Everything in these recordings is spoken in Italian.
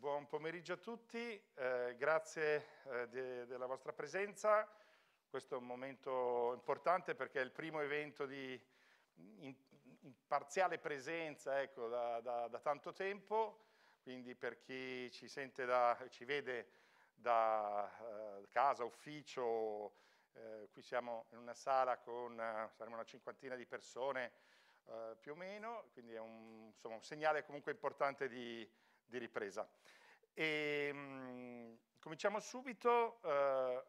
Buon pomeriggio a tutti, eh, grazie eh, de della vostra presenza. Questo è un momento importante perché è il primo evento di in, in parziale presenza ecco, da, da, da, tanto tempo, quindi per chi ci sente da, ci vede da eh, casa, ufficio, eh, qui siamo in una sala con eh, saremo una cinquantina di persone eh, più o meno, quindi è un, insomma, un segnale comunque importante di di ripresa. E, ehm, mh, cominciamo subito. Eh,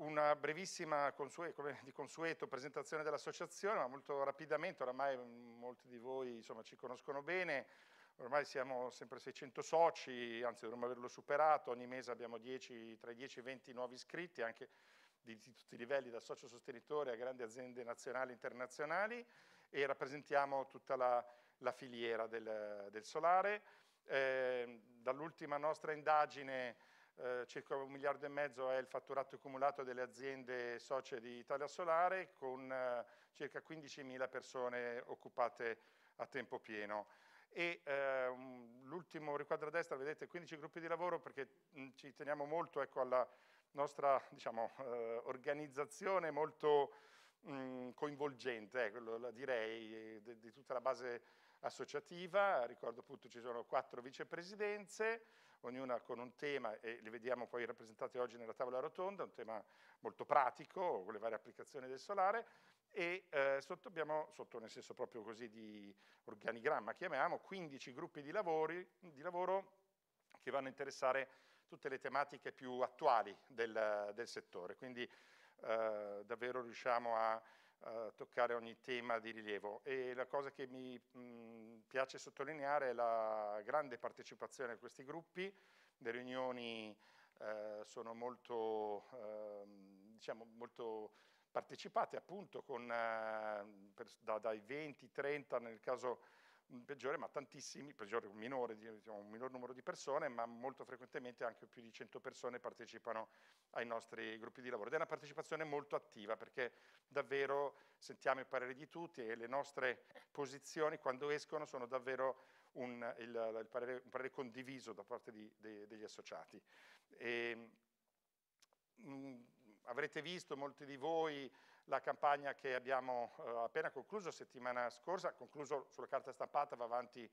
una brevissima, come di consueto, presentazione dell'associazione, ma molto rapidamente, oramai mm, molti di voi insomma, ci conoscono bene, ormai siamo sempre 600 soci, anzi dovremmo averlo superato, ogni mese abbiamo 10, tra i 10 e i 20 nuovi iscritti, anche di, di tutti i livelli, da socio sostenitore a grandi aziende nazionali e internazionali, e rappresentiamo tutta la la filiera del, del solare. Eh, dall'ultima nostra indagine eh, circa un miliardo e mezzo è il fatturato accumulato delle aziende socie di Italia Solare con eh, circa 15.000 persone occupate a tempo pieno. E ehm, l'ultimo riquadro a destra, vedete 15 gruppi di lavoro perché mh, ci teniamo molto ecco, alla nostra diciamo, eh, organizzazione molto mh, coinvolgente, eh, quello, direi, eh, di, di tutta la base associativa, ricordo appunto ci sono quattro vicepresidenze, ognuna con un tema e li vediamo poi rappresentati oggi nella tavola rotonda, un tema molto pratico con le varie applicazioni del solare e eh, sotto abbiamo, sotto nel senso proprio così di organigramma chiamiamo, 15 gruppi di, lavori, di lavoro che vanno a interessare tutte le tematiche più attuali del, del settore, quindi eh, davvero riusciamo a eh, toccare ogni tema di rilievo. E la cosa che mi mh, mm, piace sottolineare è la grande partecipazione a questi gruppi, le riunioni eh, sono molto, ehm, diciamo, molto partecipate appunto con, eh, per, da, dai 20-30 nel caso peggiore, ma tantissimi, peggiore, un, minore, diciamo, un minor numero di persone, ma molto frequentemente anche più di 100 persone partecipano ai nostri gruppi di lavoro. Ed è una partecipazione molto attiva, perché davvero sentiamo il parere di tutti e le nostre posizioni quando escono sono davvero un, il, il parere, un parere, condiviso da parte di, de, degli associati. E, mh, mm, avrete visto molti di voi la campagna che abbiamo eh, appena concluso settimana scorsa, concluso sulla carta stampata, va avanti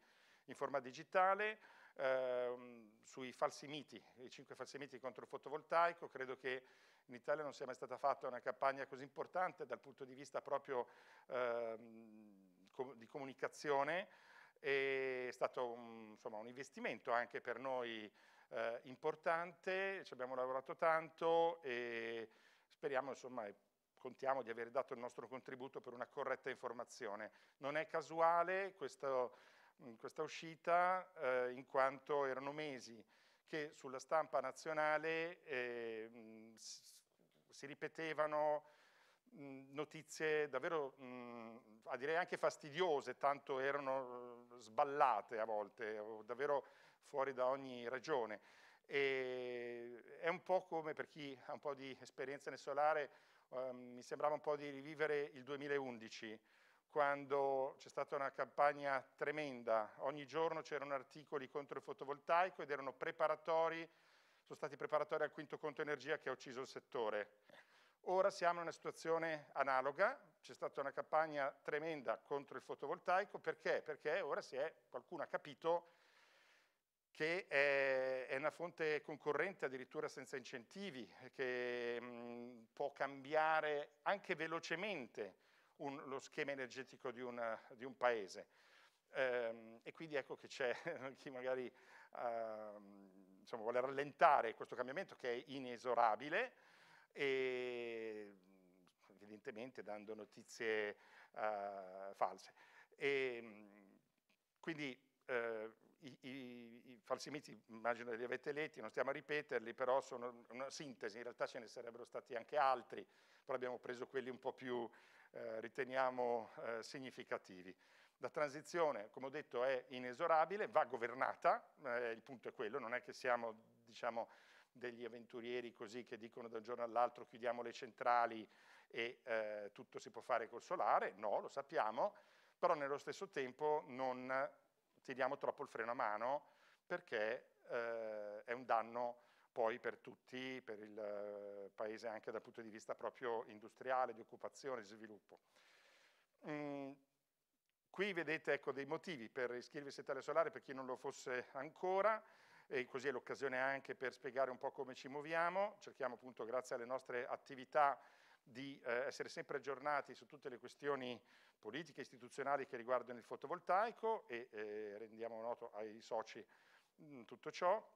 in forma digitale, ehm, sui miti, i cinque falsi miti contro il fotovoltaico, credo che in Italia non sia mai stata fatta una campagna così importante dal punto di vista proprio ehm, di comunicazione, è stato un, insomma, un investimento anche per noi eh, importante, ci abbiamo lavorato tanto e speriamo insomma, contiamo di aver dato il nostro contributo per una corretta informazione. Non è casuale questa, mm, questa uscita eh, in quanto erano mesi che sulla stampa nazionale eh, mm, si ripetevano mm, notizie davvero, mh, a direi anche fastidiose, tanto erano eh, sballate a volte, davvero fuori da ogni ragione. E è un po' come per chi ha un po' di esperienza nel solare, Um, mi sembrava un po' di rivivere il 2011, quando c'è stata una campagna tremenda, ogni giorno c'erano articoli contro il fotovoltaico ed erano preparatori, sono stati preparatori al quinto conto energia che ha ucciso il settore. Ora siamo in una situazione analoga, c'è stata una campagna tremenda contro il fotovoltaico, perché? Perché ora si è, qualcuno ha capito che eh, è, una fonte concorrente addirittura senza incentivi, che mh, mm, può cambiare anche velocemente un, lo schema energetico di, una, di un paese. Ehm, e quindi ecco che c'è chi magari ehm, insomma, vuole rallentare questo cambiamento che è inesorabile e evidentemente dando notizie eh, false. E, ehm, quindi eh, i, i, i falsi miti immagino li avete letti, non stiamo a ripeterli, però sono una sintesi, in realtà ce ne sarebbero stati anche altri, però abbiamo preso quelli un po' più, eh, riteniamo, eh, significativi. La transizione, come ho detto, è inesorabile, va governata, eh, il punto è quello, non è che siamo diciamo, degli avventurieri così che dicono da un giorno all'altro chiudiamo le centrali e eh, tutto si può fare col solare, no, lo sappiamo, però nello stesso tempo non tiriamo troppo il freno a mano perché eh, è un danno poi per tutti, per il eh, paese anche dal punto di vista proprio industriale, di occupazione, di sviluppo. Mm, qui vedete ecco, dei motivi per iscriversi a Italia Solare per chi non lo fosse ancora e così è l'occasione anche per spiegare un po' come ci muoviamo, cerchiamo appunto grazie alle nostre attività di eh, essere sempre aggiornati su tutte le questioni politiche e istituzionali che riguardano il fotovoltaico e eh, rendiamo noto ai soci mh, mm, tutto ciò.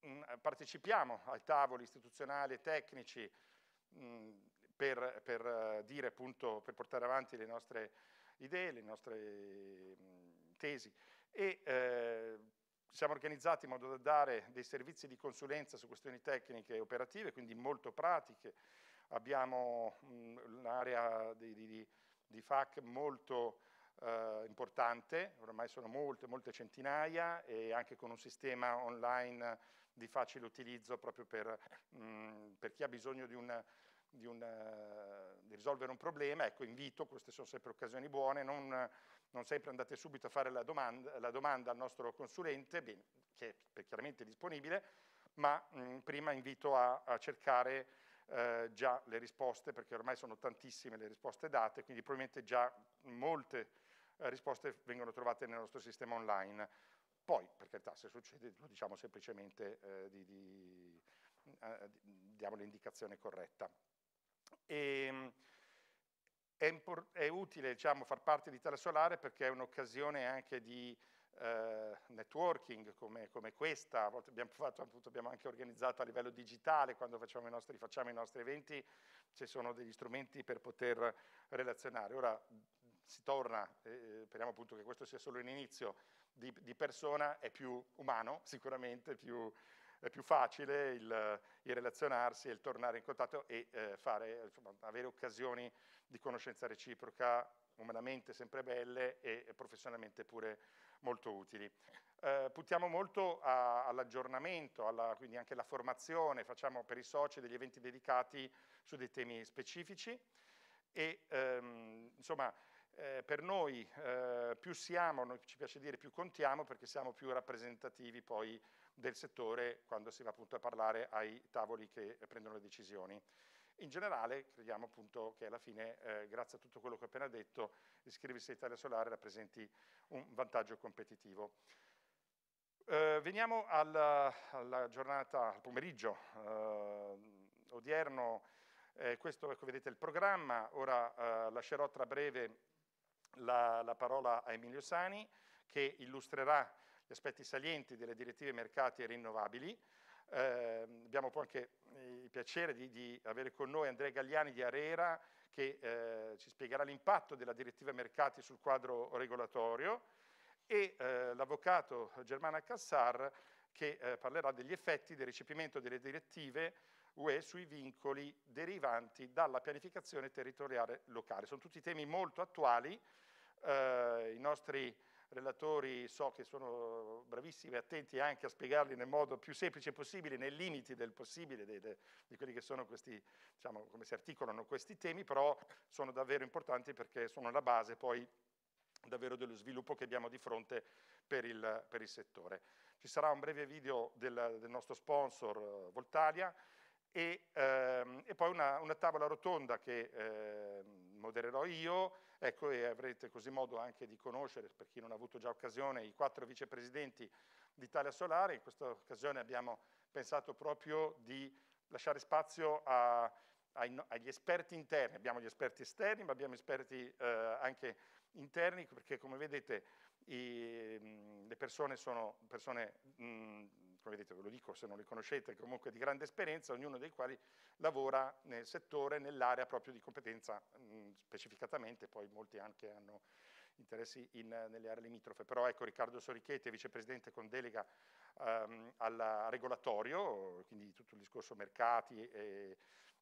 Mh, mm, partecipiamo ai tavoli istituzionali e tecnici mh, mm, per, per, eh, dire appunto, per portare avanti le nostre idee, le nostre tesi e eh, siamo organizzati in modo da dare dei servizi di consulenza su questioni tecniche e operative, quindi molto pratiche, abbiamo un'area di, di, di FAC molto eh, importante, ormai sono molte, molte centinaia e anche con un sistema online di facile utilizzo proprio per, mh, per chi ha bisogno di, un, di, un, eh, di, risolvere un problema. Ecco, invito, queste sono sempre occasioni buone, non, non sempre andate subito a fare la domanda, la domanda al nostro consulente, che è chiaramente disponibile, ma mh, prima invito a, a cercare eh, già le risposte, perché ormai sono tantissime le risposte date, quindi probabilmente già molte eh, risposte vengono trovate nel nostro sistema online. Poi, per carità, se succede, lo diciamo semplicemente, eh, di, di, eh, diamo l'indicazione corretta. E, ehm, è, è, utile diciamo, far parte di Telesolare perché è un'occasione anche di eh, networking come, come, questa, a volte abbiamo, fatto, appunto, abbiamo anche organizzato a livello digitale, quando facciamo i, nostri, facciamo i nostri eventi ci sono degli strumenti per poter relazionare. Ora si torna, eh, eh speriamo appunto che questo sia solo un inizio, di, di persona è più umano sicuramente, più, è più facile il, il, relazionarsi, il tornare in contatto e eh, fare, insomma, avere occasioni di conoscenza reciproca umanamente sempre belle e professionalmente pure molto utili. Eh, puntiamo molto all'aggiornamento, alla, quindi anche alla formazione, facciamo per i soci degli eventi dedicati su dei temi specifici e ehm, insomma eh, per noi eh, più siamo, noi ci piace dire più contiamo perché siamo più rappresentativi poi del settore quando si va appunto a parlare ai tavoli che prendono le decisioni. In generale crediamo appunto che alla fine, eh, grazie a tutto quello che ho appena detto, iscriversi a Italia Solare rappresenti un vantaggio competitivo. Eh, veniamo alla, alla, giornata, al pomeriggio eh, odierno, eh, questo ecco, vedete il programma, ora eh, lascerò tra breve la, la parola a Emilio Sani che illustrerà gli aspetti salienti delle direttive mercati e rinnovabili, eh, abbiamo poi anche il piacere di, di, avere con noi Andrea Gagliani di Arera che eh, ci spiegherà l'impatto della direttiva mercati sul quadro regolatorio e eh, l'avvocato Germana Cassar che eh, parlerà degli effetti del recepimento delle direttive UE sui vincoli derivanti dalla pianificazione territoriale locale. Sono tutti temi molto attuali, eh, i nostri relatori so che sono bravissimi e attenti anche a spiegarli nel modo più semplice possibile, nei limiti del possibile, de, de, di quelli che sono questi, diciamo, come si articolano questi temi, però sono davvero importanti perché sono la base poi davvero dello sviluppo che abbiamo di fronte per il, per il settore. Ci sarà un breve video del, del nostro sponsor eh, Voltalia e, ehm, e poi una, una, tavola rotonda che... Ehm, modererò io, ecco, e avrete così modo anche di conoscere, per chi non ha avuto già occasione, i quattro vicepresidenti di Italia Solare. In questa occasione abbiamo pensato proprio di lasciare spazio a, ai, agli esperti interni. Abbiamo gli esperti esterni, ma abbiamo esperti eh, anche interni, perché come vedete i, le persone sono persone mh, come vedete, ve lo dico se non li conoscete, comunque di grande esperienza, ognuno dei quali lavora nel settore, nell'area proprio di competenza mh, mm, specificatamente, poi molti anche hanno interessi in, nelle aree limitrofe. Però ecco Riccardo Sorichetti, vicepresidente con delega ehm, al regolatorio, quindi tutto il discorso mercati e,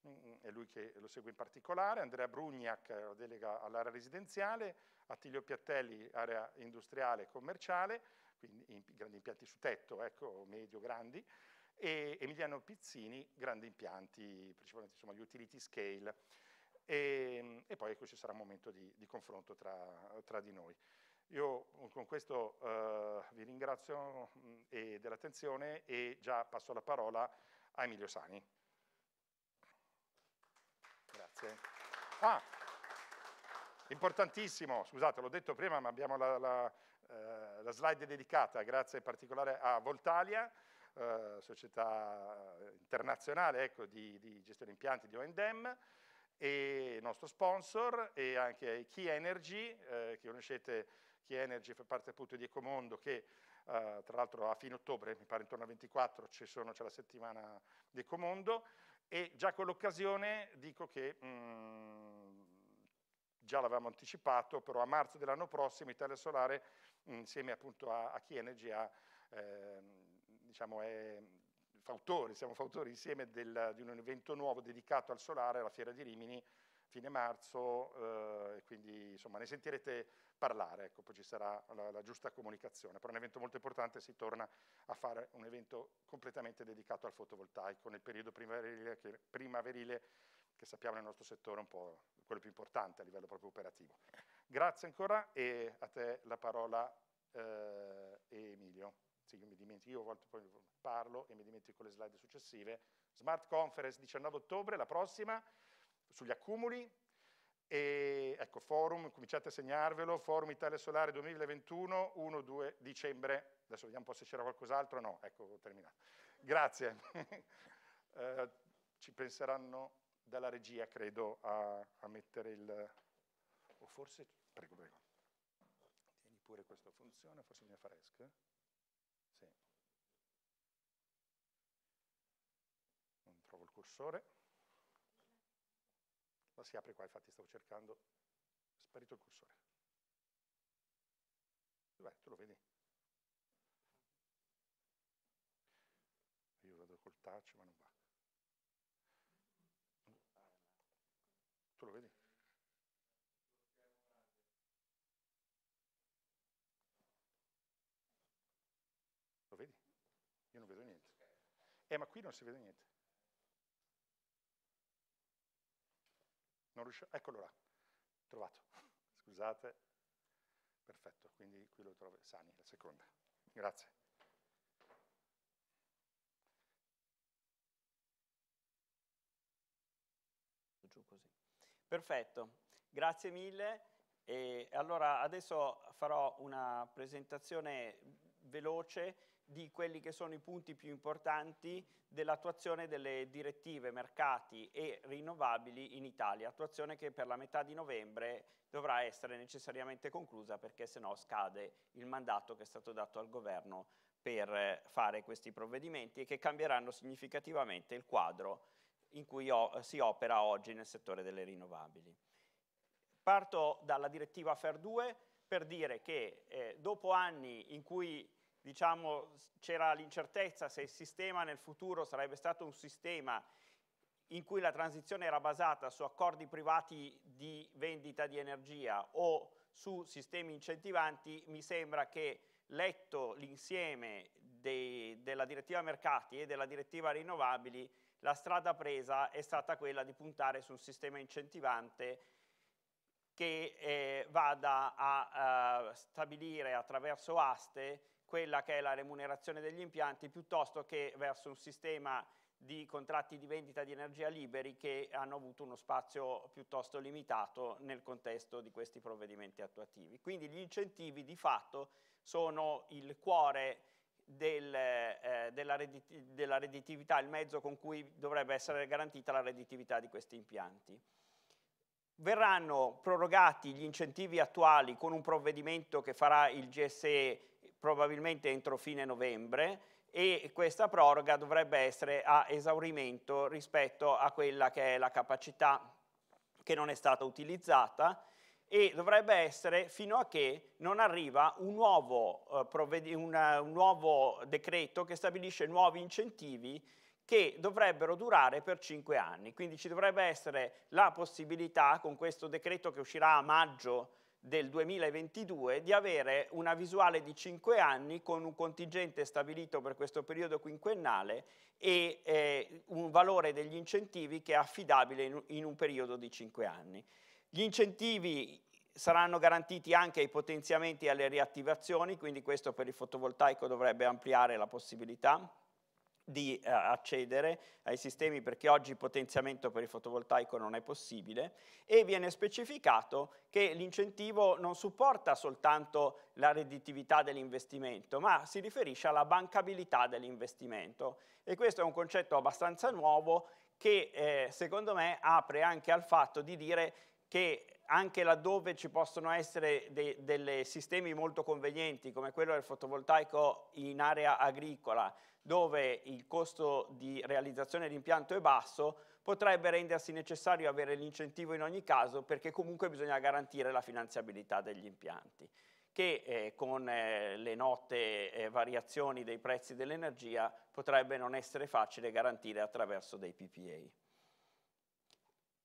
mm, è lui che lo segue in particolare, Andrea Brugnac, eh, delega all'area residenziale, Attilio Piattelli, area industriale e commerciale, quindi in, grandi impianti su tetto, ecco, medio, grandi, e Emiliano Pizzini, grandi impianti, principalmente insomma, gli utility scale. E, ehm, e poi ecco, ci sarà un momento di, di confronto tra, tra, di noi. Io con questo eh, vi ringrazio mh, mm, e dell'attenzione e già passo la parola a Emilio Sani. Grazie. Ah, importantissimo, scusate, l'ho detto prima, ma abbiamo la, la eh, la slide è dedicata, grazie in particolare a Voltalia, eh, società internazionale ecco, di, di, gestione impianti di O&M, e nostro sponsor, e anche a Key Energy, eh, che conoscete, Key Energy fa parte appunto di Ecomondo, che Uh, tra l'altro a fine ottobre, mi pare intorno al 24, c'è la settimana di Ecomondo e già con l'occasione dico che mh, mm, già l'avevamo anticipato, però a marzo dell'anno prossimo Italia Solare insieme appunto a, a Chienegi eh, diciamo è fautore, siamo fautori insieme del, di un evento nuovo dedicato al solare alla Fiera di Rimini, fine marzo, eh, quindi insomma ne sentirete parlare, ecco, poi ci sarà la, la, giusta comunicazione, però è un evento molto importante, si torna a fare un evento completamente dedicato al fotovoltaico nel periodo primaverile che, primaverile, che sappiamo nel nostro settore è un po' quello più importante a livello proprio operativo. Grazie ancora e a te la parola eh, Emilio. Sì, io mi dimentico, io poi parlo e mi dimentico le slide successive. Smart Conference 19 ottobre, la prossima, sugli accumuli. E, ecco, forum, cominciate a segnarvelo, Forum Italia Solare 2021, 1-2 dicembre. Adesso vediamo un po' se c'era qualcos'altro, no, ecco, ho terminato. Grazie. eh, ci penseranno dalla regia, credo, a, a mettere il... o forse Prego, prego. Tieni pure questa funzione, forse mi affresca. Sì. Non trovo il cursore. La si apre qua, infatti stavo cercando. Sparito il cursore. Dov'è? Tu lo vedi? Io vado col touch, ma non Eh, ma qui non si vede niente. Non riuscio, eccolo là, trovato. Scusate, perfetto, quindi qui lo trovo, Sani, la seconda. Grazie. Giù così. Perfetto, grazie mille. E allora adesso farò una presentazione veloce di quelli che sono i punti più importanti dell'attuazione delle direttive mercati e rinnovabili in Italia, attuazione che per la metà di novembre dovrà essere necessariamente conclusa perché se no scade il mandato che è stato dato al governo per fare questi provvedimenti e che cambieranno significativamente il quadro in cui si opera oggi nel settore delle rinnovabili. Parto dalla direttiva FER 2 per dire che eh, dopo anni in cui diciamo, c'era l'incertezza se il sistema nel futuro sarebbe stato un sistema in cui la transizione era basata su accordi privati di vendita di energia o su sistemi incentivanti, mi sembra che letto l'insieme della direttiva mercati e della direttiva rinnovabili, la strada presa è stata quella di puntare su un sistema incentivante che eh, vada a, a eh, stabilire attraverso aste quella che è la remunerazione degli impianti piuttosto che verso un sistema di contratti di vendita di energia liberi che hanno avuto uno spazio piuttosto limitato nel contesto di questi provvedimenti attuativi. Quindi gli incentivi di fatto sono il cuore del, eh, della, redditi della redditività, il mezzo con cui dovrebbe essere garantita la redditività di questi impianti. Verranno prorogati gli incentivi attuali con un provvedimento che farà il GSE probabilmente entro fine novembre e questa proroga dovrebbe essere a esaurimento rispetto a quella che è la capacità che non è stata utilizzata e dovrebbe essere fino a che non arriva un nuovo, eh, una, un nuovo decreto che stabilisce nuovi incentivi che dovrebbero durare per cinque anni. Quindi ci dovrebbe essere la possibilità, con questo decreto che uscirà a maggio del 2022 di avere una visuale di 5 anni con un contingente stabilito per questo periodo quinquennale e eh, un valore degli incentivi che è affidabile in, in un periodo di 5 anni. Gli incentivi saranno garantiti anche ai potenziamenti e alle riattivazioni, quindi questo per il fotovoltaico dovrebbe ampliare la possibilità di eh, accedere ai sistemi perché oggi potenziamento per il fotovoltaico non è possibile e viene specificato che l'incentivo non supporta soltanto la redditività dell'investimento ma si riferisce alla bancabilità dell'investimento e questo è un concetto abbastanza nuovo che eh, secondo me apre anche al fatto di dire che anche laddove ci possono essere dei sistemi molto convenienti come quello del fotovoltaico in area agricola dove il costo di realizzazione dell'impianto è basso, potrebbe rendersi necessario avere l'incentivo in ogni caso perché comunque bisogna garantire la finanziabilità degli impianti che eh, con eh, le note eh, variazioni dei prezzi dell'energia potrebbe non essere facile garantire attraverso dei PPA.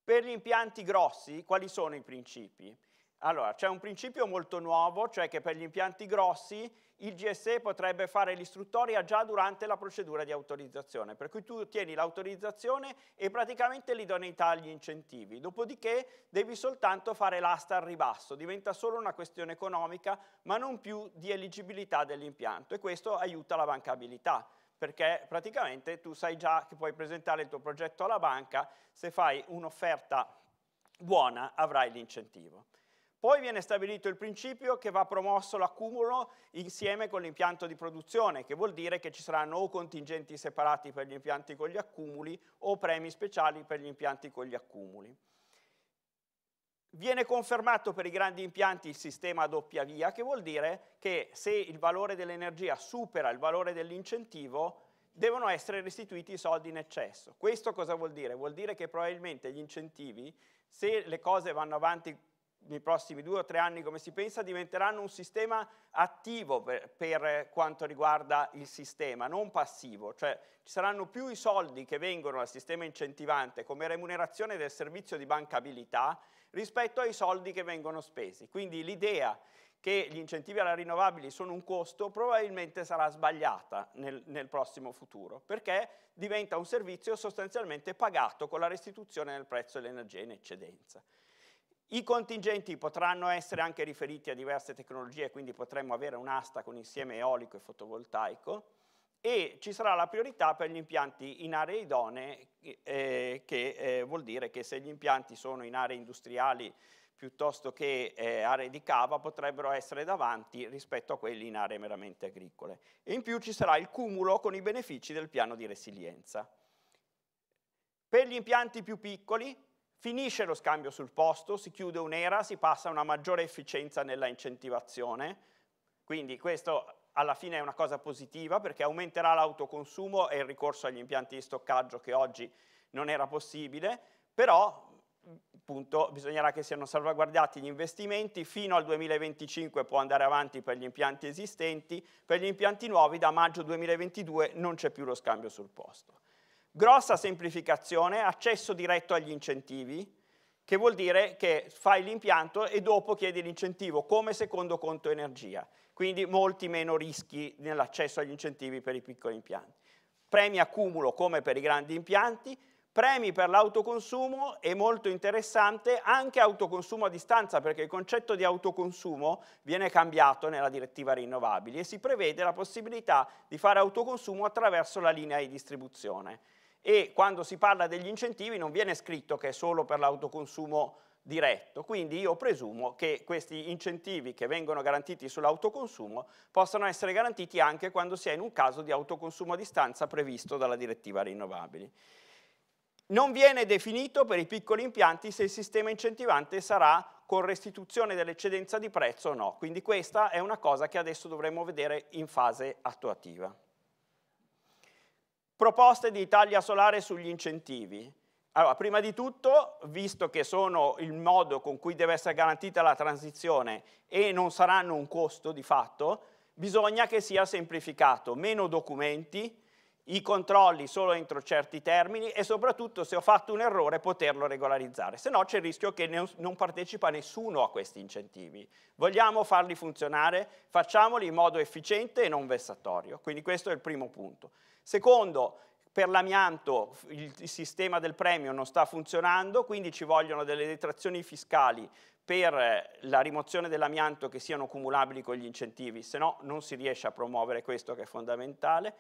Per gli impianti grossi quali sono i principi? Allora, c'è un principio molto nuovo, cioè che per gli impianti grossi il GSE potrebbe fare l'istruttoria già durante la procedura di autorizzazione, per cui tu ottieni l'autorizzazione e praticamente l'idoneità agli incentivi, dopodiché devi soltanto fare l'asta al ribasso, diventa solo una questione economica ma non più di eligibilità dell'impianto e questo aiuta la bancabilità perché praticamente tu sai già che puoi presentare il tuo progetto alla banca, se fai un'offerta buona avrai l'incentivo. Poi viene stabilito il principio che va promosso l'accumulo insieme con l'impianto di produzione, che vuol dire che ci saranno o contingenti separati per gli impianti con gli accumuli o premi speciali per gli impianti con gli accumuli. Viene confermato per i grandi impianti il sistema a doppia via, che vuol dire che se il valore dell'energia supera il valore dell'incentivo, devono essere restituiti i soldi in eccesso. Questo cosa vuol dire? Vuol dire che probabilmente gli incentivi, se le cose vanno avanti nei prossimi due o tre anni, come si pensa, diventeranno un sistema attivo per, per, quanto riguarda il sistema, non passivo, cioè ci saranno più i soldi che vengono dal sistema incentivante come remunerazione del servizio di bancabilità rispetto ai soldi che vengono spesi. Quindi l'idea che gli incentivi alla rinnovabili sono un costo probabilmente sarà sbagliata nel, nel prossimo futuro, perché diventa un servizio sostanzialmente pagato con la restituzione del prezzo dell'energia in eccedenza. I contingenti potranno essere anche riferiti a diverse tecnologie, quindi potremmo avere un'asta con insieme eolico e fotovoltaico e ci sarà la priorità per gli impianti in aree idonee, eh, che eh, vuol dire che se gli impianti sono in aree industriali piuttosto che eh, aree di cava potrebbero essere davanti rispetto a quelli in aree meramente agricole. E in più ci sarà il cumulo con i benefici del piano di resilienza. Per gli impianti più piccoli Finisce lo scambio sul posto, si chiude un'era, si passa a una maggiore efficienza nella incentivazione, quindi questo alla fine è una cosa positiva perché aumenterà l'autoconsumo e il ricorso agli impianti di stoccaggio che oggi non era possibile, però appunto, bisognerà che siano salvaguardati gli investimenti, fino al 2025 può andare avanti per gli impianti esistenti, per gli impianti nuovi da maggio 2022 non c'è più lo scambio sul posto. Grossa semplificazione, accesso diretto agli incentivi, che vuol dire che fai l'impianto e dopo chiedi l'incentivo come secondo conto energia, quindi molti meno rischi nell'accesso agli incentivi per i piccoli impianti. Premi accumulo come per i grandi impianti, premi per l'autoconsumo è molto interessante anche autoconsumo a distanza perché il concetto di autoconsumo viene cambiato nella direttiva rinnovabili e si prevede la possibilità di fare autoconsumo attraverso la linea di distribuzione e quando si parla degli incentivi non viene scritto che è solo per l'autoconsumo diretto, quindi io presumo che questi incentivi che vengono garantiti sull'autoconsumo possano essere garantiti anche quando si è in un caso di autoconsumo a distanza previsto dalla direttiva rinnovabili. Non viene definito per i piccoli impianti se il sistema incentivante sarà con restituzione dell'eccedenza di prezzo o no, quindi questa è una cosa che adesso dovremo vedere in fase attuativa proposte di Italia solare sugli incentivi. Allora, prima di tutto, visto che sono il modo con cui deve essere garantita la transizione e non saranno un costo di fatto, bisogna che sia semplificato, meno documenti, i controlli solo entro certi termini e soprattutto se ho fatto un errore poterlo regolarizzare, se no c'è il rischio che non partecipa nessuno a questi incentivi. Vogliamo farli funzionare, facciamoli in modo efficiente e non vessatorio, quindi questo è il primo punto. Secondo, per l'amianto il sistema del premio non sta funzionando, quindi ci vogliono delle detrazioni fiscali per eh, la rimozione dell'amianto che siano cumulabili con gli incentivi, se no non si riesce a promuovere questo che è fondamentale.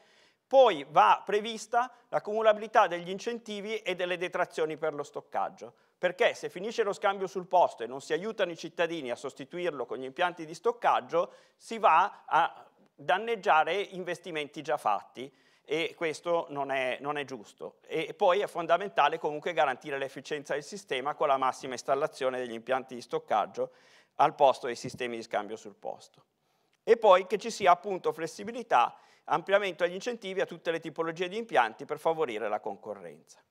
Poi va prevista la cumulabilità degli incentivi e delle detrazioni per lo stoccaggio, perché se finisce lo scambio sul posto e non si aiutano i cittadini a sostituirlo con gli impianti di stoccaggio, si va a danneggiare investimenti già fatti e questo non è, non è giusto. E poi è fondamentale comunque garantire l'efficienza del sistema con la massima installazione degli impianti di stoccaggio al posto dei sistemi di scambio sul posto. E poi che ci sia appunto flessibilità, ampliamento agli incentivi a tutte le tipologie di impianti per favorire la concorrenza.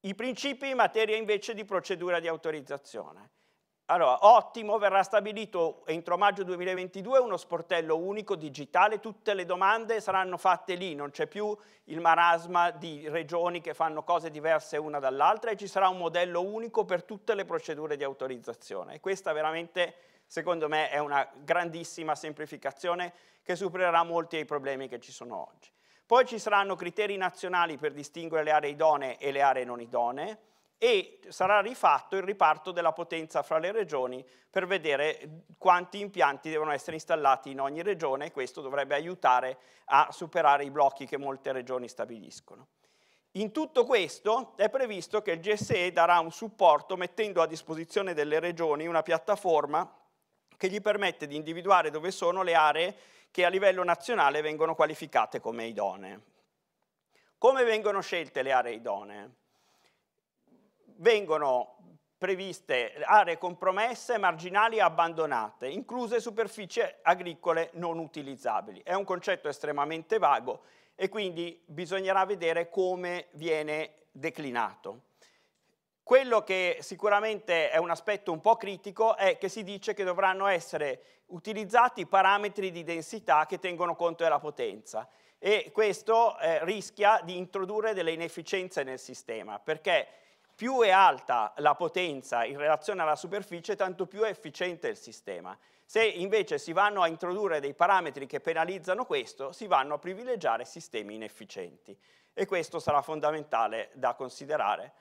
I principi in materia invece di procedura di autorizzazione. Allora, ottimo, verrà stabilito entro maggio 2022 uno sportello unico digitale, tutte le domande saranno fatte lì, non c'è più il marasma di regioni che fanno cose diverse una dall'altra e ci sarà un modello unico per tutte le procedure di autorizzazione. E questa veramente, secondo me, è una grandissima semplificazione che supererà molti dei problemi che ci sono oggi. Poi ci saranno criteri nazionali per distinguere le aree idonee e le aree non idonee, e sarà rifatto il riparto della potenza fra le regioni per vedere quanti impianti devono essere installati in ogni regione e questo dovrebbe aiutare a superare i blocchi che molte regioni stabiliscono. In tutto questo è previsto che il GSE darà un supporto mettendo a disposizione delle regioni una piattaforma che gli permette di individuare dove sono le aree che a livello nazionale vengono qualificate come idonee. Come vengono scelte le aree idonee? vengono previste aree compromesse, marginali e abbandonate, incluse superfici agricole non utilizzabili. È un concetto estremamente vago e quindi bisognerà vedere come viene declinato. Quello che sicuramente è un aspetto un po' critico è che si dice che dovranno essere utilizzati parametri di densità che tengono conto della potenza e questo eh, rischia di introdurre delle inefficienze nel sistema perché più è alta la potenza in relazione alla superficie, tanto più è efficiente il sistema. Se invece si vanno a introdurre dei parametri che penalizzano questo, si vanno a privilegiare sistemi inefficienti. E questo sarà fondamentale da considerare.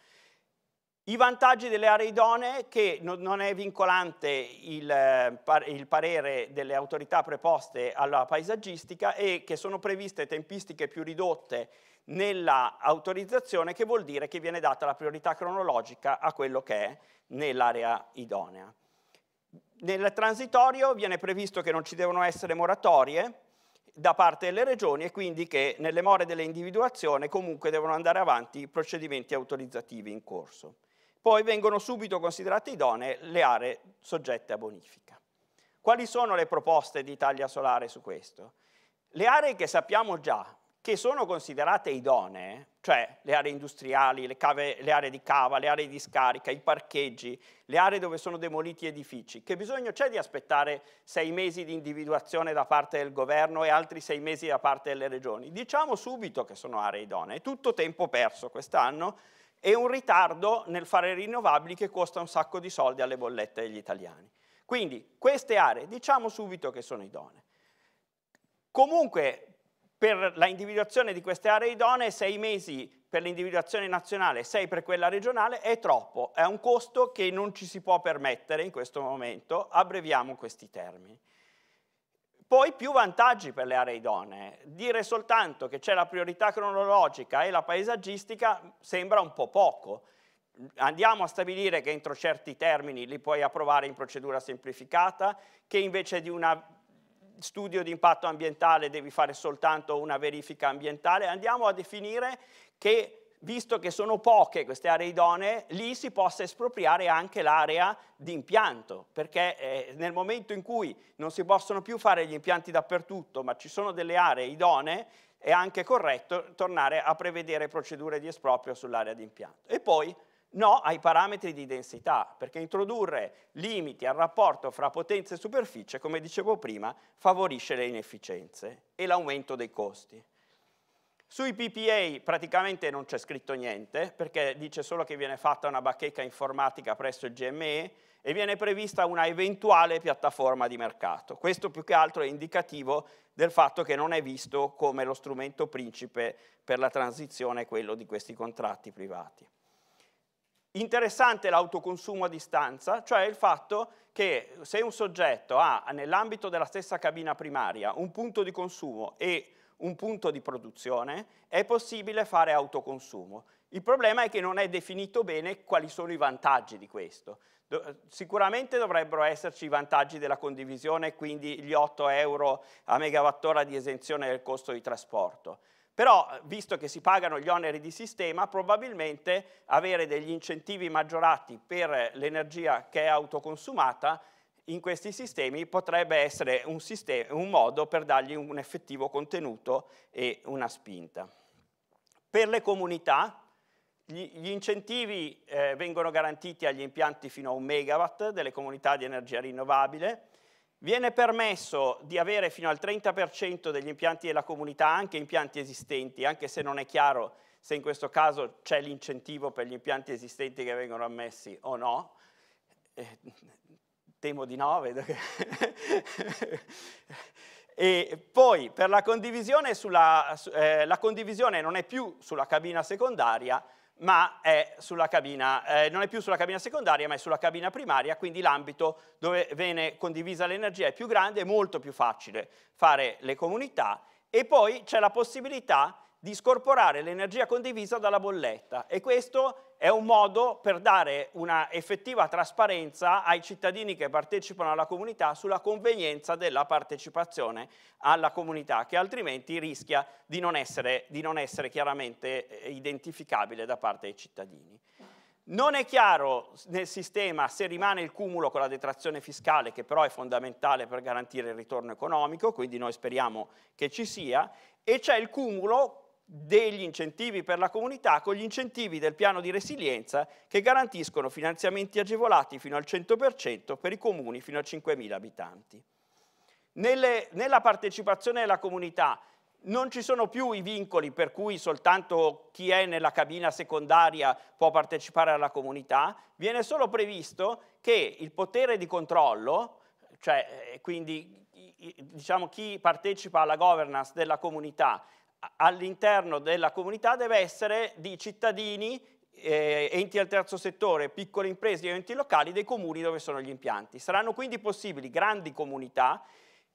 I vantaggi delle aree idonee, che non è vincolante il, eh, il parere delle autorità preposte alla paesaggistica e che sono previste tempistiche più ridotte nella autorizzazione che vuol dire che viene data la priorità cronologica a quello che è nell'area idonea. Nel transitorio viene previsto che non ci devono essere moratorie da parte delle regioni e quindi che nelle more dell'individuazione comunque devono andare avanti i procedimenti autorizzativi in corso. Poi vengono subito considerate idonee le aree soggette a bonifica. Quali sono le proposte di Italia Solare su questo? Le aree che sappiamo già che sono considerate idonee, cioè le aree industriali, le, cave, le, aree di cava, le aree di scarica, i parcheggi, le aree dove sono demoliti edifici, che bisogno c'è di aspettare sei mesi di individuazione da parte del governo e altri sei mesi da parte delle regioni? Diciamo subito che sono aree idonee, tutto tempo perso quest'anno e un ritardo nel fare rinnovabili che costa un sacco di soldi alle bollette degli italiani. Quindi queste aree diciamo subito che sono idonee. Comunque per la individuazione di queste aree idonee sei mesi per l'individuazione nazionale, e sei per quella regionale è troppo, è un costo che non ci si può permettere in questo momento, abbreviamo questi termini. Poi più vantaggi per le aree idonee. Dire soltanto che c'è la priorità cronologica e la paesaggistica sembra un po' poco. Andiamo a stabilire che entro certi termini li puoi approvare in procedura semplificata, che invece di una studio di impatto ambientale devi fare soltanto una verifica ambientale, andiamo a definire che visto che sono poche queste aree idonee, lì si possa espropriare anche l'area di impianto, perché eh, nel momento in cui non si possono più fare gli impianti dappertutto, ma ci sono delle aree idonee, è anche corretto tornare a prevedere procedure di esproprio sull'area di impianto. E poi no ai parametri di densità, perché introdurre limiti al rapporto fra potenza e superficie, come dicevo prima, favorisce le inefficienze e l'aumento dei costi. Sui PPA praticamente non c'è scritto niente, perché dice solo che viene fatta una bacheca informatica presso il GME e viene prevista una eventuale piattaforma di mercato. Questo più che altro è indicativo del fatto che non è visto come lo strumento principe per la transizione quello di questi contratti privati. Interessante l'autoconsumo a distanza, cioè il fatto che se un soggetto ha nell'ambito della stessa cabina primaria un punto di consumo e un punto di produzione, è possibile fare autoconsumo. Il problema è che non è definito bene quali sono i vantaggi di questo. Do sicuramente dovrebbero esserci i vantaggi della condivisione, quindi gli 8 euro a megawattora di esenzione del costo di trasporto. Però, visto che si pagano gli oneri di sistema, probabilmente avere degli incentivi maggiorati per l'energia che è autoconsumata in questi sistemi potrebbe essere un, sistema, un modo per dargli un effettivo contenuto e una spinta. Per le comunità, gli incentivi eh, vengono garantiti agli impianti fino a un megawatt delle comunità di energia rinnovabile, Viene permesso di avere fino al 30% degli impianti della comunità anche impianti esistenti, anche se non è chiaro se in questo caso c'è l'incentivo per gli impianti esistenti che vengono ammessi o no. Eh, temo di no, vedo che... e poi per la condivisione, sulla, eh, la condivisione non è più sulla cabina secondaria, ma è sulla cabina, eh, non è più sulla cabina secondaria, ma è sulla cabina primaria, quindi l'ambito dove viene condivisa l'energia è più grande, è molto più facile fare le comunità e poi c'è la possibilità di scorporare l'energia condivisa dalla bolletta e questo è un modo per dare una effettiva trasparenza ai cittadini che partecipano alla comunità sulla convenienza della partecipazione alla comunità che altrimenti rischia di non essere, di non essere chiaramente eh, identificabile da parte dei cittadini. Non è chiaro nel sistema se rimane il cumulo con la detrazione fiscale, che però è fondamentale per garantire il ritorno economico, quindi noi speriamo che ci sia, e c'è il cumulo degli incentivi per la comunità con gli incentivi del piano di resilienza che garantiscono finanziamenti agevolati fino al 100% per i comuni fino a 5.000 abitanti. Nelle, nella partecipazione della comunità non ci sono più i vincoli per cui soltanto chi è nella cabina secondaria può partecipare alla comunità, viene solo previsto che il potere di controllo, cioè eh, quindi diciamo, chi partecipa alla governance della comunità all'interno della comunità deve essere di cittadini, eh, enti del terzo settore, piccole imprese e enti locali dei comuni dove sono gli impianti. Saranno quindi possibili grandi comunità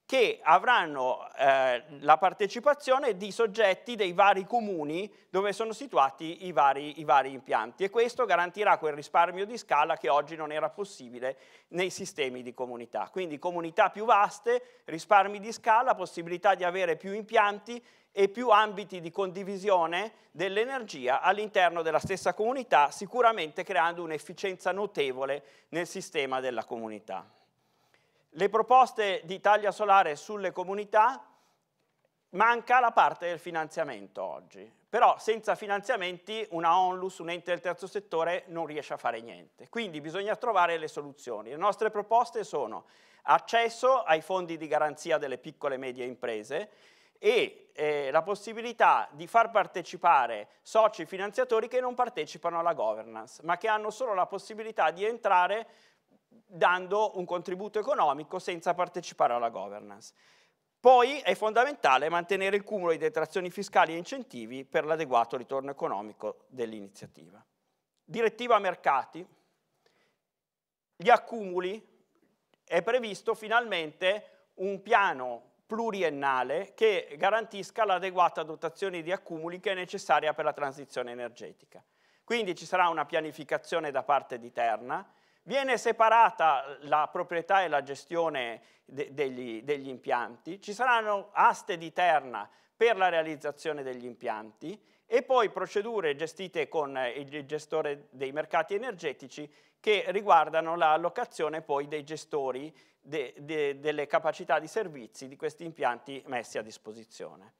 che avranno eh, la partecipazione di soggetti dei vari comuni dove sono situati i vari, i vari, impianti e questo garantirà quel risparmio di scala che oggi non era possibile nei sistemi di comunità. Quindi comunità più vaste, risparmi di scala, possibilità di avere più impianti e più ambiti di condivisione dell'energia all'interno della stessa comunità, sicuramente creando un'efficienza notevole nel sistema della comunità. Le proposte di taglia solare sulle comunità manca la parte del finanziamento oggi, però senza finanziamenti una onlus, un ente del terzo settore non riesce a fare niente. Quindi bisogna trovare le soluzioni. Le nostre proposte sono accesso ai fondi di garanzia delle piccole e medie imprese, e eh, la possibilità di far partecipare soci finanziatori che non partecipano alla governance, ma che hanno solo la possibilità di entrare dando un contributo economico senza partecipare alla governance. Poi è fondamentale mantenere il cumulo di detrazioni fiscali e incentivi per l'adeguato ritorno economico dell'iniziativa. Direttiva mercati, gli accumuli, è previsto finalmente un piano pluriennale che garantisca l'adeguata dotazione di accumuli che è necessaria per la transizione energetica. Quindi ci sarà una pianificazione da parte di Terna, viene separata la proprietà e la gestione de degli, degli impianti, ci saranno aste di Terna per la realizzazione degli impianti, e poi procedure gestite con eh, il gestore dei mercati energetici che riguardano l'allocazione poi dei gestori de, de, delle capacità di servizi di questi impianti messi a disposizione.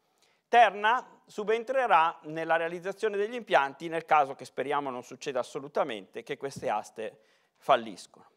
Terna subentrerà nella realizzazione degli impianti nel caso che speriamo non succeda assolutamente che queste aste falliscono.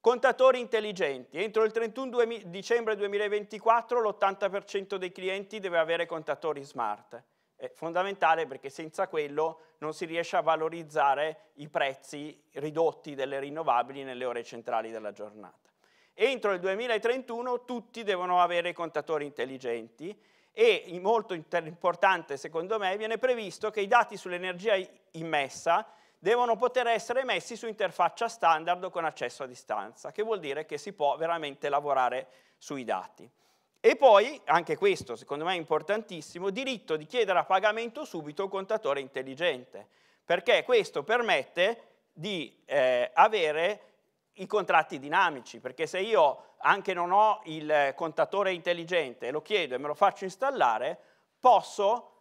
Contatori intelligenti. Entro il 31 dicembre 2024 l'80% dei clienti deve avere contatori smart è fondamentale perché senza quello non si riesce a valorizzare i prezzi ridotti delle rinnovabili nelle ore centrali della giornata. Entro il 2031 tutti devono avere contatori intelligenti e molto importante secondo me viene previsto che i dati sull'energia immessa devono poter essere messi su interfaccia standard con accesso a distanza, che vuol dire che si può veramente lavorare sui dati. E poi, anche questo secondo me è importantissimo, diritto di chiedere a pagamento subito il contatore intelligente, perché questo permette di eh, avere i contratti dinamici, perché se io anche non ho il contatore intelligente, e lo chiedo e me lo faccio installare, posso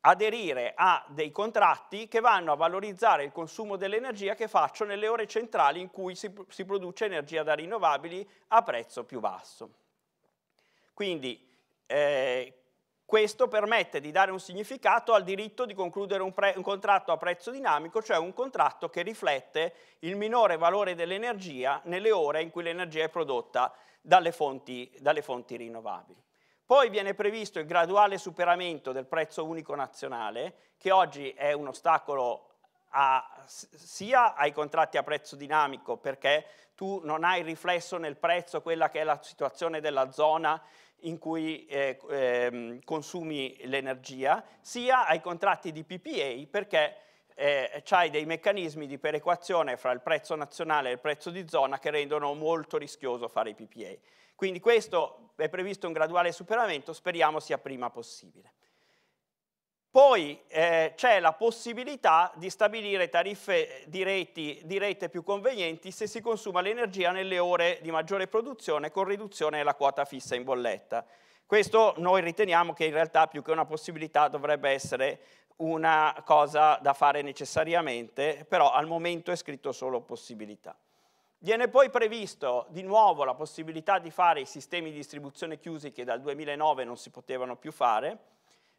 aderire a dei contratti che vanno a valorizzare il consumo dell'energia che faccio nelle ore centrali in cui si, si produce energia da rinnovabili a prezzo più basso. Quindi eh, questo permette di dare un significato al diritto di concludere un, un, contratto a prezzo dinamico, cioè un contratto che riflette il minore valore dell'energia nelle ore in cui l'energia è prodotta dalle fonti, dalle fonti rinnovabili. Poi viene previsto il graduale superamento del prezzo unico nazionale, che oggi è un ostacolo a, sia ai contratti a prezzo dinamico perché tu non hai riflesso nel prezzo quella che è la situazione della zona in cui eh, eh, consumi l'energia, sia ai contratti di PPA perché eh, c'hai dei meccanismi di perequazione fra il prezzo nazionale e il prezzo di zona che rendono molto rischioso fare i PPA. Quindi questo è previsto un graduale superamento, speriamo sia prima possibile. Poi eh, c'è la possibilità di stabilire tariffe di, reti, di più convenienti se si consuma l'energia nelle ore di maggiore produzione con riduzione della quota fissa in bolletta. Questo noi riteniamo che in realtà più che una possibilità dovrebbe essere una cosa da fare necessariamente, però al momento è scritto solo possibilità. Viene poi previsto di nuovo la possibilità di fare i sistemi di distribuzione chiusi che dal 2009 non si potevano più fare,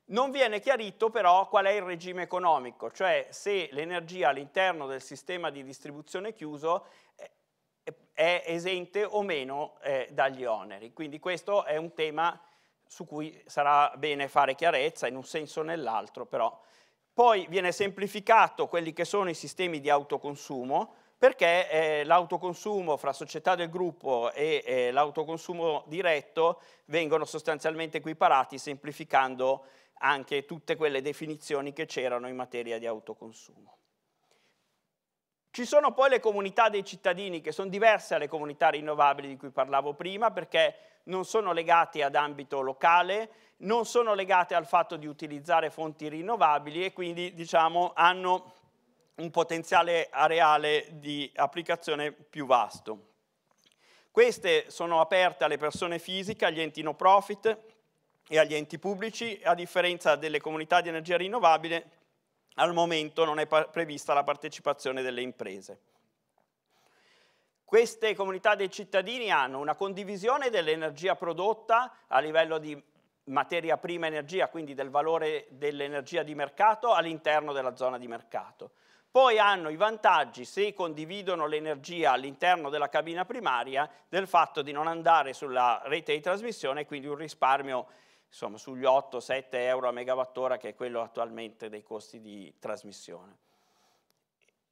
non viene chiarito però qual è il regime economico, cioè se l'energia all'interno del sistema di distribuzione chiuso eh, è esente o meno eh, dagli oneri. Quindi questo è un tema su cui sarà bene fare chiarezza in un senso o nell'altro però. Poi viene semplificato quelli che sono i sistemi di autoconsumo, perché eh, l'autoconsumo fra società del gruppo e eh, l'autoconsumo diretto vengono sostanzialmente equiparati semplificando anche tutte quelle definizioni che c'erano in materia di autoconsumo. Ci sono poi le comunità dei cittadini che sono diverse dalle comunità rinnovabili di cui parlavo prima perché non sono legate ad ambito locale, non sono legate al fatto di utilizzare fonti rinnovabili e quindi diciamo, hanno un potenziale areale di applicazione più vasto. Queste sono aperte alle persone fisiche, agli enti no profit, e agli enti pubblici, a differenza delle comunità di energia rinnovabile, al momento non è prevista la partecipazione delle imprese. Queste comunità dei cittadini hanno una condivisione dell'energia prodotta a livello di materia prima energia, quindi del valore dell'energia di mercato all'interno della zona di mercato. Poi hanno i vantaggi, se condividono l'energia all'interno della cabina primaria, del fatto di non andare sulla rete di trasmissione, quindi un risparmio insomma, sugli 8-7 euro a megawattora, che è quello attualmente dei costi di trasmissione.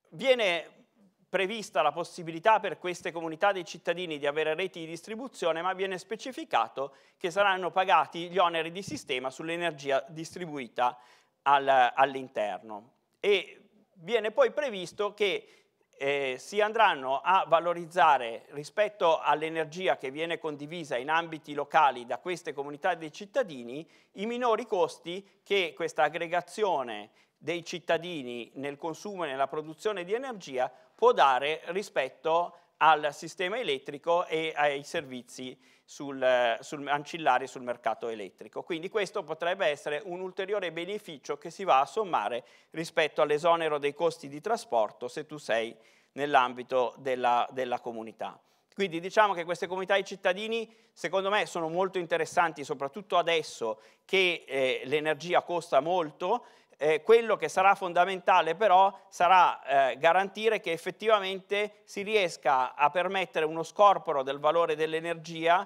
Viene prevista la possibilità per queste comunità dei cittadini di avere reti di distribuzione, ma viene specificato che saranno pagati gli oneri di sistema sull'energia distribuita all'interno. E viene poi previsto che eh, si andranno a valorizzare rispetto all'energia che viene condivisa in ambiti locali da queste comunità dei cittadini i minori costi che questa aggregazione dei cittadini nel consumo e nella produzione di energia può dare rispetto al sistema elettrico e ai servizi sul, sul, ancillari sul mercato elettrico. Quindi questo potrebbe essere un ulteriore beneficio che si va a sommare rispetto all'esonero dei costi di trasporto se tu sei nell'ambito della, della comunità. Quindi diciamo che queste comunità di cittadini secondo me sono molto interessanti, soprattutto adesso che eh, l'energia costa molto eh, quello che sarà fondamentale però sarà eh, garantire che effettivamente si riesca a permettere uno scorporo del valore dell'energia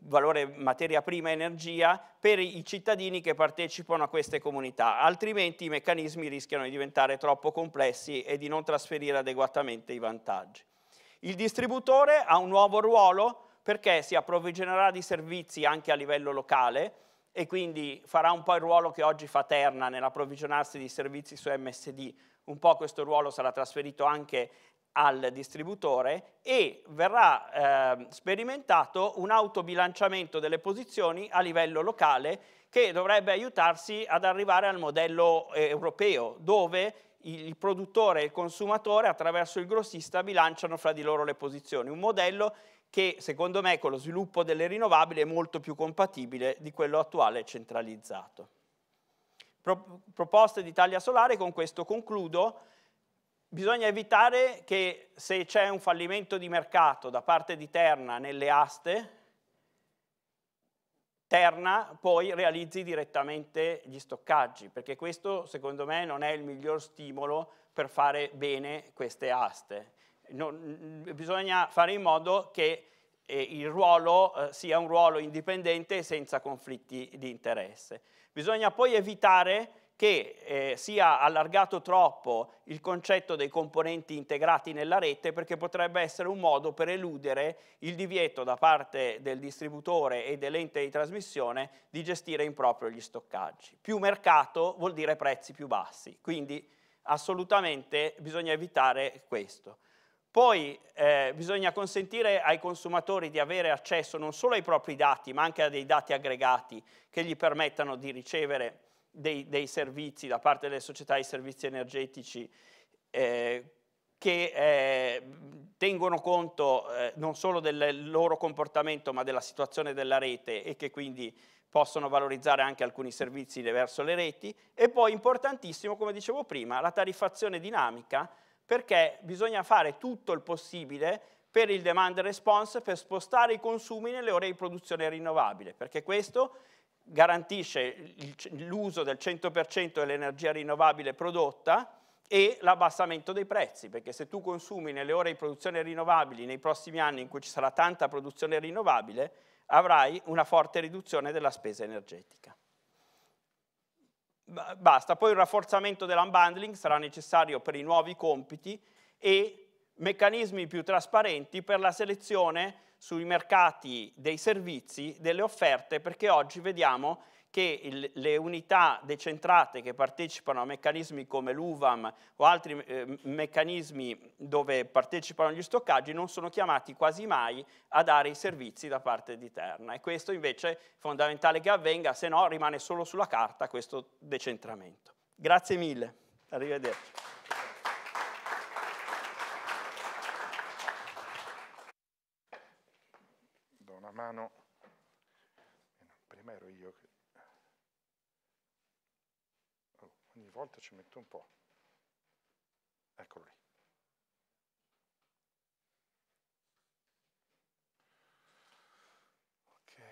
valore materia prima energia per i cittadini che partecipano a queste comunità, altrimenti i meccanismi rischiano di diventare troppo complessi e di non trasferire adeguatamente i vantaggi. Il distributore ha un nuovo ruolo perché si approvvigionerà di servizi anche a livello locale, e quindi farà un po' il ruolo che oggi fa Terna nell'approvvigionarsi di servizi su MSD, un po' questo ruolo sarà trasferito anche al distributore e verrà eh, sperimentato un autobilanciamento delle posizioni a livello locale che dovrebbe aiutarsi ad arrivare al modello eh, europeo dove il produttore e il consumatore attraverso il grossista bilanciano fra di loro le posizioni, un modello che secondo me con lo sviluppo delle rinnovabili è molto più compatibile di quello attuale centralizzato. Pro proposte di taglia solare, con questo concludo, bisogna evitare che se c'è un fallimento di mercato da parte di Terna nelle aste, Terna poi realizzi direttamente gli stoccaggi, perché questo secondo me non è il miglior stimolo per fare bene queste aste non, bisogna fare in modo che eh, il ruolo eh, sia un ruolo indipendente e senza conflitti di interesse. Bisogna poi evitare che eh, sia allargato troppo il concetto dei componenti integrati nella rete perché potrebbe essere un modo per eludere il divieto da parte del distributore e dell'ente di trasmissione di gestire in proprio gli stoccaggi. Più mercato vuol dire prezzi più bassi, quindi assolutamente bisogna evitare questo. Poi eh, bisogna consentire ai consumatori di avere accesso non solo ai propri dati, ma anche a dei dati aggregati che gli permettano di ricevere dei, dei servizi da parte delle società di servizi energetici eh, che eh, tengono conto eh, non solo del loro comportamento, ma della situazione della rete e che quindi possono valorizzare anche alcuni servizi verso le reti. E poi importantissimo, come dicevo prima, la tariffazione dinamica perché bisogna fare tutto il possibile per il demand response per spostare i consumi nelle ore di produzione rinnovabile, perché questo garantisce l'uso del 100% dell'energia rinnovabile prodotta e l'abbassamento dei prezzi, perché se tu consumi nelle ore di produzione rinnovabili nei prossimi anni in cui ci sarà tanta produzione rinnovabile, avrai una forte riduzione della spesa energetica basta. Poi il rafforzamento dell'unbundling sarà necessario per i nuovi compiti e meccanismi più trasparenti per la selezione sui mercati dei servizi, delle offerte, perché oggi vediamo che il, le unità decentrate che partecipano a meccanismi come l'UVAM o altri eh, meccanismi dove partecipano gli stoccaggi non sono chiamati quasi mai a dare i servizi da parte di Terna e questo invece è fondamentale che avvenga, se no rimane solo sulla carta questo decentramento. Grazie mille, arrivederci. mano, prima ero io che volta ci metto un po'. Eccolo lì. Ok.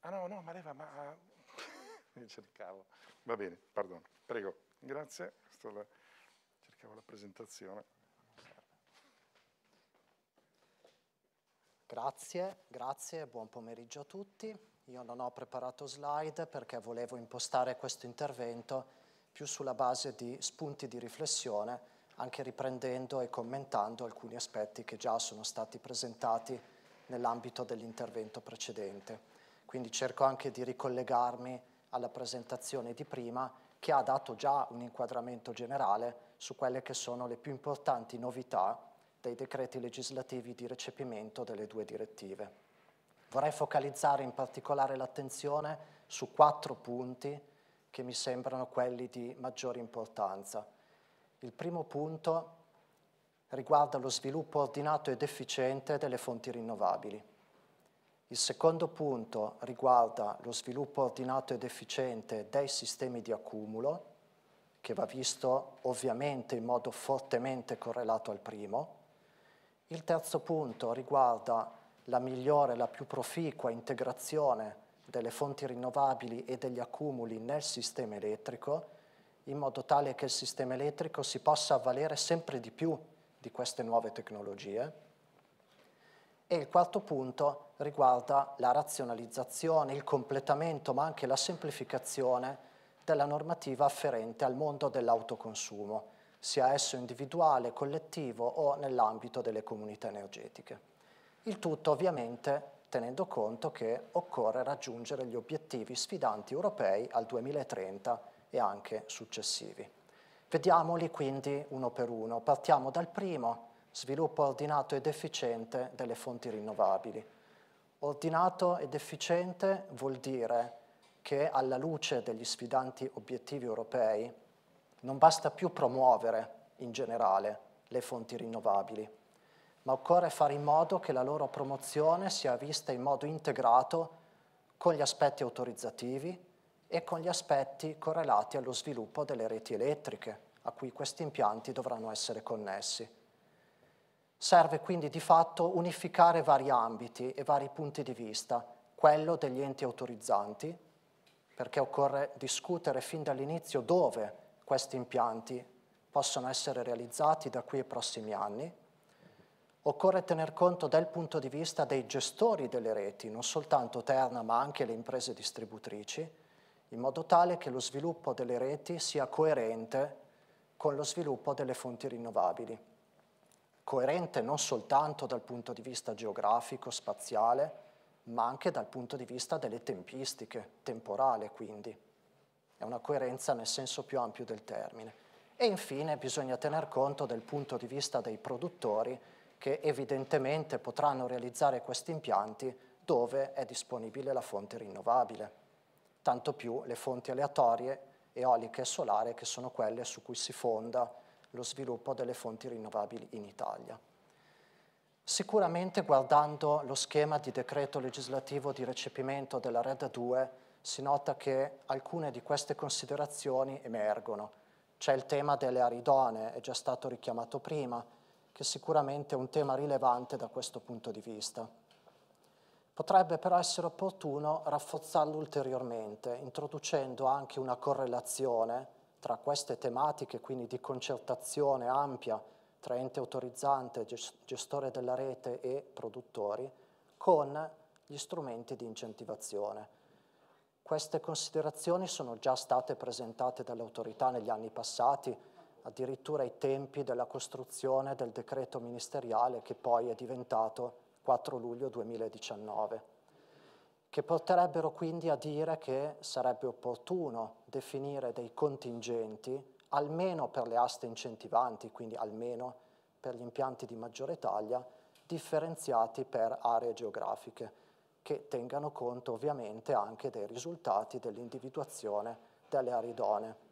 Ah no, no, ma leva, ma... Dice ah. Va bene, perdono. Prego, grazie. La... Cercavo la presentazione. Grazie, grazie, buon pomeriggio a tutti. Io non ho preparato slide perché volevo impostare questo intervento più sulla base di spunti di riflessione, anche riprendendo e commentando alcuni aspetti che già sono stati presentati nell'ambito dell'intervento precedente. Quindi cerco anche di ricollegarmi alla presentazione di prima che ha dato già un inquadramento generale su quelle che sono le più importanti novità dei decreti legislativi di recepimento delle due direttive. Vorrei focalizzare in particolare l'attenzione su quattro punti che mi sembrano quelli di maggiore importanza. Il primo punto riguarda lo sviluppo ordinato ed efficiente delle fonti rinnovabili. Il secondo punto riguarda lo sviluppo ordinato ed efficiente dei sistemi di accumulo, che va visto ovviamente in modo fortemente correlato al primo. Il terzo punto riguarda la migliore, la più proficua integrazione delle fonti rinnovabili e degli accumuli nel sistema elettrico in modo tale che il sistema elettrico si possa avvalere sempre di più di queste nuove tecnologie. E il quarto punto riguarda la razionalizzazione, il completamento, ma anche la semplificazione della normativa afferente al mondo dell'autoconsumo, sia esso individuale, collettivo o nell'ambito delle comunità energetiche. Il tutto ovviamente tenendo conto che occorre raggiungere gli obiettivi sfidanti europei al 2030 e anche successivi. Vediamoli quindi uno per uno. Partiamo dal primo, sviluppo ordinato ed efficiente delle fonti rinnovabili. Ordinato ed efficiente vuol dire che alla luce degli sfidanti obiettivi europei non basta più promuovere in generale le fonti rinnovabili, ma occorre fare in modo che la loro promozione sia vista in modo integrato con gli aspetti autorizzativi e con gli aspetti correlati allo sviluppo delle reti elettriche a cui questi impianti dovranno essere connessi. Serve quindi di fatto unificare vari ambiti e vari punti di vista, quello degli enti autorizzanti, perché occorre discutere fin dall'inizio dove questi impianti possono essere realizzati da qui ai prossimi anni, Occorre tener conto del punto di vista dei gestori delle reti, non soltanto Terna ma anche le imprese distributrici, in modo tale che lo sviluppo delle reti sia coerente con lo sviluppo delle fonti rinnovabili. Coerente non soltanto dal punto di vista geografico, spaziale, ma anche dal punto di vista delle tempistiche, temporale quindi. È una coerenza nel senso più ampio del termine. E infine bisogna tener conto del punto di vista dei produttori che evidentemente potranno realizzare questi impianti dove è disponibile la fonte rinnovabile, tanto più le fonti aleatorie, eoliche e solare, che sono quelle su cui si fonda lo sviluppo delle fonti rinnovabili in Italia. Sicuramente guardando lo schema di decreto legislativo di recepimento della Red 2 si nota che alcune di queste considerazioni emergono. C'è il tema delle aridone, è già stato richiamato prima, che sicuramente è un tema rilevante da questo punto di vista. Potrebbe però essere opportuno rafforzarlo ulteriormente, introducendo anche una correlazione tra queste tematiche, quindi di concertazione ampia tra ente autorizzante, gestore della rete e produttori, con gli strumenti di incentivazione. Queste considerazioni sono già state presentate dalle autorità negli anni passati, addirittura i tempi della costruzione del decreto ministeriale che poi è diventato 4 luglio 2019, che porterebbero quindi a dire che sarebbe opportuno definire dei contingenti almeno per le aste incentivanti, quindi almeno per gli impianti di maggiore taglia, differenziati per aree geografiche, che tengano conto ovviamente anche dei risultati dell'individuazione delle aree idonee.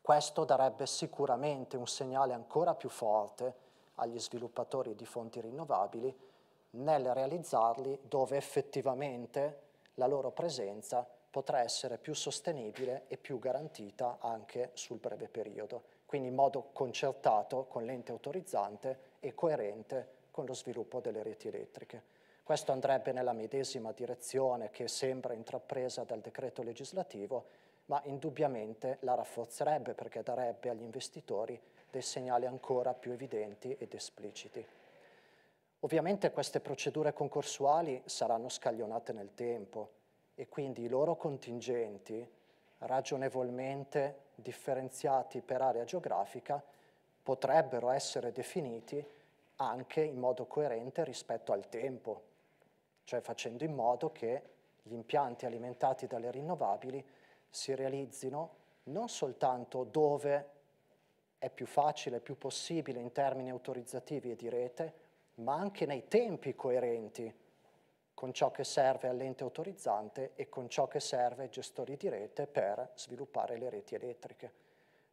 Questo darebbe sicuramente un segnale ancora più forte agli sviluppatori di fonti rinnovabili nel realizzarli dove effettivamente la loro presenza potrà essere più sostenibile e più garantita anche sul breve periodo, quindi in modo concertato con l'ente autorizzante e coerente con lo sviluppo delle reti elettriche. Questo andrebbe nella medesima direzione che sembra intrapresa dal decreto legislativo ma indubbiamente la rafforzerebbe perché darebbe agli investitori dei segnali ancora più evidenti ed espliciti. Ovviamente queste procedure concorsuali saranno scaglionate nel tempo e quindi i loro contingenti, ragionevolmente differenziati per area geografica, potrebbero essere definiti anche in modo coerente rispetto al tempo, cioè facendo in modo che gli impianti alimentati dalle rinnovabili si realizzino non soltanto dove è più facile, più possibile in termini autorizzativi e di rete, ma anche nei tempi coerenti con ciò che serve all'ente autorizzante e con ciò che serve ai gestori di rete per sviluppare le reti elettriche,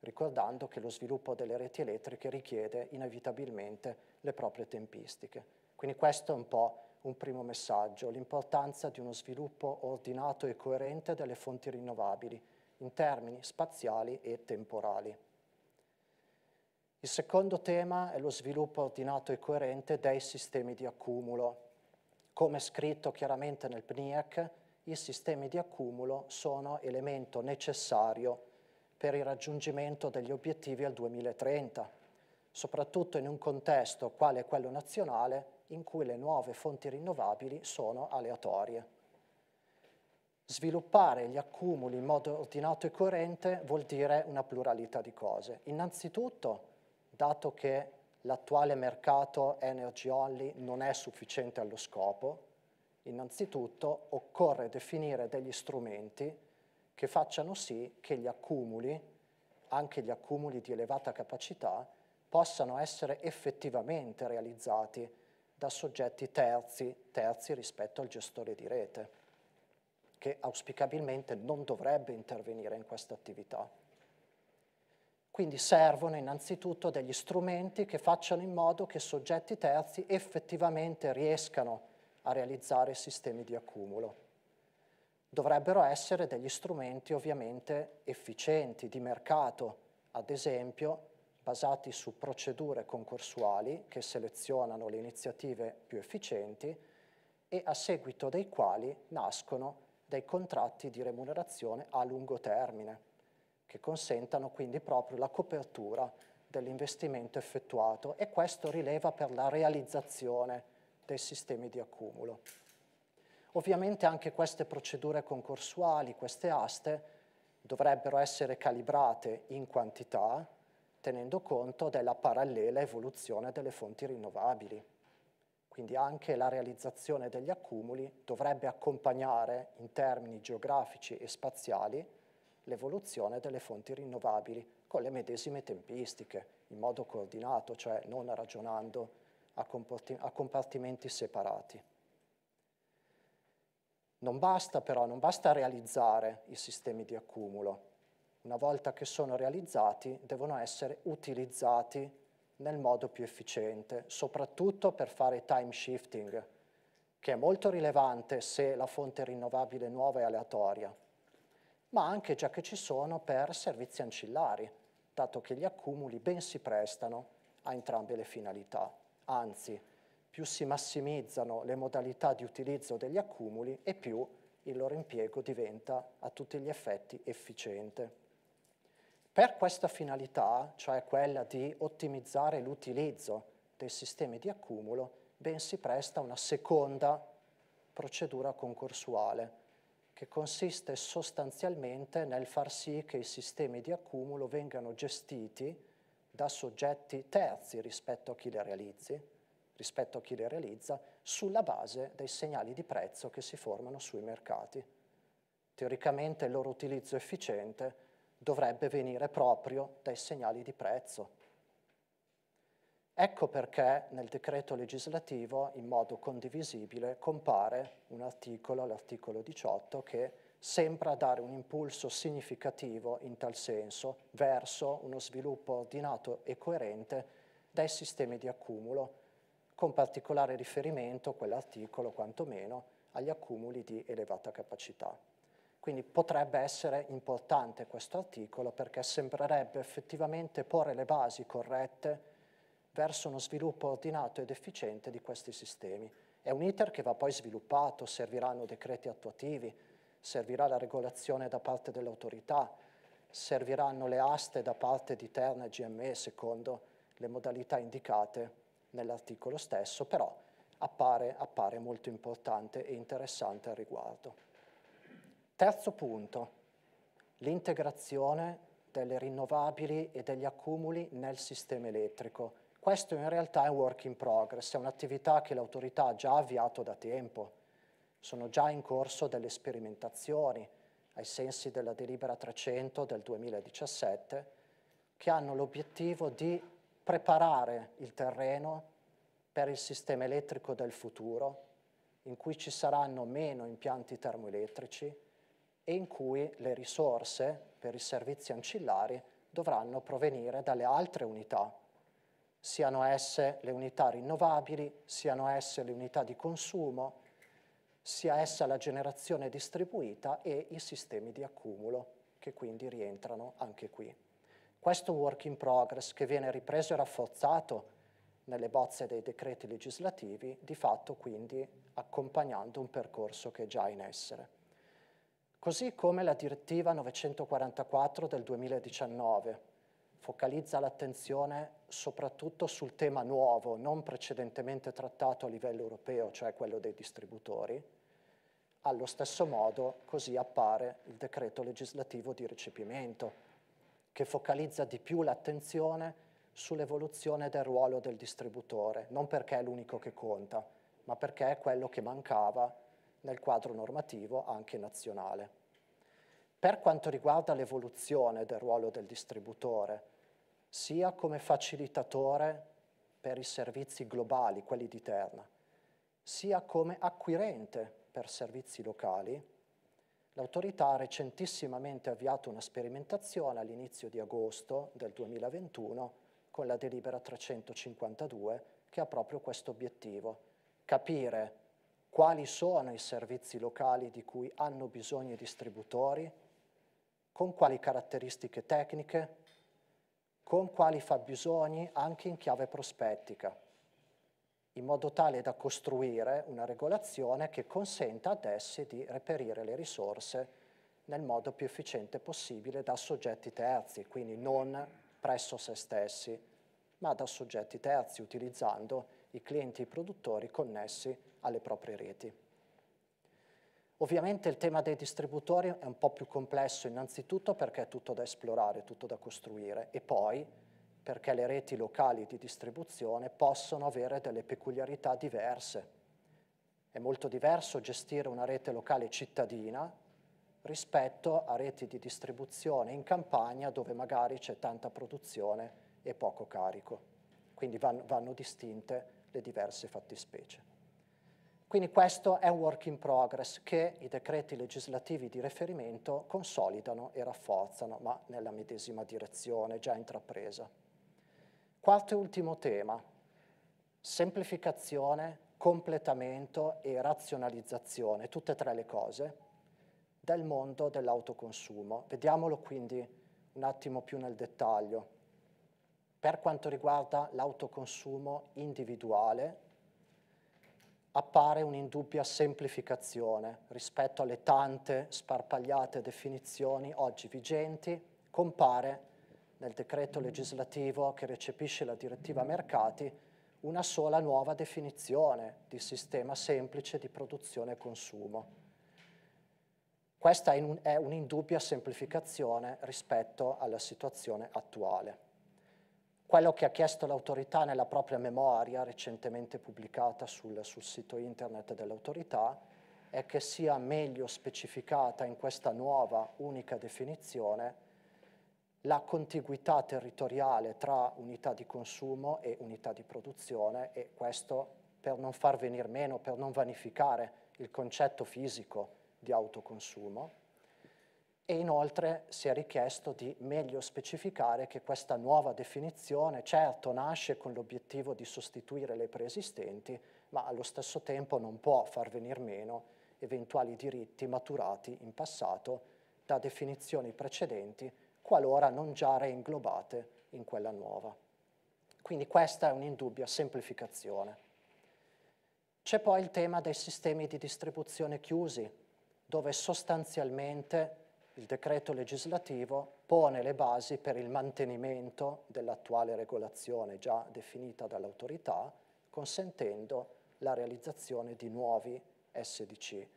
ricordando che lo sviluppo delle reti elettriche richiede inevitabilmente le proprie tempistiche. Quindi questo è un po' un primo messaggio, l'importanza di uno sviluppo ordinato e coerente delle fonti rinnovabili in termini spaziali e temporali. Il secondo tema è lo sviluppo ordinato e coerente dei sistemi di accumulo. Come scritto chiaramente nel PNIEC, i sistemi di accumulo sono elemento necessario per il raggiungimento degli obiettivi al 2030, soprattutto in un contesto quale quello nazionale in cui le nuove fonti rinnovabili sono aleatorie. Sviluppare gli accumuli in modo ordinato e coerente vuol dire una pluralità di cose. Innanzitutto, dato che l'attuale mercato energy only non è sufficiente allo scopo, innanzitutto occorre definire degli strumenti che facciano sì che gli accumuli, anche gli accumuli di elevata capacità, possano essere effettivamente realizzati da soggetti terzi, terzi rispetto al gestore di rete, che auspicabilmente non dovrebbe intervenire in questa attività. Quindi servono innanzitutto degli strumenti che facciano in modo che soggetti terzi effettivamente riescano a realizzare sistemi di accumulo. Dovrebbero essere degli strumenti ovviamente efficienti, di mercato, ad esempio basati su procedure concorsuali che selezionano le iniziative più efficienti e a seguito dei quali nascono dei contratti di remunerazione a lungo termine, che consentano quindi proprio la copertura dell'investimento effettuato e questo rileva per la realizzazione dei sistemi di accumulo. Ovviamente anche queste procedure concorsuali, queste aste, dovrebbero essere calibrate in quantità tenendo conto della parallela evoluzione delle fonti rinnovabili. Quindi anche la realizzazione degli accumuli dovrebbe accompagnare in termini geografici e spaziali l'evoluzione delle fonti rinnovabili con le medesime tempistiche, in modo coordinato, cioè non ragionando a, a compartimenti separati. Non basta però, non basta realizzare i sistemi di accumulo, una volta che sono realizzati, devono essere utilizzati nel modo più efficiente, soprattutto per fare time shifting, che è molto rilevante se la fonte rinnovabile nuova è aleatoria, ma anche già che ci sono per servizi ancillari, dato che gli accumuli ben si prestano a entrambe le finalità. Anzi, più si massimizzano le modalità di utilizzo degli accumuli e più il loro impiego diventa a tutti gli effetti efficiente. Per questa finalità, cioè quella di ottimizzare l'utilizzo dei sistemi di accumulo, ben si presta una seconda procedura concorsuale, che consiste sostanzialmente nel far sì che i sistemi di accumulo vengano gestiti da soggetti terzi rispetto a chi le realizzi, a chi li realizza, sulla base dei segnali di prezzo che si formano sui mercati. Teoricamente il loro utilizzo efficiente dovrebbe venire proprio dai segnali di prezzo. Ecco perché nel decreto legislativo, in modo condivisibile, compare un articolo, l'articolo 18, che sembra dare un impulso significativo in tal senso verso uno sviluppo ordinato e coerente dei sistemi di accumulo, con particolare riferimento, quell'articolo quantomeno, agli accumuli di elevata capacità. Quindi potrebbe essere importante questo articolo perché sembrerebbe effettivamente porre le basi corrette verso uno sviluppo ordinato ed efficiente di questi sistemi. È un iter che va poi sviluppato, serviranno decreti attuativi, servirà la regolazione da parte delle autorità, serviranno le aste da parte di Terna e GME secondo le modalità indicate nell'articolo stesso, però appare, appare molto importante e interessante al riguardo. Terzo punto, l'integrazione delle rinnovabili e degli accumuli nel sistema elettrico. Questo in realtà è un work in progress, è un'attività che l'autorità ha già avviato da tempo. Sono già in corso delle sperimentazioni ai sensi della delibera 300 del 2017 che hanno l'obiettivo di preparare il terreno per il sistema elettrico del futuro in cui ci saranno meno impianti termoelettrici, e in cui le risorse per i servizi ancillari dovranno provenire dalle altre unità, siano esse le unità rinnovabili, siano esse le unità di consumo, sia essa la generazione distribuita e i sistemi di accumulo, che quindi rientrano anche qui. Questo è un work in progress che viene ripreso e rafforzato nelle bozze dei decreti legislativi, di fatto quindi accompagnando un percorso che è già in essere così come la direttiva 944 del 2019 focalizza l'attenzione soprattutto sul tema nuovo, non precedentemente trattato a livello europeo, cioè quello dei distributori, allo stesso modo così appare il decreto legislativo di recepimento, che focalizza di più l'attenzione sull'evoluzione del ruolo del distributore, non perché è l'unico che conta, ma perché è quello che mancava nel quadro normativo anche nazionale. Per quanto riguarda l'evoluzione del ruolo del distributore, sia come facilitatore per i servizi globali, quelli di Terna, sia come acquirente per servizi locali, l'autorità ha recentissimamente avviato una sperimentazione all'inizio di agosto del 2021 con la delibera 352 che ha proprio questo obiettivo, capire quali sono i servizi locali di cui hanno bisogno i distributori, con quali caratteristiche tecniche, con quali fabbisogni anche in chiave prospettica, in modo tale da costruire una regolazione che consenta ad essi di reperire le risorse nel modo più efficiente possibile da soggetti terzi, quindi non presso se stessi, ma da soggetti terzi, utilizzando i clienti e i produttori connessi alle proprie reti. Ovviamente il tema dei distributori è un po' più complesso innanzitutto perché è tutto da esplorare, tutto da costruire e poi perché le reti locali di distribuzione possono avere delle peculiarità diverse. È molto diverso gestire una rete locale cittadina rispetto a reti di distribuzione in campagna dove magari c'è tanta produzione e poco carico. Quindi vanno, vanno distinte le diverse fattispecie. Quindi questo è un work in progress che i decreti legislativi di riferimento consolidano e rafforzano, ma nella medesima direzione già intrapresa. Quarto e ultimo tema, semplificazione, completamento e razionalizzazione, tutte e tre le cose, del mondo dell'autoconsumo. Vediamolo quindi un attimo più nel dettaglio. Per quanto riguarda l'autoconsumo individuale, appare un'indubbia semplificazione rispetto alle tante sparpagliate definizioni oggi vigenti, compare nel decreto legislativo che recepisce la direttiva mercati una sola nuova definizione di sistema semplice di produzione e consumo. Questa è un'indubbia semplificazione rispetto alla situazione attuale quello che ha chiesto l'autorità nella propria memoria recentemente pubblicata sul, sul sito internet dell'autorità è che sia meglio specificata in questa nuova unica definizione la contiguità territoriale tra unità di consumo e unità di produzione e questo per non far venir meno, per non vanificare il concetto fisico di autoconsumo e inoltre si è richiesto di meglio specificare che questa nuova definizione certo nasce con l'obiettivo di sostituire le preesistenti, ma allo stesso tempo non può far venir meno eventuali diritti maturati in passato da definizioni precedenti qualora non già reinglobate in quella nuova. Quindi questa è un'indubbia semplificazione. C'è poi il tema dei sistemi di distribuzione chiusi, dove sostanzialmente il decreto legislativo pone le basi per il mantenimento dell'attuale regolazione già definita dall'autorità, consentendo la realizzazione di nuovi SDC.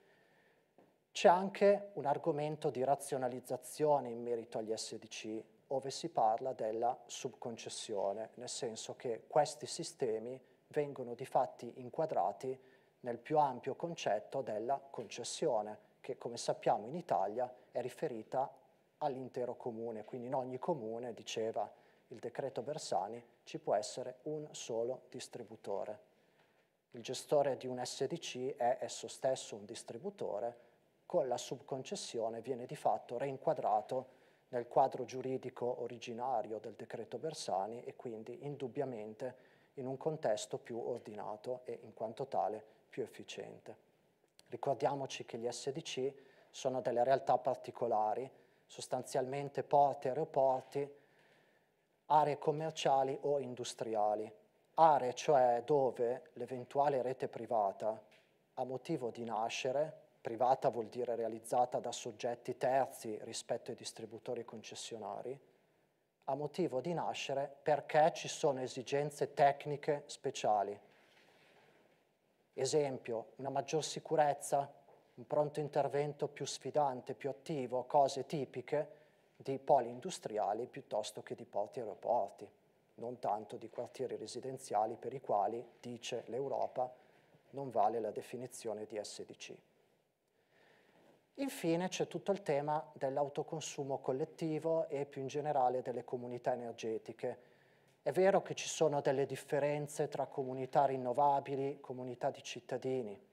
C'è anche un argomento di razionalizzazione in merito agli SDC, ove si parla della subconcessione, nel senso che questi sistemi vengono di fatti inquadrati nel più ampio concetto della concessione, che come sappiamo in Italia è riferita all'intero comune, quindi in ogni comune, diceva il decreto Bersani, ci può essere un solo distributore. Il gestore di un SDC è esso stesso un distributore, con la subconcessione viene di fatto reinquadrato nel quadro giuridico originario del decreto Bersani e quindi indubbiamente in un contesto più ordinato e in quanto tale più efficiente. Ricordiamoci che gli SDC sono delle realtà particolari, sostanzialmente porti, aeroporti, aree commerciali o industriali, aree cioè dove l'eventuale rete privata ha motivo di nascere, privata vuol dire realizzata da soggetti terzi rispetto ai distributori concessionari, ha motivo di nascere perché ci sono esigenze tecniche speciali. Esempio, una maggior sicurezza un pronto intervento più sfidante, più attivo, cose tipiche di poli industriali piuttosto che di porti e aeroporti, non tanto di quartieri residenziali per i quali, dice l'Europa, non vale la definizione di SDC. Infine c'è tutto il tema dell'autoconsumo collettivo e più in generale delle comunità energetiche. È vero che ci sono delle differenze tra comunità rinnovabili, comunità di cittadini,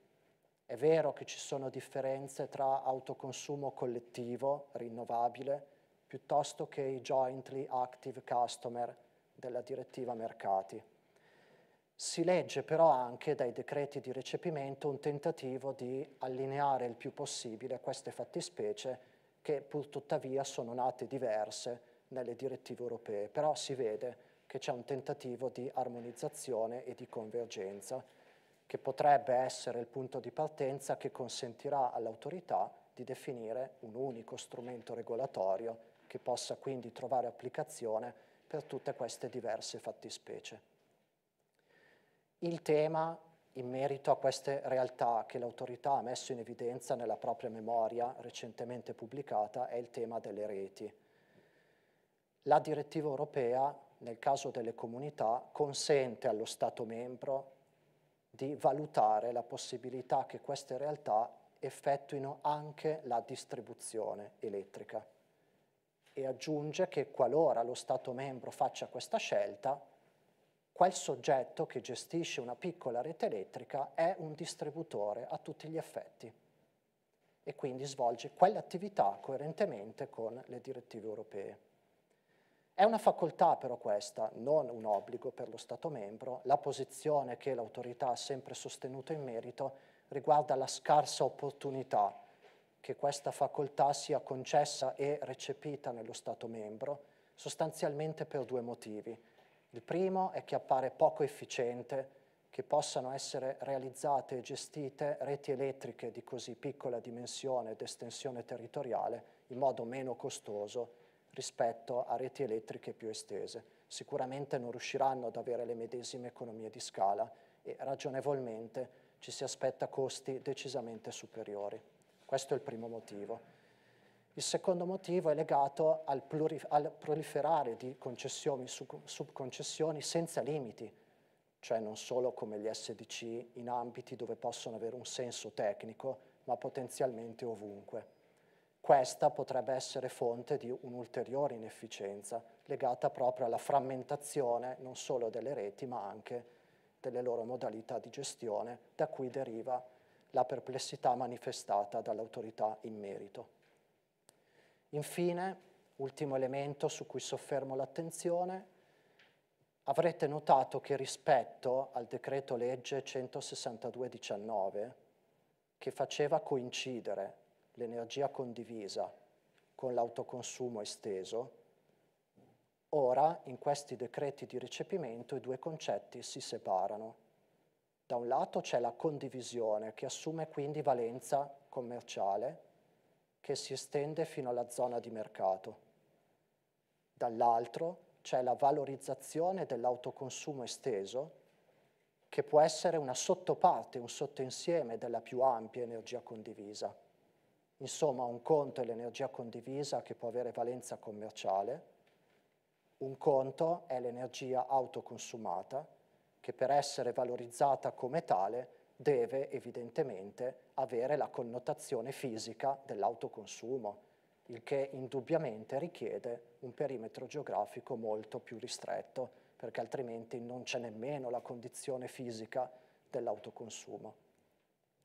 è vero che ci sono differenze tra autoconsumo collettivo, rinnovabile, piuttosto che i jointly active customer della direttiva mercati. Si legge però anche dai decreti di recepimento un tentativo di allineare il più possibile queste fattispecie che pur tuttavia sono nate diverse nelle direttive europee, però si vede che c'è un tentativo di armonizzazione e di convergenza che potrebbe essere il punto di partenza che consentirà all'autorità di definire un unico strumento regolatorio che possa quindi trovare applicazione per tutte queste diverse fattispecie. Il tema in merito a queste realtà che l'autorità ha messo in evidenza nella propria memoria recentemente pubblicata è il tema delle reti. La direttiva europea, nel caso delle comunità, consente allo Stato membro di valutare la possibilità che queste realtà effettuino anche la distribuzione elettrica e aggiunge che qualora lo Stato membro faccia questa scelta, quel soggetto che gestisce una piccola rete elettrica è un distributore a tutti gli effetti e quindi svolge quell'attività coerentemente con le direttive europee. È una facoltà però questa, non un obbligo per lo Stato membro, la posizione che l'autorità ha sempre sostenuto in merito riguarda la scarsa opportunità che questa facoltà sia concessa e recepita nello Stato membro, sostanzialmente per due motivi. Il primo è che appare poco efficiente che possano essere realizzate e gestite reti elettriche di così piccola dimensione ed estensione territoriale in modo meno costoso rispetto a reti elettriche più estese. Sicuramente non riusciranno ad avere le medesime economie di scala e ragionevolmente ci si aspetta costi decisamente superiori. Questo è il primo motivo. Il secondo motivo è legato al, al proliferare di concessioni, sub subconcessioni senza limiti, cioè non solo come gli SDC in ambiti dove possono avere un senso tecnico, ma potenzialmente ovunque questa potrebbe essere fonte di un'ulteriore inefficienza legata proprio alla frammentazione non solo delle reti ma anche delle loro modalità di gestione, da cui deriva la perplessità manifestata dall'autorità in merito. Infine, ultimo elemento su cui soffermo l'attenzione, avrete notato che rispetto al decreto legge 162-19, che faceva coincidere l'energia condivisa con l'autoconsumo esteso, ora in questi decreti di recepimento i due concetti si separano. Da un lato c'è la condivisione che assume quindi valenza commerciale che si estende fino alla zona di mercato. Dall'altro c'è la valorizzazione dell'autoconsumo esteso che può essere una sottoparte, un sottoinsieme della più ampia energia condivisa. Insomma, un conto è l'energia condivisa che può avere valenza commerciale, un conto è l'energia autoconsumata che per essere valorizzata come tale deve evidentemente avere la connotazione fisica dell'autoconsumo, il che indubbiamente richiede un perimetro geografico molto più ristretto, perché altrimenti non c'è nemmeno la condizione fisica dell'autoconsumo.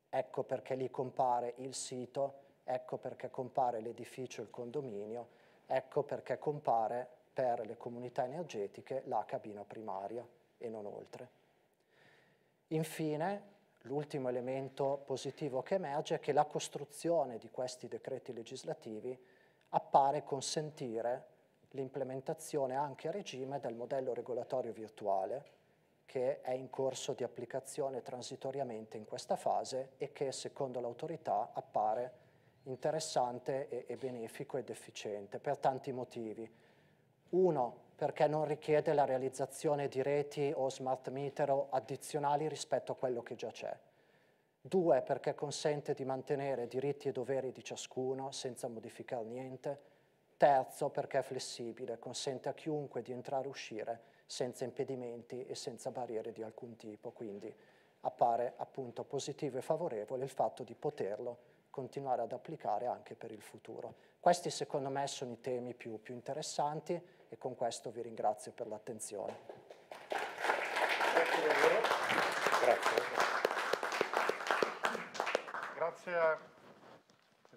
Ecco perché lì compare il sito ecco perché compare l'edificio, il condominio, ecco perché compare per le comunità energetiche la cabina primaria e non oltre. Infine, l'ultimo elemento positivo che emerge è che la costruzione di questi decreti legislativi appare consentire l'implementazione anche a regime del modello regolatorio virtuale che è in corso di applicazione transitoriamente in questa fase e che secondo l'autorità appare interessante e, e benefico ed efficiente per tanti motivi. Uno, perché non richiede la realizzazione di reti o smart meter o addizionali rispetto a quello che già c'è. Due, perché consente di mantenere diritti e doveri di ciascuno senza modificare niente. Terzo, perché è flessibile, consente a chiunque di entrare e uscire senza impedimenti e senza barriere di alcun tipo, quindi appare appunto positivo e favorevole il fatto di poterlo continuare ad applicare anche per il futuro. Questi secondo me sono i temi più, più interessanti e con questo vi ringrazio per l'attenzione. Grazie. Grazie a...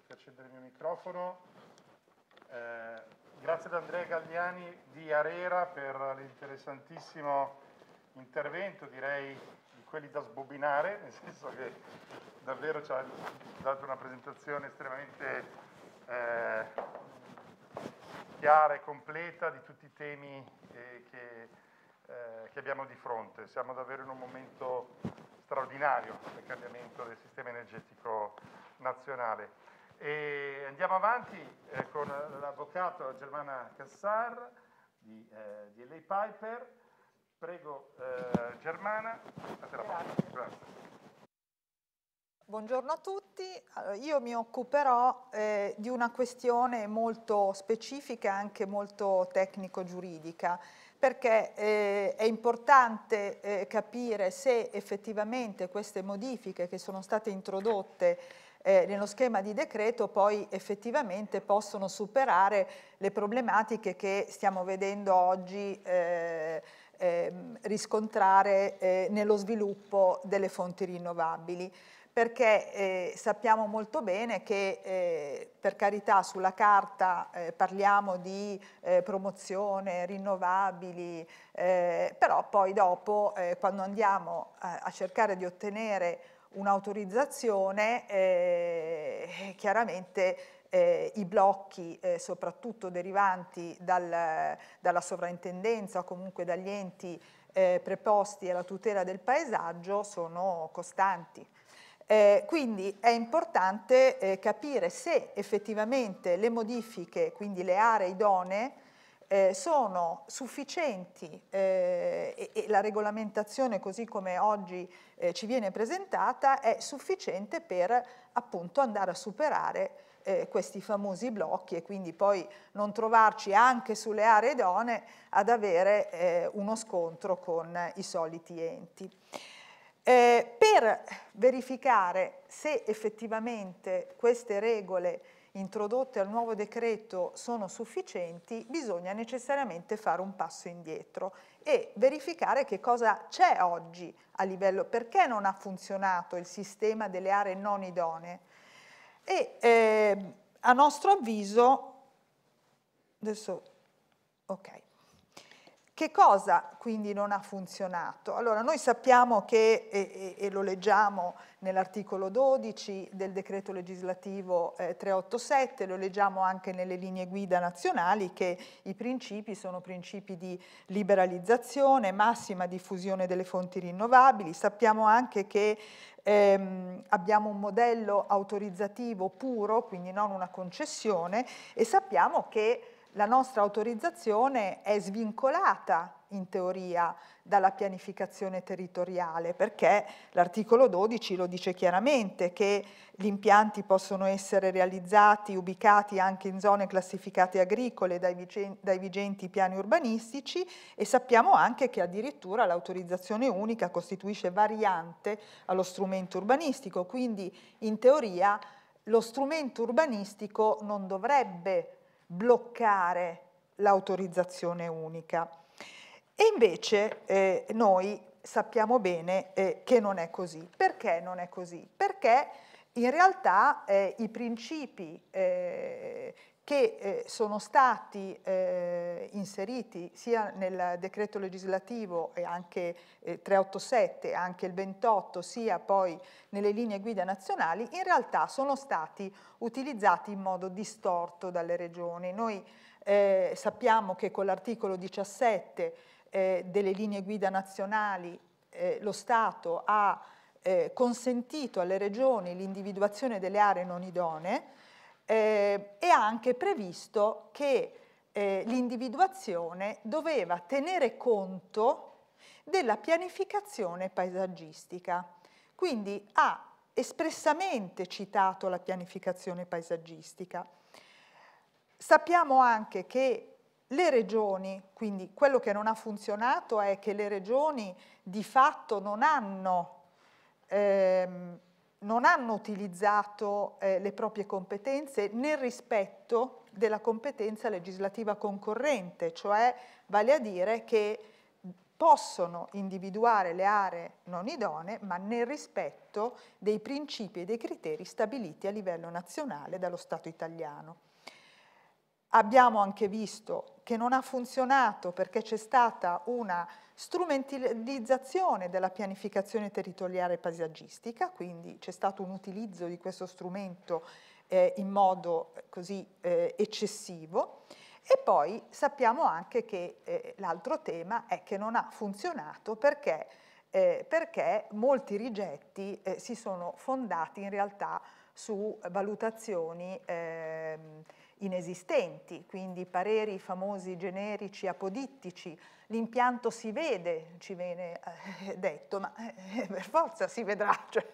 accendere il mio microfono. Eh, grazie ad Andrea Gagliani di Arera per l'interessantissimo intervento, direi quelli da sbobinare, nel senso che davvero ci ha dato una presentazione estremamente eh, chiara e completa di tutti i temi eh, che, eh, che, abbiamo di fronte. Siamo davvero in un momento straordinario del cambiamento del sistema energetico nazionale. E andiamo avanti eh, con l'avvocato Germana Cassar di, eh, di LA Piper. Prego eh, Germana, a te la parola. Grazie. Buongiorno a tutti, allora, io mi occuperò eh, di una questione molto specifica, anche molto tecnico-giuridica, perché eh, è importante eh, capire se effettivamente queste modifiche che sono state introdotte eh, nello schema di decreto poi effettivamente possono superare le problematiche che stiamo vedendo oggi eh, ehm, riscontrare eh, nello sviluppo delle fonti rinnovabili perché eh, sappiamo molto bene che eh, per carità sulla carta eh, parliamo di eh, promozione, rinnovabili, eh, però poi dopo eh, quando andiamo a, a, cercare di ottenere un'autorizzazione chiaramente eh, i blocchi eh, soprattutto derivanti dal, dalla sovrintendenza o comunque dagli enti eh, preposti alla tutela del paesaggio sono costanti. Eh, quindi è importante eh, capire se effettivamente le modifiche, quindi le aree idonee, eh, sono sufficienti eh, e, e, la regolamentazione così come oggi eh, ci viene presentata è sufficiente per appunto andare a superare eh, questi famosi blocchi e quindi poi non trovarci anche sulle aree idonee ad avere eh, uno scontro con i soliti enti. Eh, per verificare se effettivamente queste regole introdotte al nuovo decreto sono sufficienti, bisogna necessariamente fare un passo indietro e verificare che cosa c'è oggi a livello, perché non ha funzionato il sistema delle aree non idonee e eh, a nostro avviso, adesso, ok, che cosa quindi non ha funzionato? Allora, noi sappiamo che, e, e lo leggiamo nell'articolo 12 del decreto legislativo eh, 387, lo leggiamo anche nelle linee guida nazionali, che i principi sono principi di liberalizzazione, massima diffusione delle fonti rinnovabili, sappiamo anche che ehm, abbiamo un modello autorizzativo puro, quindi non una concessione, e sappiamo che la nostra autorizzazione è svincolata in teoria dalla pianificazione territoriale perché l'articolo 12 lo dice chiaramente che gli impianti possono essere realizzati, ubicati anche in zone classificate agricole dai, vigenti, dai vigenti piani urbanistici e sappiamo anche che addirittura l'autorizzazione unica costituisce variante allo strumento urbanistico, quindi in teoria lo strumento urbanistico non dovrebbe bloccare l'autorizzazione unica. E invece eh, noi sappiamo bene eh, che non è così. Perché non è così? Perché in realtà eh, i principi eh, che eh, sono stati eh, inseriti sia nel decreto legislativo e anche eh, 387, anche il 28, sia poi nelle linee guida nazionali, in realtà sono stati utilizzati in modo distorto dalle regioni. Noi eh, sappiamo che con l'articolo 17 eh, delle linee guida nazionali eh, lo Stato ha consentito alle regioni l'individuazione delle aree non idonee, eh, è anche previsto che eh, l'individuazione doveva tenere conto della pianificazione paesaggistica. Quindi ha espressamente citato la pianificazione paesaggistica. Sappiamo anche che le regioni, quindi quello che non ha funzionato è che le regioni di fatto non hanno ehm, non hanno utilizzato eh, le proprie competenze nel rispetto della competenza legislativa concorrente, cioè vale a dire che possono individuare le aree non idonee, ma nel rispetto dei principi e dei criteri stabiliti a livello nazionale dallo Stato italiano. Abbiamo anche visto che non ha funzionato perché c'è stata una strumentalizzazione della pianificazione territoriale e paesaggistica, quindi c'è stato un utilizzo di questo strumento eh, in modo eh, così eh, eccessivo. E poi sappiamo anche che eh, l'altro tema è che non ha funzionato perché, eh, perché molti rigetti eh, si sono fondati in realtà su valutazioni ehm, inesistenti, quindi pareri famosi generici apodittici, l'impianto si vede, ci viene eh, detto, ma eh, per forza si vedrà, cioè,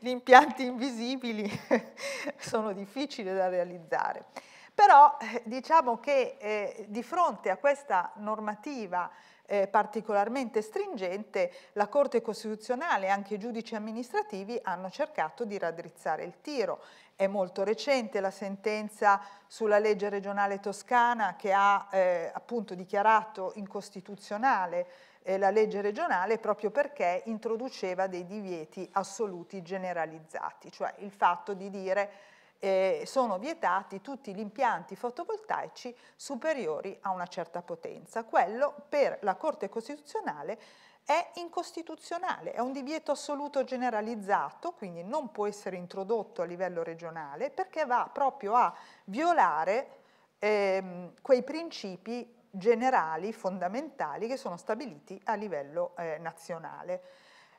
gli impianti invisibili sono difficili da realizzare. Però eh, diciamo che eh, di fronte a questa normativa eh, particolarmente stringente, la Corte Costituzionale e anche i giudici amministrativi hanno cercato di raddrizzare il tiro è molto recente la sentenza sulla legge regionale toscana che ha eh, appunto dichiarato incostituzionale eh, la legge regionale proprio perché introduceva dei divieti assoluti generalizzati, cioè il fatto di dire eh, sono vietati tutti gli impianti fotovoltaici superiori a una certa potenza. Quello per la Corte Costituzionale è incostituzionale, è un divieto assoluto generalizzato, quindi non può essere introdotto a livello regionale perché va proprio a violare ehm, quei principi generali, fondamentali, che sono stabiliti a livello eh, nazionale.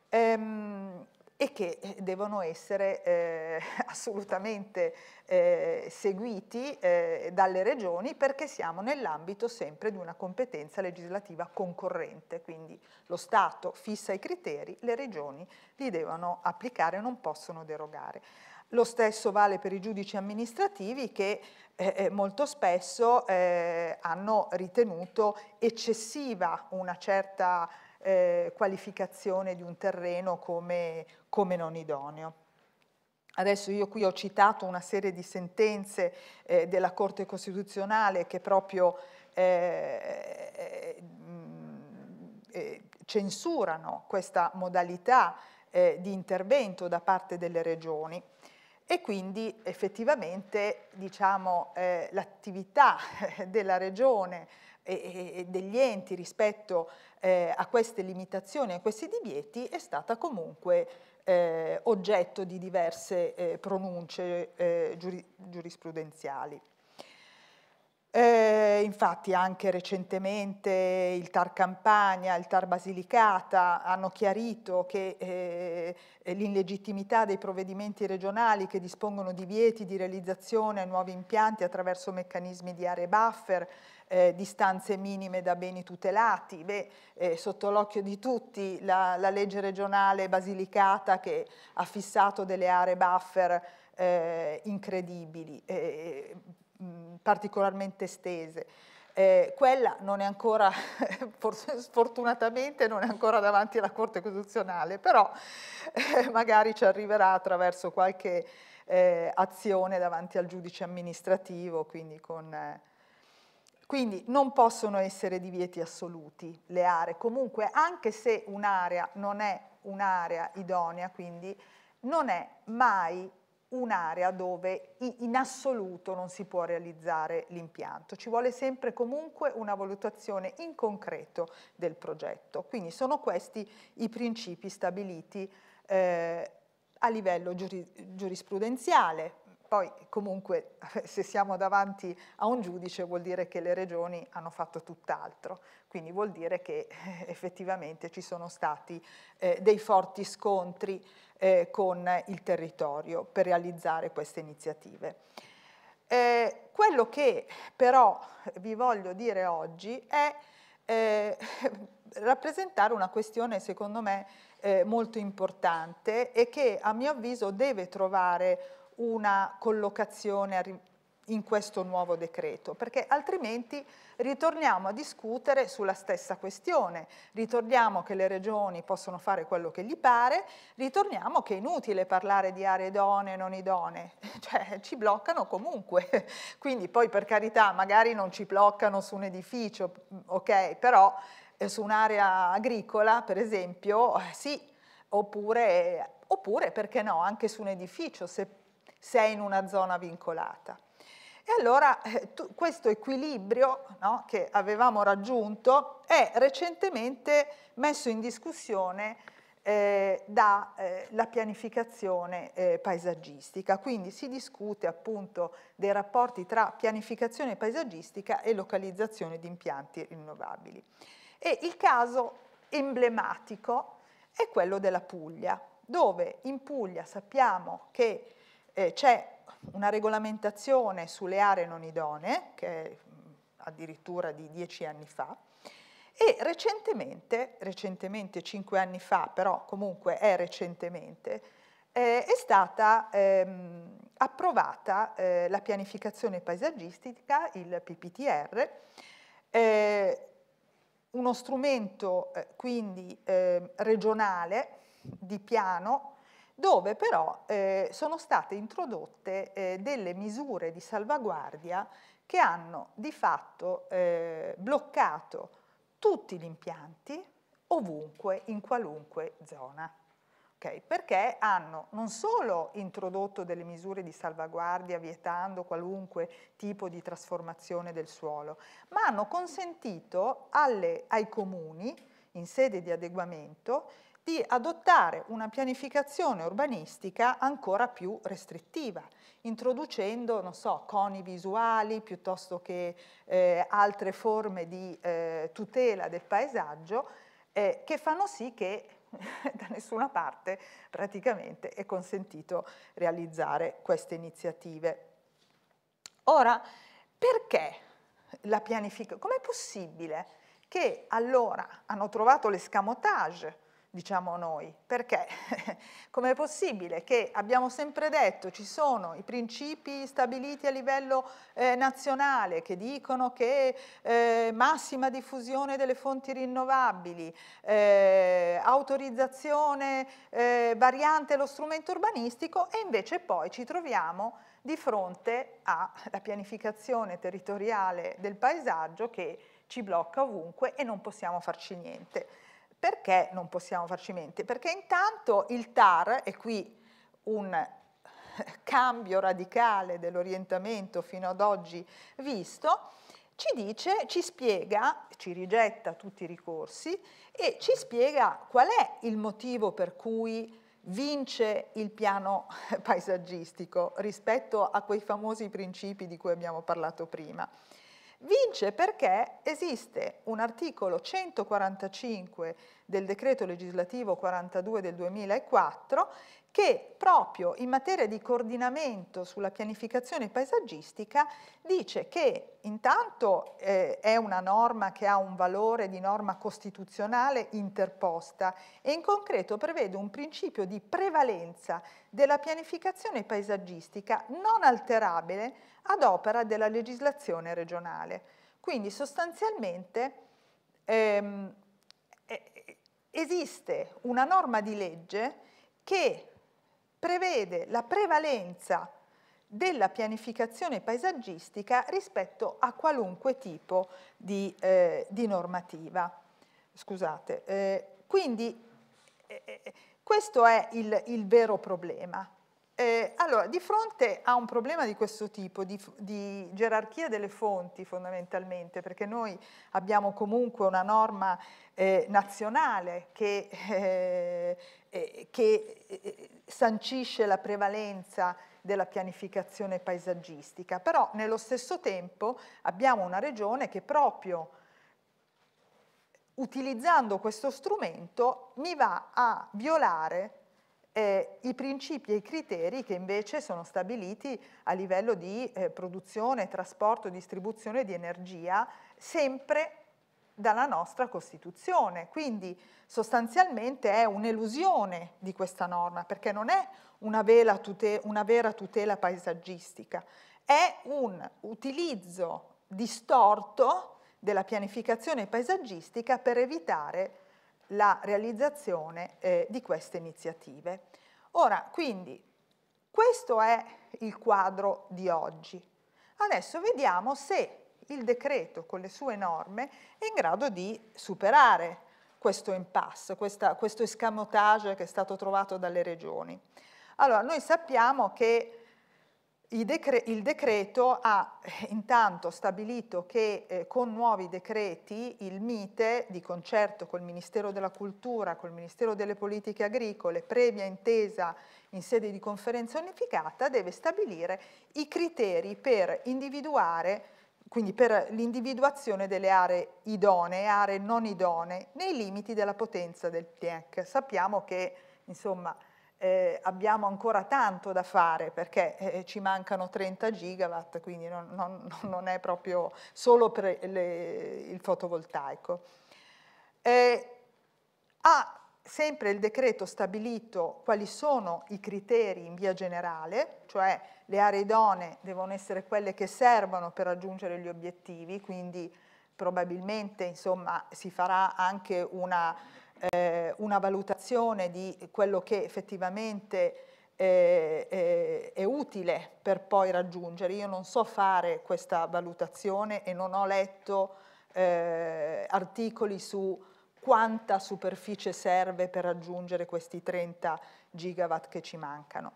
Ehm, e che eh, devono essere eh, assolutamente eh, seguiti eh, dalle regioni perché siamo nell'ambito sempre di una competenza legislativa concorrente, quindi lo Stato fissa i criteri, le regioni li devono applicare, non possono derogare. Lo stesso vale per i giudici amministrativi che eh, eh molto spesso eh, hanno ritenuto eccessiva una certa eh, qualificazione di un terreno come, come non idoneo. Adesso io qui ho citato una serie di sentenze eh, della Corte Costituzionale che proprio eh, eh, eh censurano questa modalità eh, di intervento da parte delle regioni e quindi effettivamente diciamo, eh, l'attività della regione e degli enti rispetto eh, a queste limitazioni, a questi divieti, è stata comunque eh, oggetto di diverse eh, pronunce giurisprudenziali. Eh, infatti anche recentemente il TAR Campania, il TAR Basilicata hanno chiarito che eh, l'illegittimità dei provvedimenti regionali che dispongono di vieti di realizzazione a nuovi impianti attraverso meccanismi di aree buffer, eh, distanze minime da beni tutelati. Beh, eh, sotto l'occhio di tutti la, la legge regionale Basilicata che ha fissato delle aree buffer eh, incredibili. Eh, particolarmente estese. Eh, quella non è ancora, sfortunatamente non è ancora davanti alla Corte Costituzionale, però eh, magari ci arriverà attraverso qualche eh, azione davanti al giudice amministrativo, quindi, con, eh, quindi non possono essere divieti assoluti le aree, comunque anche se un'area non è un'area idonea, quindi non è mai un'area dove in assoluto non si può realizzare l'impianto, ci vuole sempre comunque una valutazione in concreto del progetto. Quindi sono questi i principi stabiliti eh, a livello giurisprudenziale. Poi comunque se siamo davanti a un giudice vuol dire che le regioni hanno fatto tutt'altro, quindi vuol dire che effettivamente ci sono stati eh, dei forti scontri eh, con il territorio per realizzare queste iniziative. Eh, quello che però vi voglio dire oggi è eh, rappresentare una questione secondo me eh, molto importante e che a mio avviso deve trovare una collocazione in questo nuovo decreto, perché altrimenti ritorniamo a discutere sulla stessa questione, ritorniamo che le regioni possono fare quello che gli pare, ritorniamo che è inutile parlare di aree idonee e non idonee, cioè ci bloccano comunque, quindi poi per carità magari non ci bloccano su un edificio, mm, ok, però eh, su un'area agricola per esempio eh, sì, oppure, oppure perché no anche su un edificio se sei in una zona vincolata. E allora eh, tu, questo equilibrio no, che avevamo raggiunto è recentemente messo in discussione eh, dalla eh, pianificazione eh, paesaggistica. Quindi si discute appunto dei rapporti tra pianificazione paesaggistica e localizzazione di impianti rinnovabili. E il caso emblematico è quello della Puglia, dove in Puglia sappiamo che eh, c'è una regolamentazione sulle aree non idonee, che è addirittura di dieci anni fa, e recentemente, recentemente cinque anni fa, però comunque è recentemente, eh, è stata ehm, approvata eh, la pianificazione paesaggistica, il PPTR, eh, uno strumento eh, quindi ehm, regionale di piano dove però eh, sono state introdotte eh, delle misure di salvaguardia che hanno di fatto eh, bloccato tutti gli impianti ovunque, in qualunque zona. Okay? Perché hanno non solo introdotto delle misure di salvaguardia vietando qualunque tipo di trasformazione del suolo, ma hanno consentito alle, ai comuni, in sede di adeguamento, di adottare una pianificazione urbanistica ancora più restrittiva, introducendo non so, coni visuali piuttosto che eh, altre forme di eh, tutela del paesaggio eh, che fanno sì che da nessuna parte praticamente è consentito realizzare queste iniziative. Ora, perché la pianificazione? Com'è possibile che allora hanno trovato l'escamotage diciamo noi, perché com'è possibile che abbiamo sempre detto ci sono i principi stabiliti a livello eh, nazionale che dicono che eh, massima diffusione delle fonti rinnovabili, eh, autorizzazione eh, variante lo strumento urbanistico e invece poi ci troviamo di fronte alla pianificazione territoriale del paesaggio che ci blocca ovunque e non possiamo farci niente. Perché non possiamo farci mente? Perché intanto il TAR, e qui un cambio radicale dell'orientamento fino ad oggi visto, ci dice, ci spiega, ci rigetta tutti i ricorsi e ci spiega qual è il motivo per cui vince il piano paesaggistico rispetto a quei famosi principi di cui abbiamo parlato prima. Vince perché esiste un articolo 145 del decreto legislativo 42 del 2004 che proprio in materia di coordinamento sulla pianificazione paesaggistica dice che intanto eh, è una norma che ha un valore di norma costituzionale interposta e in concreto prevede un principio di prevalenza della pianificazione paesaggistica non alterabile ad opera della legislazione regionale. Quindi sostanzialmente ehm, esiste una norma di legge che prevede la prevalenza della pianificazione paesaggistica rispetto a qualunque tipo di, eh, di normativa. Scusate, eh, quindi eh, eh questo è il, il vero problema. Eh, allora, di fronte a un problema di questo tipo, di, di, gerarchia delle fonti fondamentalmente, perché noi abbiamo comunque una norma eh, nazionale che, eh, eh che eh, sancisce la prevalenza della pianificazione paesaggistica, però nello stesso tempo abbiamo una regione che proprio utilizzando questo strumento mi va a violare eh, i principi e i criteri che invece sono stabiliti a livello di eh, produzione, trasporto, distribuzione di energia, sempre dalla nostra Costituzione. Quindi sostanzialmente è un'elusione di questa norma, perché non è una, tutela, una vera tutela paesaggistica, è un utilizzo distorto della pianificazione paesaggistica per evitare la realizzazione eh, di queste iniziative. Ora, quindi, questo è il quadro di oggi. Adesso vediamo se il decreto con le sue norme è in grado di superare questo impasse, questa, questo escamotage che è stato trovato dalle regioni. Allora, noi sappiamo che decre il decreto ha eh, intanto stabilito che eh, con nuovi decreti il MITE, di concerto col Ministero della Cultura, col Ministero delle Politiche Agricole, previa intesa in sede di conferenza unificata, deve stabilire i criteri per individuare quindi per l'individuazione delle aree idonee aree non idonee nei limiti della potenza del PNIEC. Sappiamo che insomma, eh, abbiamo ancora tanto da fare perché eh, ci mancano 30 gigawatt, quindi non, non, non è proprio solo per le, il fotovoltaico. Eh, ha sempre il decreto stabilito quali sono i criteri in via generale, cioè le aree idonee devono essere quelle che servono per raggiungere gli obiettivi, quindi probabilmente insomma, si farà anche una eh, una valutazione di quello che effettivamente eh, eh, è utile per poi raggiungere. Io non so fare questa valutazione e non ho letto eh, articoli su quanta superficie serve per raggiungere questi 30 gigawatt che ci mancano.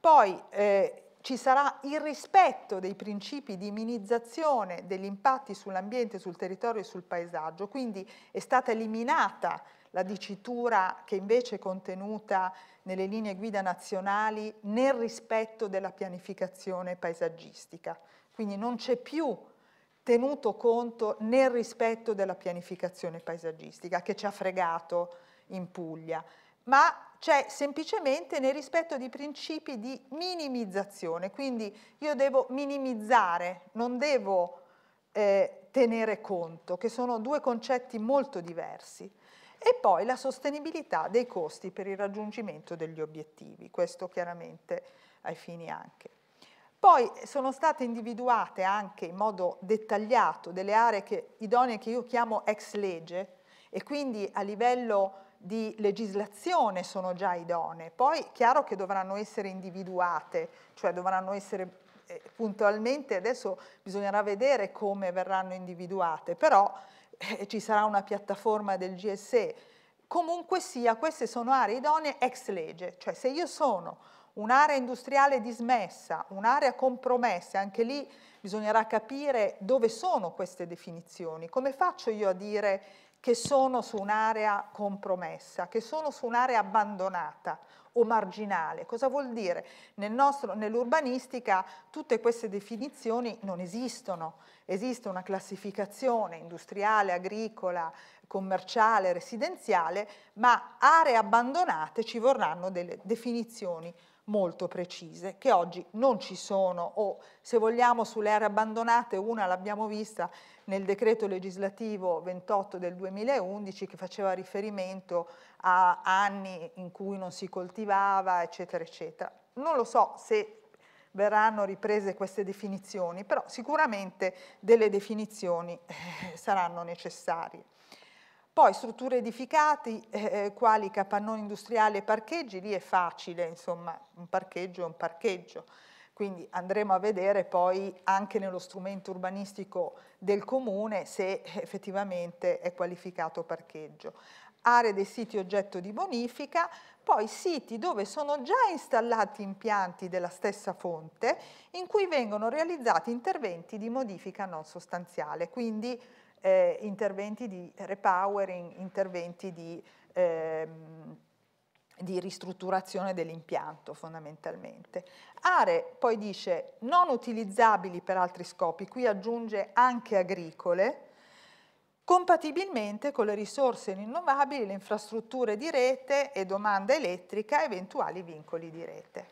Poi eh, ci sarà il rispetto dei principi di minimizzazione degli impatti sull'ambiente, sul territorio e sul paesaggio, quindi è stata eliminata la dicitura che invece è contenuta nelle linee guida nazionali nel rispetto della pianificazione paesaggistica. Quindi non c'è più tenuto conto nel rispetto della pianificazione paesaggistica che ci ha fregato in Puglia, ma c'è semplicemente nel rispetto di principi di minimizzazione, quindi io devo minimizzare, non devo eh, tenere conto, che sono due concetti molto diversi e poi la sostenibilità dei costi per il raggiungimento degli obiettivi, questo chiaramente ai fini anche. Poi sono state individuate anche in modo dettagliato delle aree che, idonee che io chiamo ex legge e quindi a livello di legislazione sono già idonee, poi è chiaro che dovranno essere individuate, cioè dovranno essere eh, puntualmente, adesso bisognerà vedere come verranno individuate, però eh, ci sarà una piattaforma del GSE. Comunque sia, queste sono aree idonee ex legge, cioè se io sono un'area industriale dismessa, un'area compromessa, anche lì bisognerà capire dove sono queste definizioni, come faccio io a dire che sono su un'area compromessa, che sono su un'area abbandonata o marginale. Cosa vuol dire? Nel nostro, nell'urbanistica tutte queste definizioni non esistono, esiste una classificazione industriale, agricola, commerciale, residenziale, ma aree abbandonate ci vorranno delle definizioni molto precise che oggi non ci sono o se vogliamo sulle aree abbandonate una l'abbiamo vista nel decreto legislativo 28 del 2011 che faceva riferimento a anni in cui non si coltivava, eccetera, eccetera. Non lo so se verranno riprese queste definizioni, però sicuramente delle definizioni eh, saranno necessarie. Poi strutture edificate, eh, eh, quali capannoni industriali e parcheggi, lì è facile, insomma, un parcheggio è un parcheggio. Quindi andremo a vedere poi anche nello strumento urbanistico del comune se effettivamente è qualificato parcheggio aree dei siti oggetto di bonifica, poi siti dove sono già installati impianti della stessa fonte in cui vengono realizzati interventi di modifica non sostanziale, quindi eh, interventi di repowering, interventi di, eh, di ristrutturazione dell'impianto fondamentalmente. Aree, poi dice, non utilizzabili per altri scopi, qui aggiunge anche agricole, compatibilmente con le risorse rinnovabili, le infrastrutture di rete e domanda elettrica e eventuali vincoli di rete.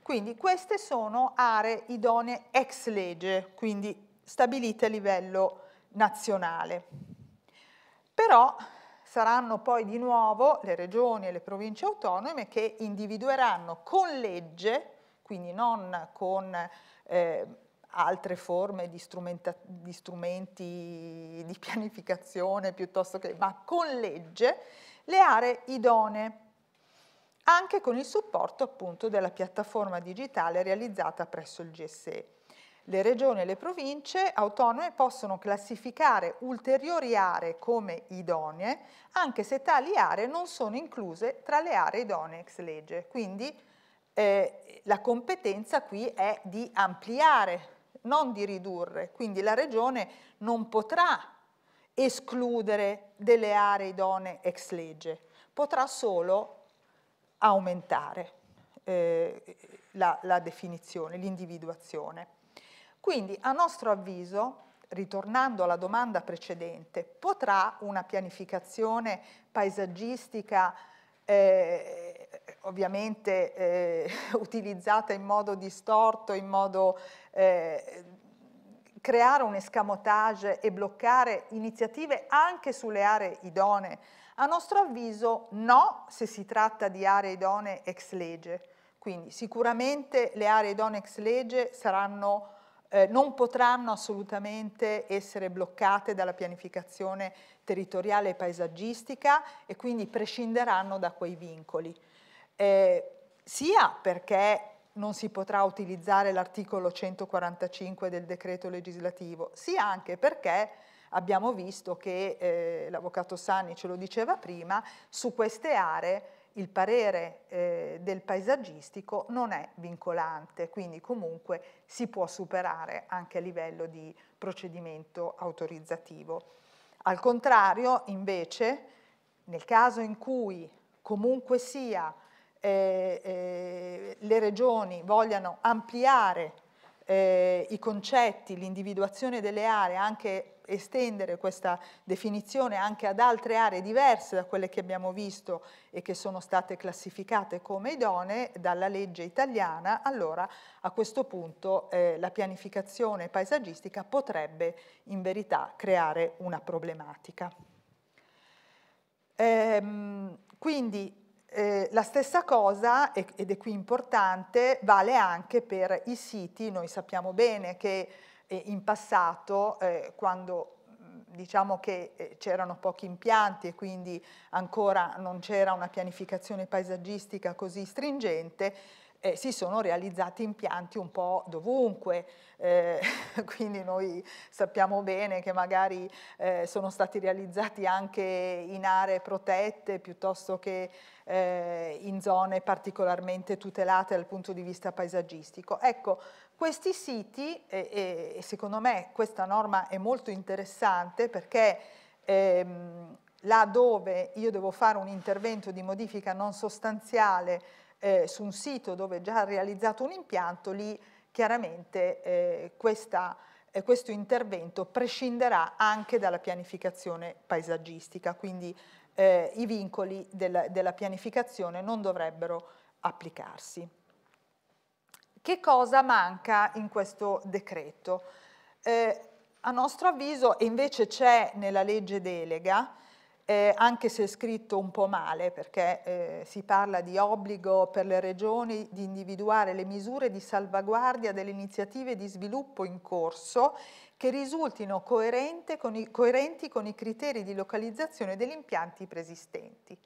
Quindi queste sono aree idonee ex legge, quindi stabilite a livello nazionale. Però saranno poi di nuovo le regioni e le province autonome che individueranno con legge, quindi non con eh, altre forme di, di, strumenti di pianificazione piuttosto che, ma con legge, le aree idonee, anche con il supporto appunto della piattaforma digitale realizzata presso il GSE. Le regioni e le province autonome possono classificare ulteriori aree come idonee, anche se tali aree non sono incluse tra le aree idonee ex legge. Quindi eh, la competenza qui è di ampliare non di ridurre, quindi la Regione non potrà escludere delle aree idonee ex legge, potrà solo aumentare eh, la, la definizione, l'individuazione. Quindi a nostro avviso ritornando alla domanda precedente, potrà una pianificazione paesaggistica eh, ovviamente eh, utilizzata in modo distorto, in modo... Eh, creare un escamotage e bloccare iniziative anche sulle aree idonee? A nostro avviso no se si tratta di aree idonee ex legge, quindi sicuramente le aree idonee ex legge saranno, eh, non potranno assolutamente essere bloccate dalla pianificazione territoriale e paesaggistica e quindi prescinderanno da quei vincoli eh, sia perché non si potrà utilizzare l'articolo 145 del decreto legislativo, sia anche perché abbiamo visto che, eh, l'avvocato Sanni ce lo diceva prima, su queste aree il parere eh, del paesaggistico non è vincolante, quindi comunque si può superare anche a livello di procedimento autorizzativo. Al contrario, invece, nel caso in cui comunque sia eh, eh, le regioni vogliano ampliare eh, i concetti, l'individuazione delle aree, anche estendere questa definizione anche ad altre aree diverse da quelle che abbiamo visto e che sono state classificate come idonee dalla legge italiana, allora a questo punto eh, la pianificazione paesaggistica potrebbe in verità creare una problematica. Ehm, quindi eh, la stessa cosa, ed è qui importante, vale anche per i siti. Noi sappiamo bene che eh, in passato, eh, quando diciamo che eh, c'erano pochi impianti e quindi ancora non c'era una pianificazione paesaggistica così stringente, eh, si sono realizzati impianti un po' dovunque, eh, quindi noi sappiamo bene che magari eh, sono stati realizzati anche in aree protette piuttosto che eh, in zone particolarmente tutelate dal punto di vista paesaggistico. Ecco, questi siti, e secondo me questa norma è molto interessante perché ehm, là dove io devo fare un intervento di modifica non sostanziale eh, su un sito dove è già realizzato un impianto, lì chiaramente eh, questa, eh, questo intervento prescinderà anche dalla pianificazione paesaggistica, quindi eh, i vincoli del, della pianificazione non dovrebbero applicarsi. Che cosa manca in questo decreto? Eh, a nostro avviso, e invece c'è nella legge delega, eh, anche se è scritto un po' male, perché eh, si parla di obbligo per le regioni di individuare le misure di salvaguardia delle iniziative di sviluppo in corso che risultino con i, coerenti con i criteri di localizzazione degli impianti preesistenti.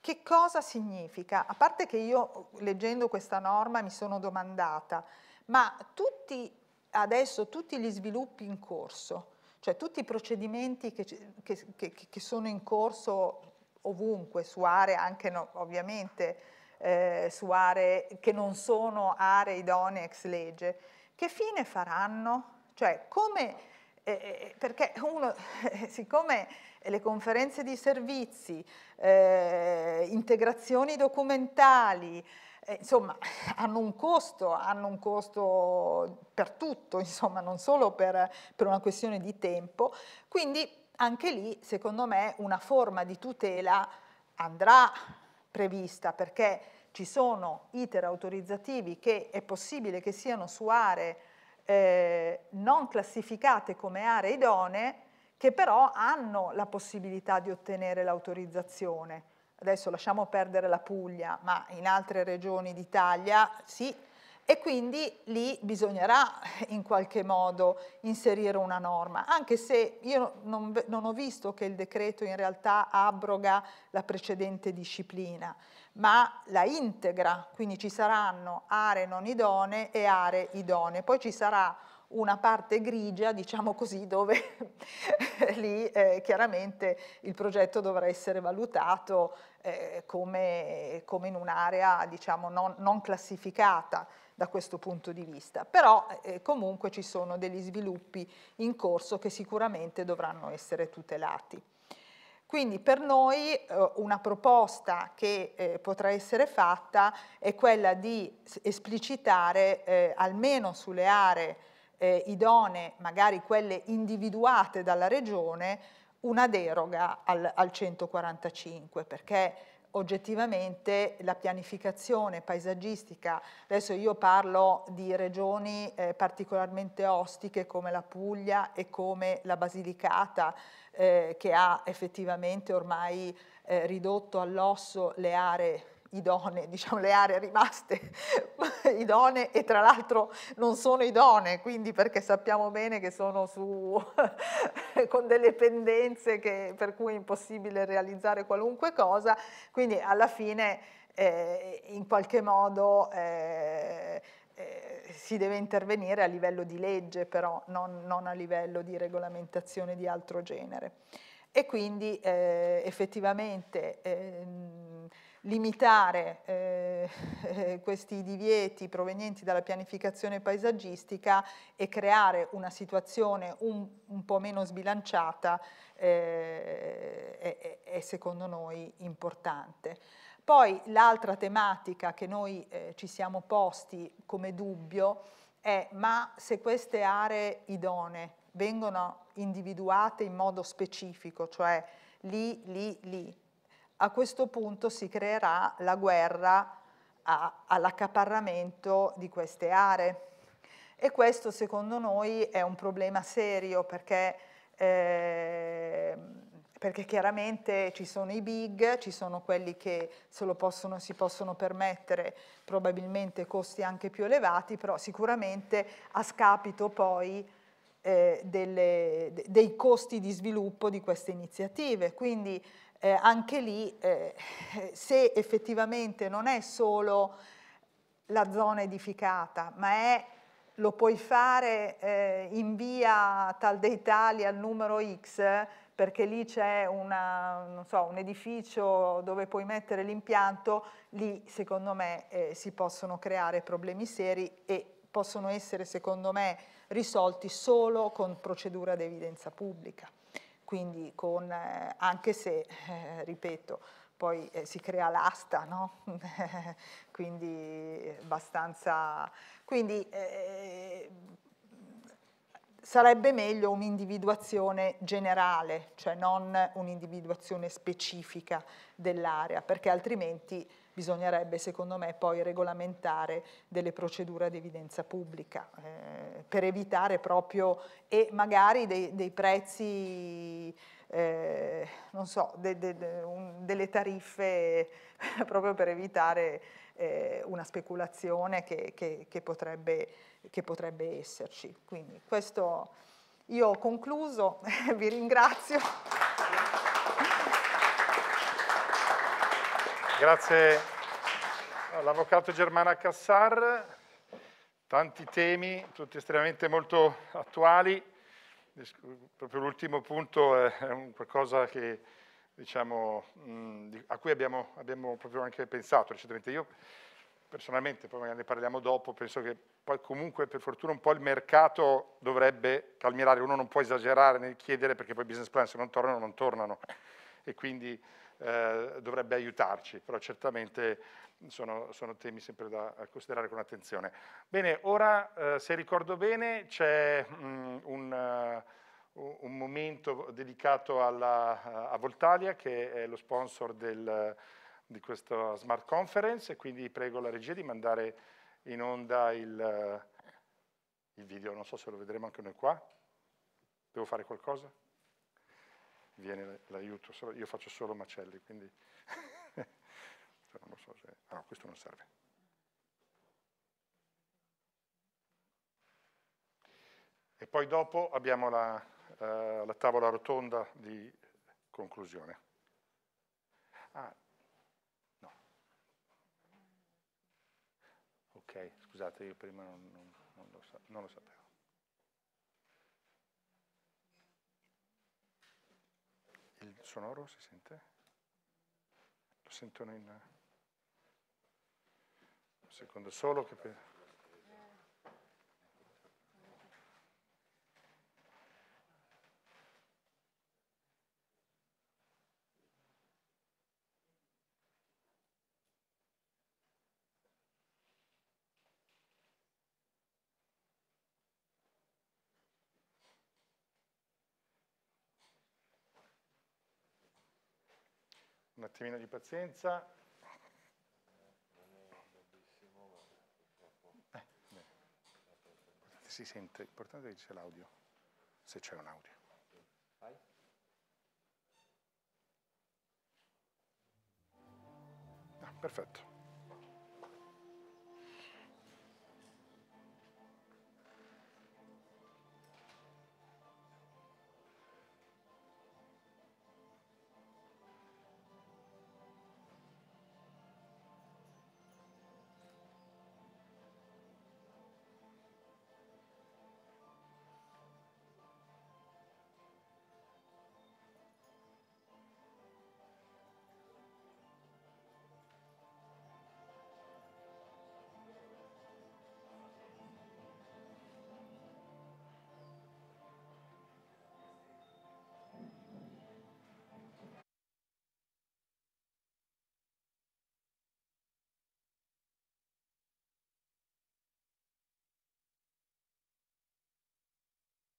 Che cosa significa? A parte che io leggendo questa norma mi sono domandata, ma tutti, adesso tutti gli sviluppi in corso, cioè tutti i procedimenti che, che, che, che sono in corso ovunque, su aree anche no, ovviamente, eh, su aree che non sono aree idonee ex legge, che fine faranno? Cioè come... Eh, eh perché uno, siccome le conferenze di servizi, eh, integrazioni documentali, eh, insomma, hanno un costo, hanno un costo per tutto, insomma, non solo per, per una questione di tempo. Quindi anche lì, secondo me, una forma di tutela andrà prevista perché ci sono iter autorizzativi che è possibile che siano su aree eh, non classificate come aree idonee che però hanno la possibilità di ottenere l'autorizzazione adesso lasciamo perdere la Puglia, ma in altre regioni d'Italia sì, e quindi lì bisognerà in qualche modo inserire una norma, anche se io non, non, ho visto che il decreto in realtà abroga la precedente disciplina, ma la integra, quindi ci saranno aree non idonee e aree idonee. Poi ci sarà una parte grigia, diciamo così, dove lì eh, chiaramente il progetto dovrà essere valutato eh, come, come, in un'area diciamo, non, non, classificata da questo punto di vista. Però eh, comunque ci sono degli sviluppi in corso che sicuramente dovranno essere tutelati. Quindi per noi eh, una proposta che eh, potrà essere fatta è quella di esplicitare eh, almeno sulle aree eh, idonee, magari quelle individuate dalla regione, una deroga al, al 145, perché oggettivamente la pianificazione paesaggistica, adesso io parlo di regioni eh, particolarmente ostiche come la Puglia e come la Basilicata eh, che ha effettivamente ormai eh, ridotto all'osso le aree idonee, diciamo le aree rimaste idonee e tra l'altro non sono idonee, quindi perché sappiamo bene che sono su, con delle pendenze che, per cui è impossibile realizzare qualunque cosa, quindi alla fine eh, in qualche modo... Eh, eh, si deve intervenire a livello di legge, però non, non, a livello di regolamentazione di altro genere. E quindi eh, effettivamente eh, limitare eh, questi divieti provenienti dalla pianificazione paesaggistica e creare una situazione un, un po' meno sbilanciata eh, è, è, secondo noi importante. Poi l'altra tematica che noi eh, ci siamo posti come dubbio è ma se queste aree idonee vengono individuate in modo specifico, cioè lì, lì, lì, a questo punto si creerà la guerra all'accaparramento di queste aree. E questo secondo noi è un problema serio perché, eh, perché chiaramente ci sono i big, ci sono quelli che se lo possono, si possono permettere probabilmente costi anche più elevati, però sicuramente a scapito poi eh, delle, dei costi di sviluppo di queste iniziative. Quindi eh, anche lì eh, se effettivamente non è solo la zona edificata, ma è lo puoi fare eh, in via tal dei tali al numero X perché lì c'è so, un edificio dove puoi mettere l'impianto, lì secondo me eh, si possono creare problemi seri e possono essere secondo me risolti solo con procedura di evidenza pubblica quindi con, eh, anche se, eh, ripeto, poi eh, si crea l'asta, no? quindi eh, abbastanza... Quindi eh, sarebbe meglio un'individuazione generale, cioè non un'individuazione specifica dell'area, perché altrimenti bisognerebbe secondo me poi regolamentare delle procedure di evidenza pubblica eh, per evitare proprio e magari dei, dei prezzi eh, non so, de, de, de, un, delle tariffe proprio per evitare eh, una speculazione che, che, che potrebbe che potrebbe esserci. Quindi questo io ho concluso, vi ringrazio. Grazie all'avvocato Germana Cassar, tanti temi, tutti estremamente molto attuali. Proprio l'ultimo punto è qualcosa che, diciamo, a cui abbiamo, abbiamo proprio anche pensato recentemente. Io personalmente, poi magari ne parliamo dopo, penso che poi comunque per fortuna un po' il mercato dovrebbe calmierare, uno non può esagerare nel chiedere perché poi i business plan se non tornano non tornano e quindi eh, dovrebbe aiutarci, però certamente sono, sono, temi sempre da considerare con attenzione. Bene, ora eh, se ricordo bene c'è mm, un, uh, un, momento dedicato alla, a Voltalia che è lo sponsor del di questa smart conference e quindi prego la regia di mandare in onda il, eh, il video, non so se lo vedremo anche noi qua. Devo fare qualcosa? Viene l'aiuto, io faccio solo macelli, quindi cioè, non so se... Ah, no, questo non serve. E poi dopo abbiamo la, eh, la tavola rotonda di conclusione. Ah, Ok, scusate, io prima non, non, non, lo, sa non lo, sapevo. Il sonoro si sente? Lo sentono in... Un secondo solo che... un attimino di pazienza. Eh, si sente, l'importante è che c'è l'audio, se c'è un audio. Ah, perfetto.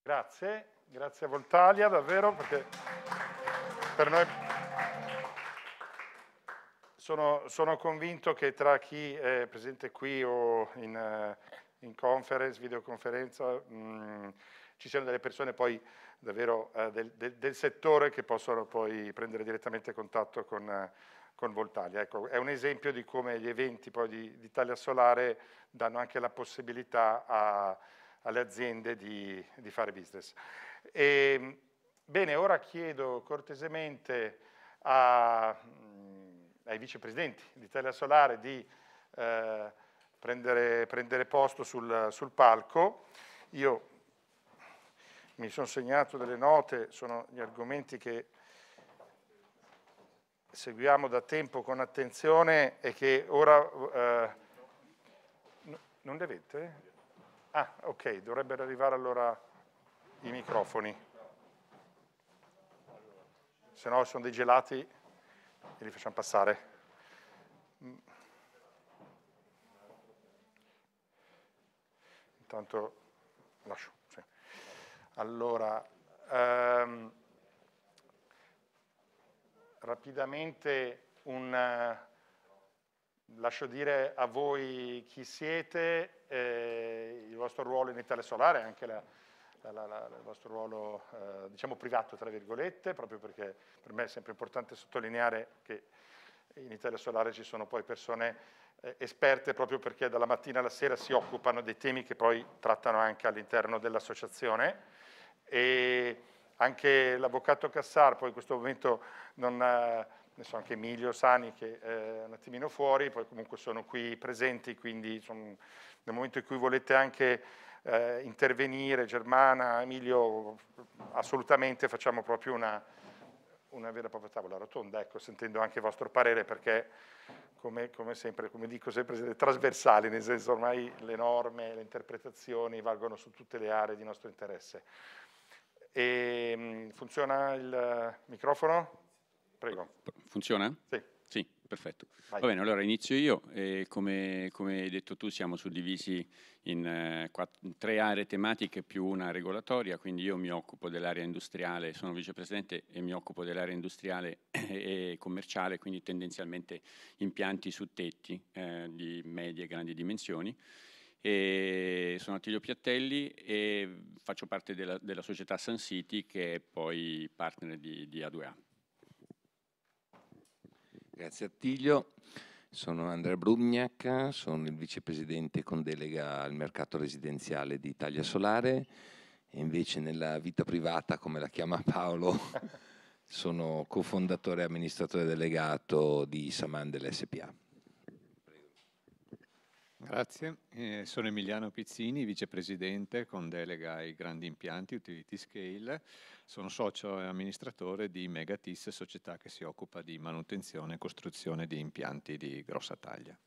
Grazie, grazie a Voltalia davvero perché per noi sono, sono convinto che tra chi è presente qui o in, eh, in conference, videoconferenza, mh, mm, ci siano delle persone poi davvero eh, del, del, del, settore che possono poi prendere direttamente contatto con, eh, con Voltalia. Ecco, è un esempio di come gli eventi poi di, di Italia Solare danno anche la possibilità a alle aziende di, di fare business. E, ehm, bene, ora chiedo cortesemente a, mm, ai vicepresidenti di Italia Solare di eh, prendere, prendere, posto sul, sul palco. Io mi sono segnato delle note, sono gli argomenti che seguiamo da tempo con attenzione e che ora... Eh, non le avete? Ah, ok, dovrebbero arrivare allora i microfoni. Se no sono dei gelati e li facciamo passare. Mm. Intanto lascio. Sì. Allora, ehm, rapidamente un lascio dire a voi chi siete, eh, il vostro ruolo in Italia Solare, anche la, la, la, il vostro ruolo eh, diciamo privato, tra virgolette, proprio perché per me è sempre importante sottolineare che in Italia Solare ci sono poi persone eh, esperte proprio perché dalla mattina alla sera si occupano dei temi che poi trattano anche all'interno dell'associazione. E anche l'avvocato Cassar, poi in questo momento non... Ha, eh, adesso anche Emilio Sani che è eh, un attimino fuori, poi comunque sono qui presenti, quindi sono, nel momento in cui volete anche eh, intervenire, Germana, Emilio, assolutamente facciamo proprio una, una vera e propria tavola rotonda, ecco, sentendo anche il vostro parere perché come, come sempre, come dico sempre, trasversali, nel senso ormai le norme, le interpretazioni valgono su tutte le aree di nostro interesse. E, ehm, funziona il microfono? Prego. Funziona? Sì. Sì, perfetto. Vai. Va bene, allora inizio io. Come, come, hai detto tu, siamo suddivisi in, eh, quattro, in tre aree tematiche più una regolatoria, quindi io mi occupo dell'area industriale, sono vicepresidente e mi occupo dell'area industriale e commerciale, quindi tendenzialmente impianti su tetti eh, di medie e grandi dimensioni. E sono Attilio Piattelli e faccio parte della, della, società Sun City che è poi partner di, di A2A. Grazie Attilio. Sono Andrea Brugnac, sono il vicepresidente con delega al mercato residenziale di Italia Solare e invece nella vita privata, come la chiama Paolo, sono cofondatore e amministratore delegato di Saman dell'SPA. Grazie, eh, sono Emiliano Pizzini, vicepresidente con delega ai grandi impianti Utility Scale sono socio e amministratore di Megatis, società che si occupa di manutenzione e costruzione di impianti di grossa taglia.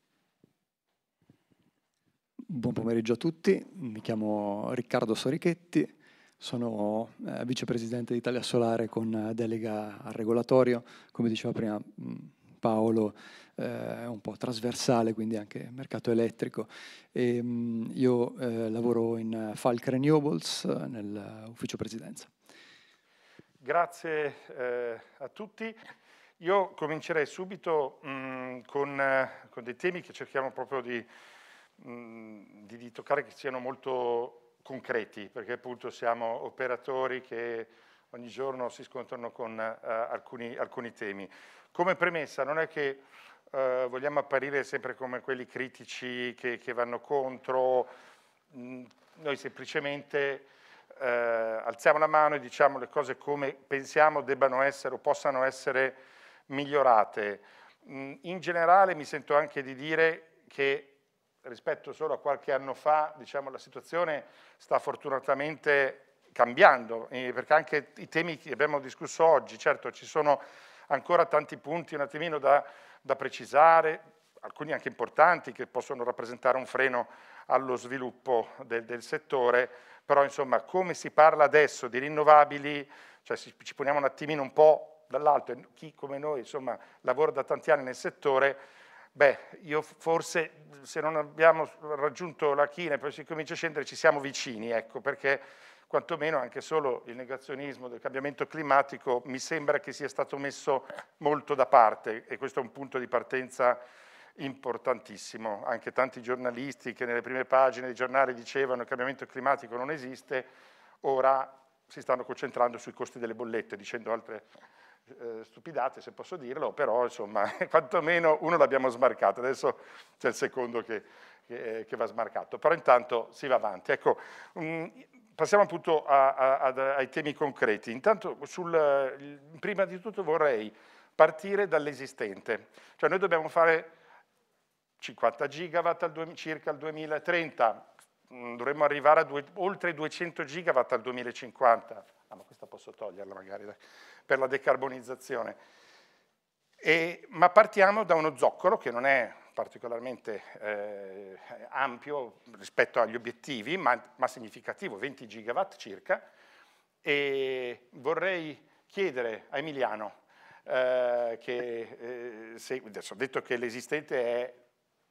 Buon pomeriggio a tutti, mi chiamo Riccardo Sorichetti, sono eh, vicepresidente di Italia Solare con eh, delega al regolatorio, come diceva prima mm, Paolo, eh, un po' trasversale, quindi anche mercato elettrico. E, mh, mm, io eh, lavoro in Falk Renewables eh, nell'ufficio eh, presidenza. Grazie eh, a tutti. Io comincerei subito mh, mm, con, eh, con, dei temi che cerchiamo proprio di, mh, mm, di, di, toccare che siano molto concreti, perché appunto siamo operatori che ogni giorno si scontrano con eh, alcuni, alcuni, temi. Come premessa, non è che eh, vogliamo apparire sempre come quelli critici che, che vanno contro, mh, mm, noi semplicemente eh, alziamo la mano e diciamo le cose come pensiamo debbano essere o possano essere migliorate. Mm, in generale mi sento anche di dire che rispetto solo a qualche anno fa, diciamo, la situazione sta fortunatamente cambiando, eh, perché anche i temi che abbiamo discusso oggi, certo ci sono ancora tanti punti un attimino da, da precisare, alcuni anche importanti che possono rappresentare un freno allo sviluppo del, del settore, però insomma come si parla adesso di rinnovabili, cioè ci poniamo un attimino un po' dall'alto, e chi come noi insomma, lavora da tanti anni nel settore, beh, io forse se non abbiamo raggiunto la china e poi si comincia a scendere ci siamo vicini, ecco, perché quantomeno anche solo il negazionismo del cambiamento climatico mi sembra che sia stato messo molto da parte e questo è un punto di partenza importantissimo. Anche tanti giornalisti che nelle prime pagine dei giornali dicevano che il cambiamento climatico non esiste, ora si stanno concentrando sui costi delle bollette, dicendo altre eh, stupidate, se posso dirlo, però insomma, quantomeno uno l'abbiamo smarcato, adesso c'è il secondo che, che, eh, che, va smarcato, però intanto si va avanti. Ecco, mh, mm, passiamo appunto a, a, a, ai temi concreti. Intanto, sul, prima di tutto vorrei partire dall'esistente, cioè noi dobbiamo fare 50 gigawatt al due, circa al 2030, mm, dovremmo arrivare a due, oltre 200 gigawatt al 2050. Ah, ma questa posso toglierla magari per la decarbonizzazione. E, ma partiamo da uno zoccolo che non è particolarmente eh, ampio rispetto agli obiettivi, ma, ma significativo, 20 gigawatt circa, e vorrei chiedere a Emiliano eh, che, eh, se, adesso, detto che l'esistente è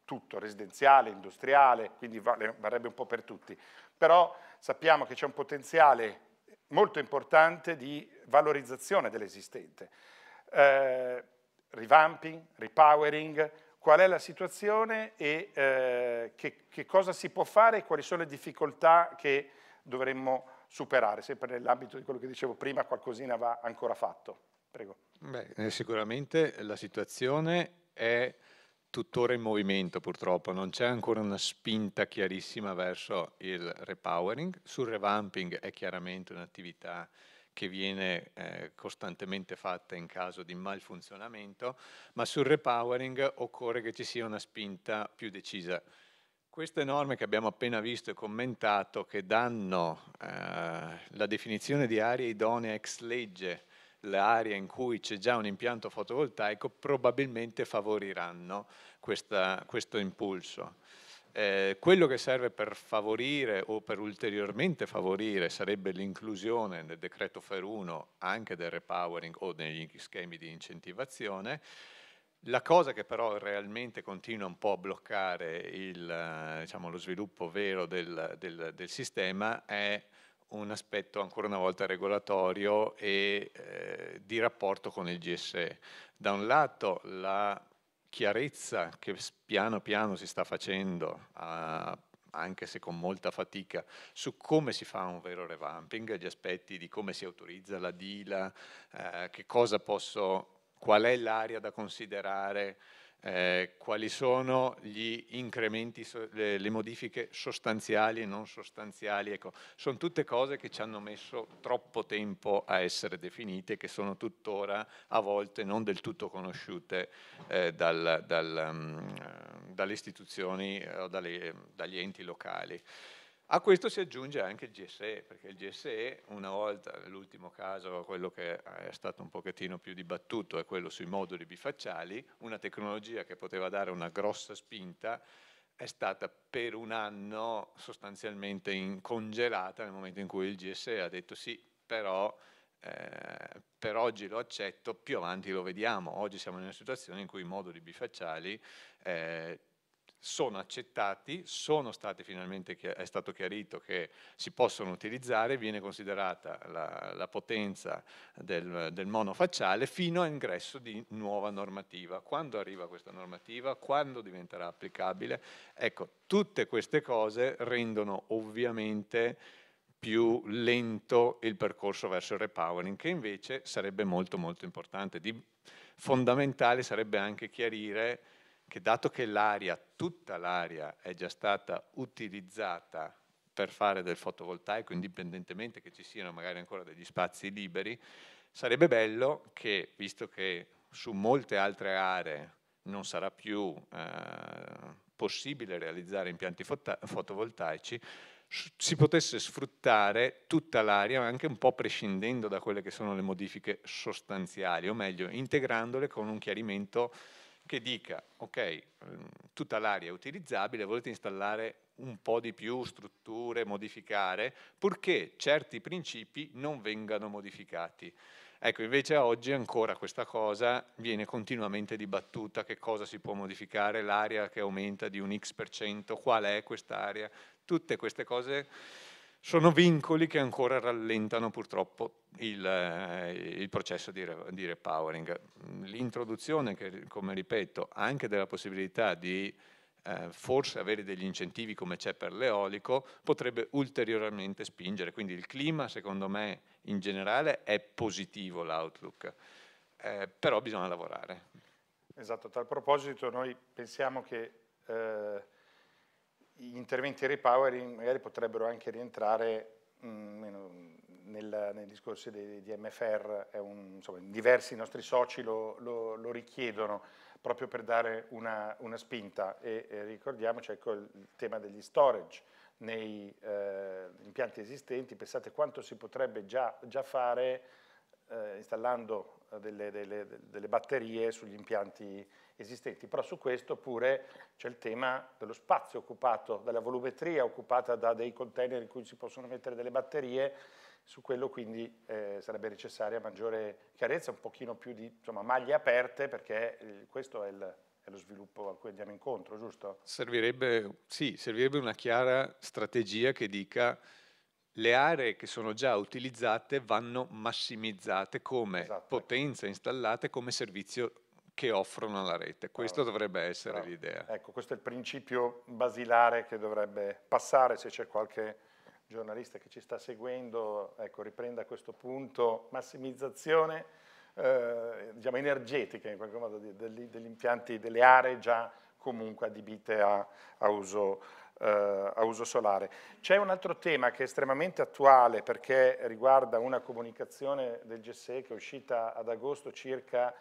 tutto, residenziale, industriale, quindi vale, varrebbe un po' per tutti. Però sappiamo che c'è un potenziale molto importante di valorizzazione dell'esistente. Eh, revamping, repowering, qual è la situazione e eh, che, che, cosa si può fare e quali sono le difficoltà che dovremmo superare, sempre nell'ambito di quello che dicevo prima, qualcosina va ancora fatto. Prego. Beh, eh, sicuramente la situazione è tuttora in movimento purtroppo, non c'è ancora una spinta chiarissima verso il repowering. Sul revamping è chiaramente un'attività che viene eh, costantemente fatta in caso di malfunzionamento, ma sul repowering occorre che ci sia una spinta più decisa. Queste norme che abbiamo appena visto e commentato, che danno eh, la definizione di aree idonea ex legge l'area in cui c'è già un impianto fotovoltaico probabilmente favoriranno questa, questo impulso. Eh, quello che serve per favorire o per ulteriormente favorire sarebbe l'inclusione nel decreto fer Feruno anche del repowering o degli schemi di incentivazione. La cosa che però realmente continua un po' a bloccare il, eh, diciamo, lo sviluppo vero del, del, del sistema è un aspetto ancora una volta regolatorio e eh, di rapporto con il GSE. Da un lato la chiarezza che piano piano si sta facendo, a, anche se con molta fatica, su come si fa un vero revamping, gli aspetti di come si autorizza la DILA, eh, che cosa posso, qual è l'area da considerare, eh, quali sono gli incrementi, le, le, modifiche sostanziali e non sostanziali. Ecco, sono tutte cose che ci hanno messo troppo tempo a essere definite, che sono tuttora a volte non del tutto conosciute eh, dal, dal, um, dalle istituzioni eh, o dalle, dagli enti locali. A questo si aggiunge anche il GSE, perché il GSE una volta, l'ultimo caso, quello che è stato un pochettino più dibattuto è quello sui moduli bifacciali, una tecnologia che poteva dare una grossa spinta è stata per un anno sostanzialmente congelata nel momento in cui il GSE ha detto sì, però eh, per oggi lo accetto, più avanti lo vediamo. Oggi siamo in una situazione in cui i moduli bifacciali eh, sono accettati, sono stati finalmente, è stato chiarito che si possono utilizzare, viene considerata la, la potenza del, del monofacciale fino all'ingresso di nuova normativa. Quando arriva questa normativa? Quando diventerà applicabile? Ecco, tutte queste cose rendono ovviamente più lento il percorso verso il repowering, che invece sarebbe molto molto importante. Di fondamentale sarebbe anche chiarire che dato che l'aria, tutta l'aria è già stata utilizzata per fare del fotovoltaico, indipendentemente che ci siano magari ancora degli spazi liberi, sarebbe bello che, visto che su molte altre aree non sarà più eh, possibile realizzare impianti fotovoltaici, si potesse sfruttare tutta l'aria, anche un po' prescindendo da quelle che sono le modifiche sostanziali, o meglio, integrandole con un chiarimento che dica, ok, ehm, tutta l'area è utilizzabile, volete installare un po' di più strutture, modificare, purché certi principi non vengano modificati. Ecco, invece oggi ancora questa cosa viene continuamente dibattuta, che cosa si può modificare, l'area che aumenta di un x%, qual è quest'area, tutte queste cose sono vincoli che ancora rallentano purtroppo il, eh, il processo di, di repowering. L'introduzione, come ripeto, anche della possibilità di eh, forse avere degli incentivi come c'è per l'eolico, potrebbe ulteriormente spingere. Quindi il clima, secondo me, in generale è positivo l'outlook, eh, però bisogna lavorare. Esatto, a tal proposito noi pensiamo che eh, gli interventi repowering magari potrebbero anche rientrare mh, mm, nel, nei discorsi di, di MFR, un, insomma, diversi nostri soci lo, lo, lo, richiedono proprio per dare una, una spinta e, e ricordiamoci ecco, il tema degli storage nei eh, impianti esistenti, pensate quanto si potrebbe già, già fare eh, installando delle, delle, delle batterie sugli impianti esistenti esistenti, però su questo pure c'è il tema dello spazio occupato, della volumetria occupata da dei container in cui si possono mettere delle batterie, su quello quindi eh, sarebbe necessaria maggiore chiarezza, un pochino più di insomma, maglie aperte perché eh, questo è, il, è lo sviluppo a cui andiamo incontro, giusto? Servirebbe, sì, servirebbe una chiara strategia che dica le aree che sono già utilizzate vanno massimizzate come esatto. potenza installata e come servizio che offrono alla rete. Questo bravo, dovrebbe essere l'idea. Ecco, questo è il principio basilare che dovrebbe passare se c'è qualche giornalista che ci sta seguendo, ecco, riprenda questo punto, massimizzazione eh, diciamo, energetica in qualche modo degli, degli, impianti, delle aree già comunque adibite a, a, uso, eh, a uso solare. C'è un altro tema che è estremamente attuale perché riguarda una comunicazione del GSE che è uscita ad agosto circa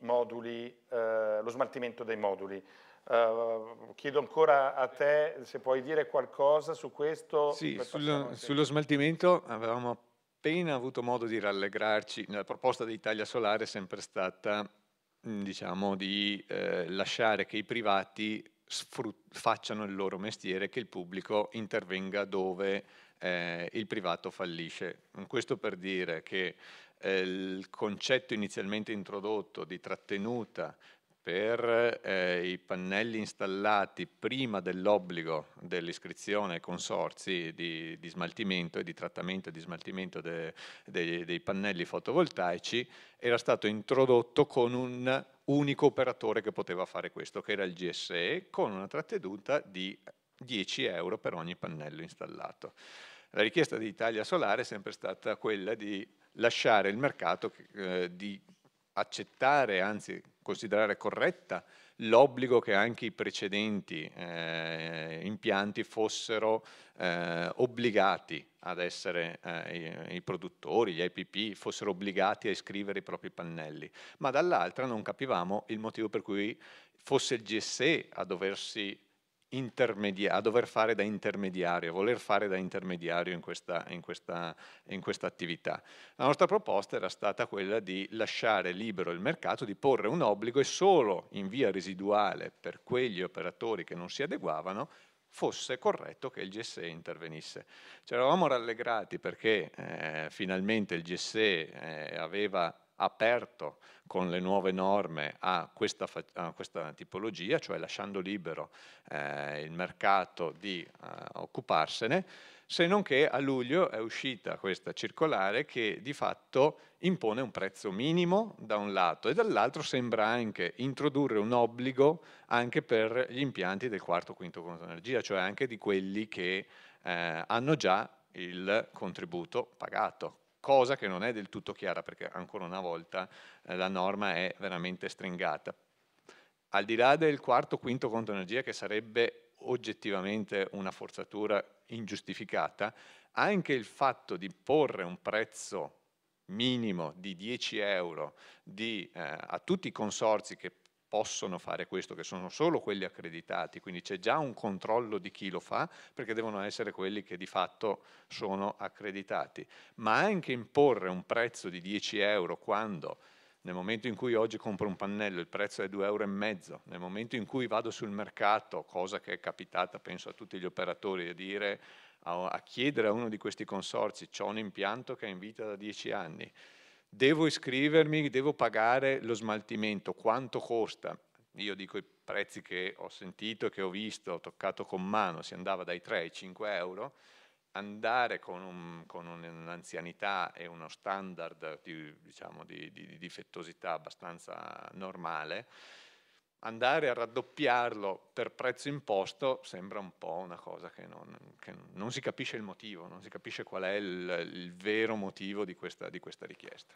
moduli, eh, lo smaltimento dei moduli. Uh, chiedo ancora a te se puoi dire qualcosa su questo. Sì, sullo, sullo smaltimento avevamo appena avuto modo di rallegrarci, la proposta di Italia Solare è sempre stata mm, diciamo, di eh, lasciare che i privati facciano il loro mestiere, che il pubblico intervenga dove eh, il privato fallisce. Questo per dire che eh, il concetto inizialmente introdotto di trattenuta per eh, i pannelli installati prima dell'obbligo dell'iscrizione ai consorzi di, di, smaltimento e di trattamento e di smaltimento de, de, dei pannelli fotovoltaici era stato introdotto con un unico operatore che poteva fare questo, che era il GSE, con una trattenuta di 10 euro per ogni pannello installato. La richiesta di Italia Solare è sempre stata quella di lasciare il mercato, eh, di accettare, anzi considerare corretta l'obbligo che anche i precedenti eh, impianti fossero eh, obbligati ad essere eh, i, produttori, gli IPP, fossero obbligati a iscrivere i propri pannelli, ma dall'altra non capivamo il motivo per cui fosse il GSE a doversi intermedia- a dover fare da intermediario, a voler fare da intermediario in questa, in, questa, in questa attività. La nostra proposta era stata quella di lasciare libero il mercato, di porre un obbligo e solo in via residuale per quegli operatori che non si adeguavano fosse corretto che il GSE intervenisse. Ci eravamo rallegrati perché eh, finalmente il GSE eh, aveva aperto con le nuove norme a questa, a questa tipologia, cioè lasciando libero eh, il mercato di eh, occuparsene, se non che a luglio è uscita questa circolare che di fatto impone un prezzo minimo da un lato e dall'altro sembra anche introdurre un obbligo anche per gli impianti del quarto o quinto conto energia, cioè anche di quelli che eh, hanno già il contributo pagato cosa che non è del tutto chiara perché ancora una volta eh, la norma è veramente stringata. Al di là del quarto, o quinto conto energia che sarebbe oggettivamente una forzatura ingiustificata, anche il fatto di porre un prezzo minimo di 10 euro di, eh, a tutti i consorzi che possono fare questo, che sono solo quelli accreditati, quindi c'è già un controllo di chi lo fa, perché devono essere quelli che di fatto sono accreditati, ma anche imporre un prezzo di 10 euro quando nel momento in cui oggi compro un pannello il prezzo è 2,5 euro, nel momento in cui vado sul mercato, cosa che è capitata penso a tutti gli operatori a dire, a, a chiedere a uno di questi consorzi, c'è un impianto che è in vita da 10 anni, devo iscrivermi, devo pagare lo smaltimento, quanto costa? Io dico i prezzi che ho sentito, che ho visto, ho toccato con mano, si andava dai 3 ai 5 euro, andare con, un'anzianità e uno standard di, diciamo, di, di, di difettosità abbastanza normale andare a raddoppiarlo per prezzo imposto sembra un po' una cosa che non, che non si capisce il motivo, non si capisce qual è il, il vero motivo di questa, di questa, richiesta.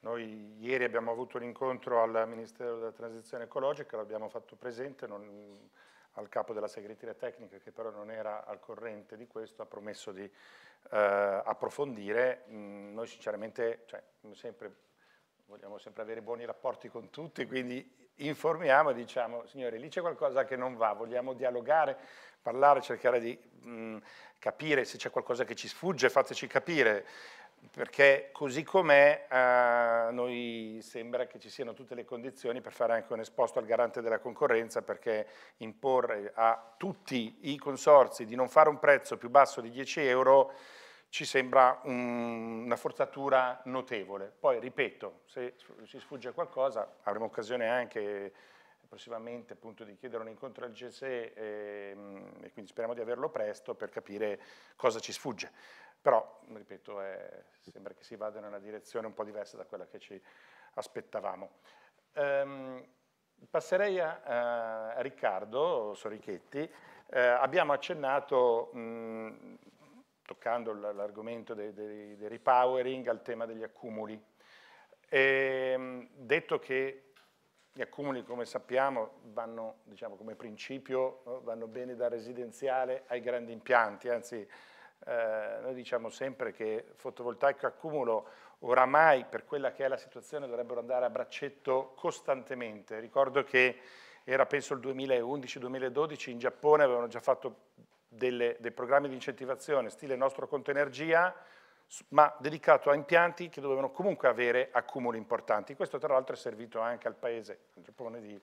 Noi ieri abbiamo avuto un incontro al Ministero della Transizione Ecologica, l'abbiamo fatto presente, non, al capo della segreteria tecnica, che però non era al corrente di questo, ha promesso di eh, approfondire. Mm, noi sinceramente, cioè, sempre, vogliamo sempre avere buoni rapporti con tutti, quindi informiamo e diciamo, signori, lì c'è qualcosa che non va, vogliamo dialogare, parlare, cercare di mh, mm, capire se c'è qualcosa che ci sfugge, fateci capire, perché così com'è a eh, noi sembra che ci siano tutte le condizioni per fare anche un esposto al garante della concorrenza, perché imporre a tutti i consorzi di non fare un prezzo più basso di 10 euro ci sembra un, una forzatura notevole. Poi, ripeto, se ci sfugge qualcosa avremo occasione anche prossimamente appunto di chiedere un incontro al GSE e, ehm, e quindi speriamo di averlo presto per capire cosa ci sfugge. Però, ripeto, è, eh, sembra che si vada in una direzione un po' diversa da quella che ci aspettavamo. Um, passerei a, a, Riccardo Sorichetti. Uh, abbiamo accennato mh, toccando l'argomento dei, dei, dei, repowering al tema degli accumuli. E, ehm, detto che gli accumuli, come sappiamo, vanno, diciamo, come principio, vanno bene da residenziale ai grandi impianti, anzi eh, noi diciamo sempre che fotovoltaico e accumulo oramai per quella che è la situazione dovrebbero andare a braccetto costantemente. Ricordo che era penso il 2011-2012, in Giappone avevano già fatto delle, dei programmi di incentivazione stile nostro conto energia, ma dedicato a impianti che dovevano comunque avere accumuli importanti. Questo tra l'altro è servito anche al Paese, al Giappone, di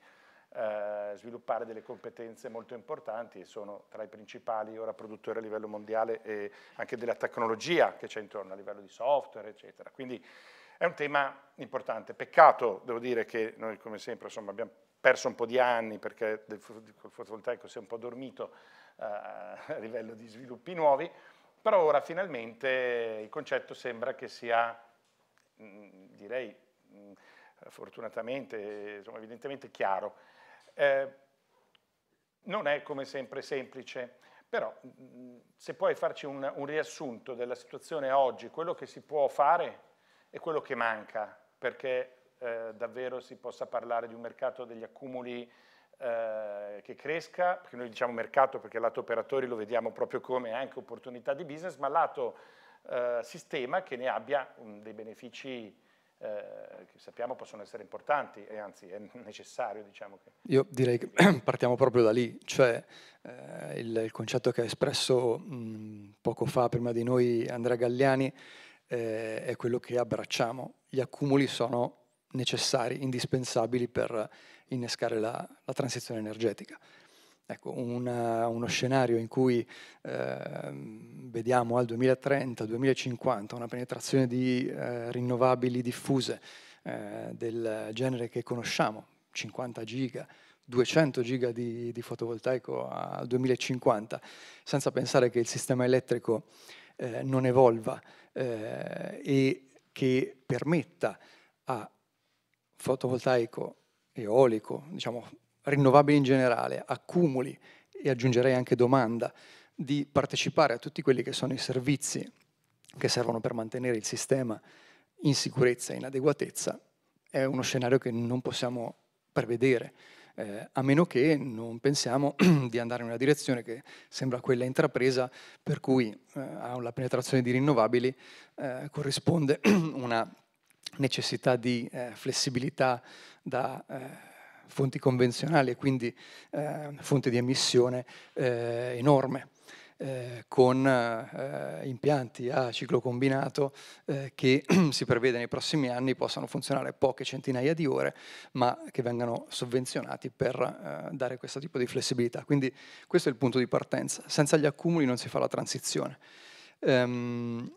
eh, sviluppare delle competenze molto importanti e sono tra i principali ora produttori a livello mondiale e anche della tecnologia che c'è intorno a livello di software, eccetera. Quindi è un tema importante. Peccato, devo dire, che noi come sempre insomma, abbiamo perso un po' di anni perché il fotovoltaico ecco, si è un po' dormito eh, a livello di sviluppi nuovi, però ora finalmente il concetto sembra che sia, mh, mm, direi, mh, mm, fortunatamente, insomma, evidentemente chiaro. Eh, non è come sempre semplice, però mh, mm, se puoi farci un, un riassunto della situazione oggi, quello che si può fare e quello che manca, perché eh, davvero si possa parlare di un mercato degli accumuli eh, che cresca, perché noi diciamo mercato perché lato operatori lo vediamo proprio come anche opportunità di business, ma lato eh, sistema che ne abbia um, dei benefici eh, che sappiamo possono essere importanti e anzi è necessario. Diciamo che... Io direi che partiamo proprio da lì, cioè eh, il, il, concetto che ha espresso mh, mm, poco fa prima di noi Andrea Galliani eh, è quello che abbracciamo. Gli accumuli sono necessari, indispensabili per innescare la, la transizione energetica. Ecco, una, uno scenario in cui eh, vediamo al 2030-2050 una penetrazione di eh, rinnovabili diffuse eh, del genere che conosciamo, 50 giga, 200 giga di, di, fotovoltaico al 2050, senza pensare che il sistema elettrico eh, non evolva eh, e che permetta a fotovoltaico, eolico, diciamo rinnovabili in generale, accumuli e aggiungerei anche domanda di partecipare a tutti quelli che sono i servizi che servono per mantenere il sistema in sicurezza e in adeguatezza, è uno scenario che non possiamo prevedere, eh, a meno che non pensiamo di andare in una direzione che sembra quella intrapresa, per cui eh, alla penetrazione di rinnovabili eh, corrisponde una necessità di eh, flessibilità da eh, fonti convenzionali e quindi eh, fonte di emissione eh, enorme. Eh, con eh, impianti a ciclo combinato che si prevede nei prossimi anni possano funzionare poche centinaia di ore, ma che vengano sovvenzionati per dare questo tipo di flessibilità. Quindi questo è il punto di partenza. Senza gli accumuli non si fa la transizione. Um,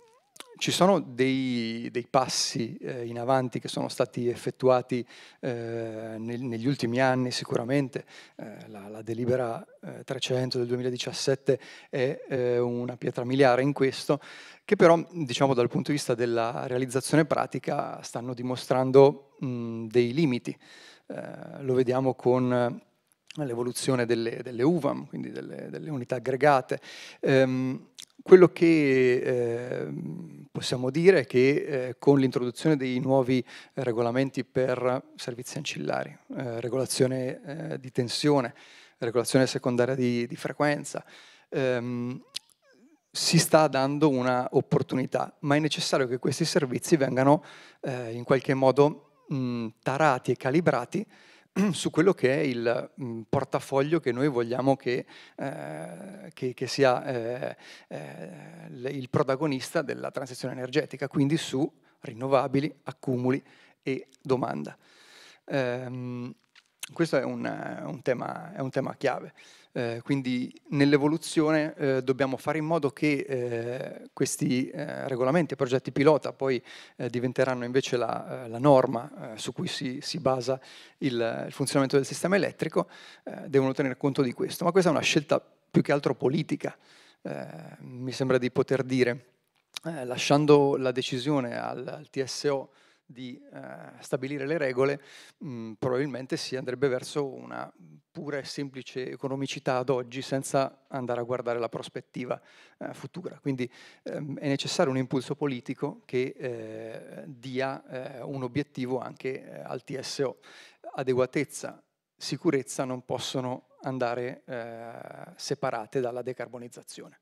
ci sono dei, dei passi eh, in avanti che sono stati effettuati eh, nel, negli ultimi anni sicuramente, eh, la, la, delibera 300 eh, del 2017 è eh, una pietra miliare in questo, che però diciamo, dal punto di vista della realizzazione pratica stanno dimostrando mh, dei limiti, eh, lo vediamo con l'evoluzione delle, delle, UVAM, quindi delle, delle unità aggregate. Ehm, quello che eh, possiamo dire è che eh, con l'introduzione dei nuovi regolamenti per servizi ancillari, eh, regolazione eh, di tensione, regolazione secondaria di, di frequenza, ehm, si sta dando un'opportunità, ma è necessario che questi servizi vengano eh, in qualche modo mh, tarati e calibrati su quello che è il mh, mm, portafoglio che noi vogliamo che, eh, che, che sia eh, eh, il protagonista della transizione energetica, quindi su rinnovabili, accumuli e domanda. Ehm, questo è un, un tema, è un tema chiave. Eh, quindi nell'evoluzione eh, dobbiamo fare in modo che eh, questi eh, regolamenti e progetti pilota poi eh, diventeranno invece la, eh, la norma su cui si, si basa il, il, funzionamento del sistema elettrico, devono tener conto di questo. Ma questa è una scelta più che altro politica, mi sembra di poter dire, lasciando la decisione al, al TSO di eh, stabilire le regole, mh, mm, probabilmente si andrebbe verso una pura e semplice economicità ad oggi senza andare a guardare la prospettiva eh, futura. Quindi ehm, è necessario un impulso politico che eh, dia eh, un obiettivo anche eh, al TSO. Adeguatezza, sicurezza non possono andare eh, separate dalla decarbonizzazione.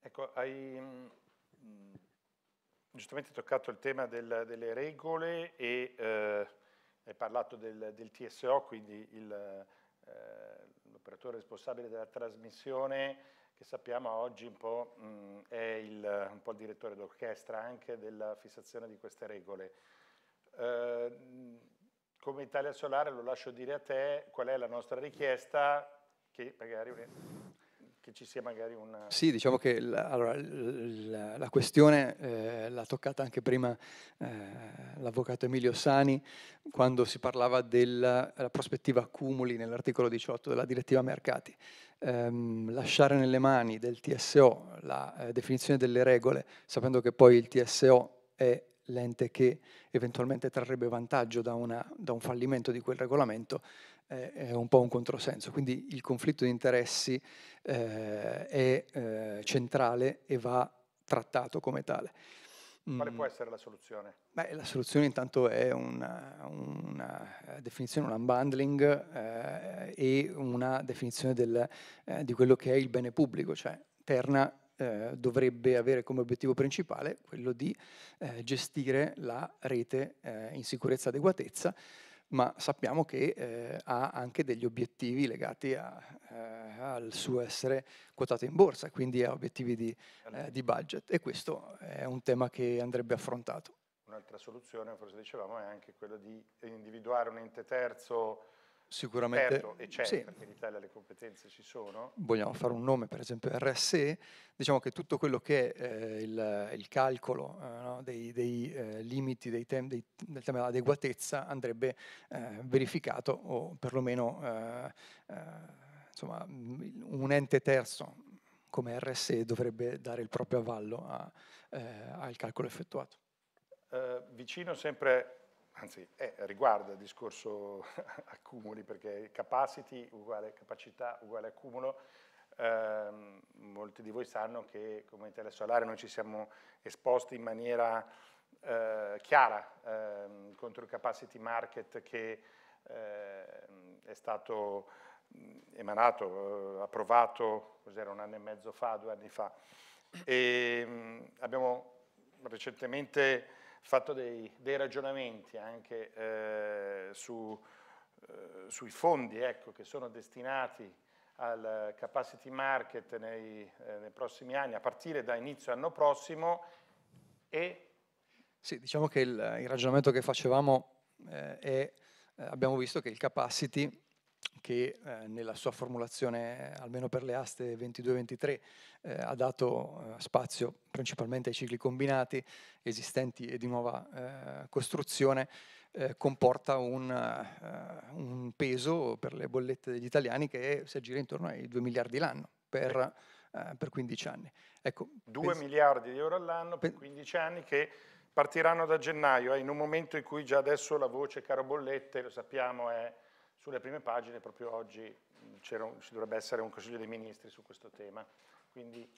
Ecco, hai mm, giustamente toccato il tema del, delle regole e eh, hai parlato del, del TSO, quindi eh, l'operatore eh, responsabile della trasmissione che sappiamo oggi un po', mh, mm, è il, un po' il direttore d'orchestra anche della fissazione di queste regole. Eh, come Italia Solare lo lascio dire a te qual è la nostra richiesta, che magari che ci sia magari un... Sì, diciamo che la, allora, la, la questione eh, l'ha toccata anche prima eh, l'avvocato Emilio Sani quando si parlava della prospettiva accumuli nell'articolo 18 della direttiva mercati. Ehm, lasciare nelle mani del TSO la eh, definizione delle regole, sapendo che poi il TSO è l'ente che eventualmente trarrebbe vantaggio da, una, da un fallimento di quel regolamento, eh, è un po' un controsenso. Quindi il conflitto di interessi eh, è eh, centrale e va trattato come tale. Quale può mm. essere la soluzione? Beh, la soluzione intanto è una, una definizione, un unbundling eh, e una definizione del, eh, di quello che è il bene pubblico, cioè Terna eh, dovrebbe avere come obiettivo principale quello di eh, gestire la rete eh, in sicurezza e adeguatezza ma sappiamo che eh, ha anche degli obiettivi legati a, eh, al suo essere quotato in borsa, quindi ha obiettivi di, certo. eh, di, budget e questo è un tema che andrebbe affrontato. Un'altra soluzione, forse dicevamo, è anche quella di individuare un ente terzo sicuramente certo, e c'è, certo, sì. perché in Italia le competenze ci sono. Vogliamo fare un nome, per esempio RSE, diciamo che tutto quello che è eh, il, il, calcolo eh, no, dei, dei eh, limiti, dei tem, dei, del tema dell'adeguatezza andrebbe eh, verificato o perlomeno eh, eh, insomma, un ente terzo come RSE dovrebbe dare il proprio avallo a, al calcolo effettuato. vicino sempre anzi eh, riguarda il discorso accumuli, perché capacity uguale capacità uguale accumulo, eh, molti di voi sanno che come Italia Solare noi ci siamo esposti in maniera eh, chiara ehm, contro il capacity market che ehm, è stato mm, emanato, eh, approvato, cos'era un anno e mezzo fa, due anni fa, e mm, abbiamo recentemente fatto dei, dei ragionamenti anche eh, su, eh, sui fondi ecco, che sono destinati al capacity market nei, eh, nei prossimi anni, a partire da inizio anno prossimo e... Sì, diciamo che il, il ragionamento che facevamo eh, è eh, abbiamo visto che il capacity che eh, nella sua formulazione, almeno per le aste 22-23, eh, ha dato eh, spazio principalmente ai cicli combinati esistenti e di nuova eh, costruzione, eh, comporta un, un, peso per le bollette degli italiani che si aggira intorno ai 2 miliardi l'anno per, per 15 anni. Ecco, 2 miliardi di euro all'anno per 15 anni che partiranno da gennaio, eh, in un momento in cui già adesso la voce caro bollette, lo sappiamo, è sulle prime pagine proprio oggi mm, ci dovrebbe essere un Consiglio dei Ministri su questo tema, quindi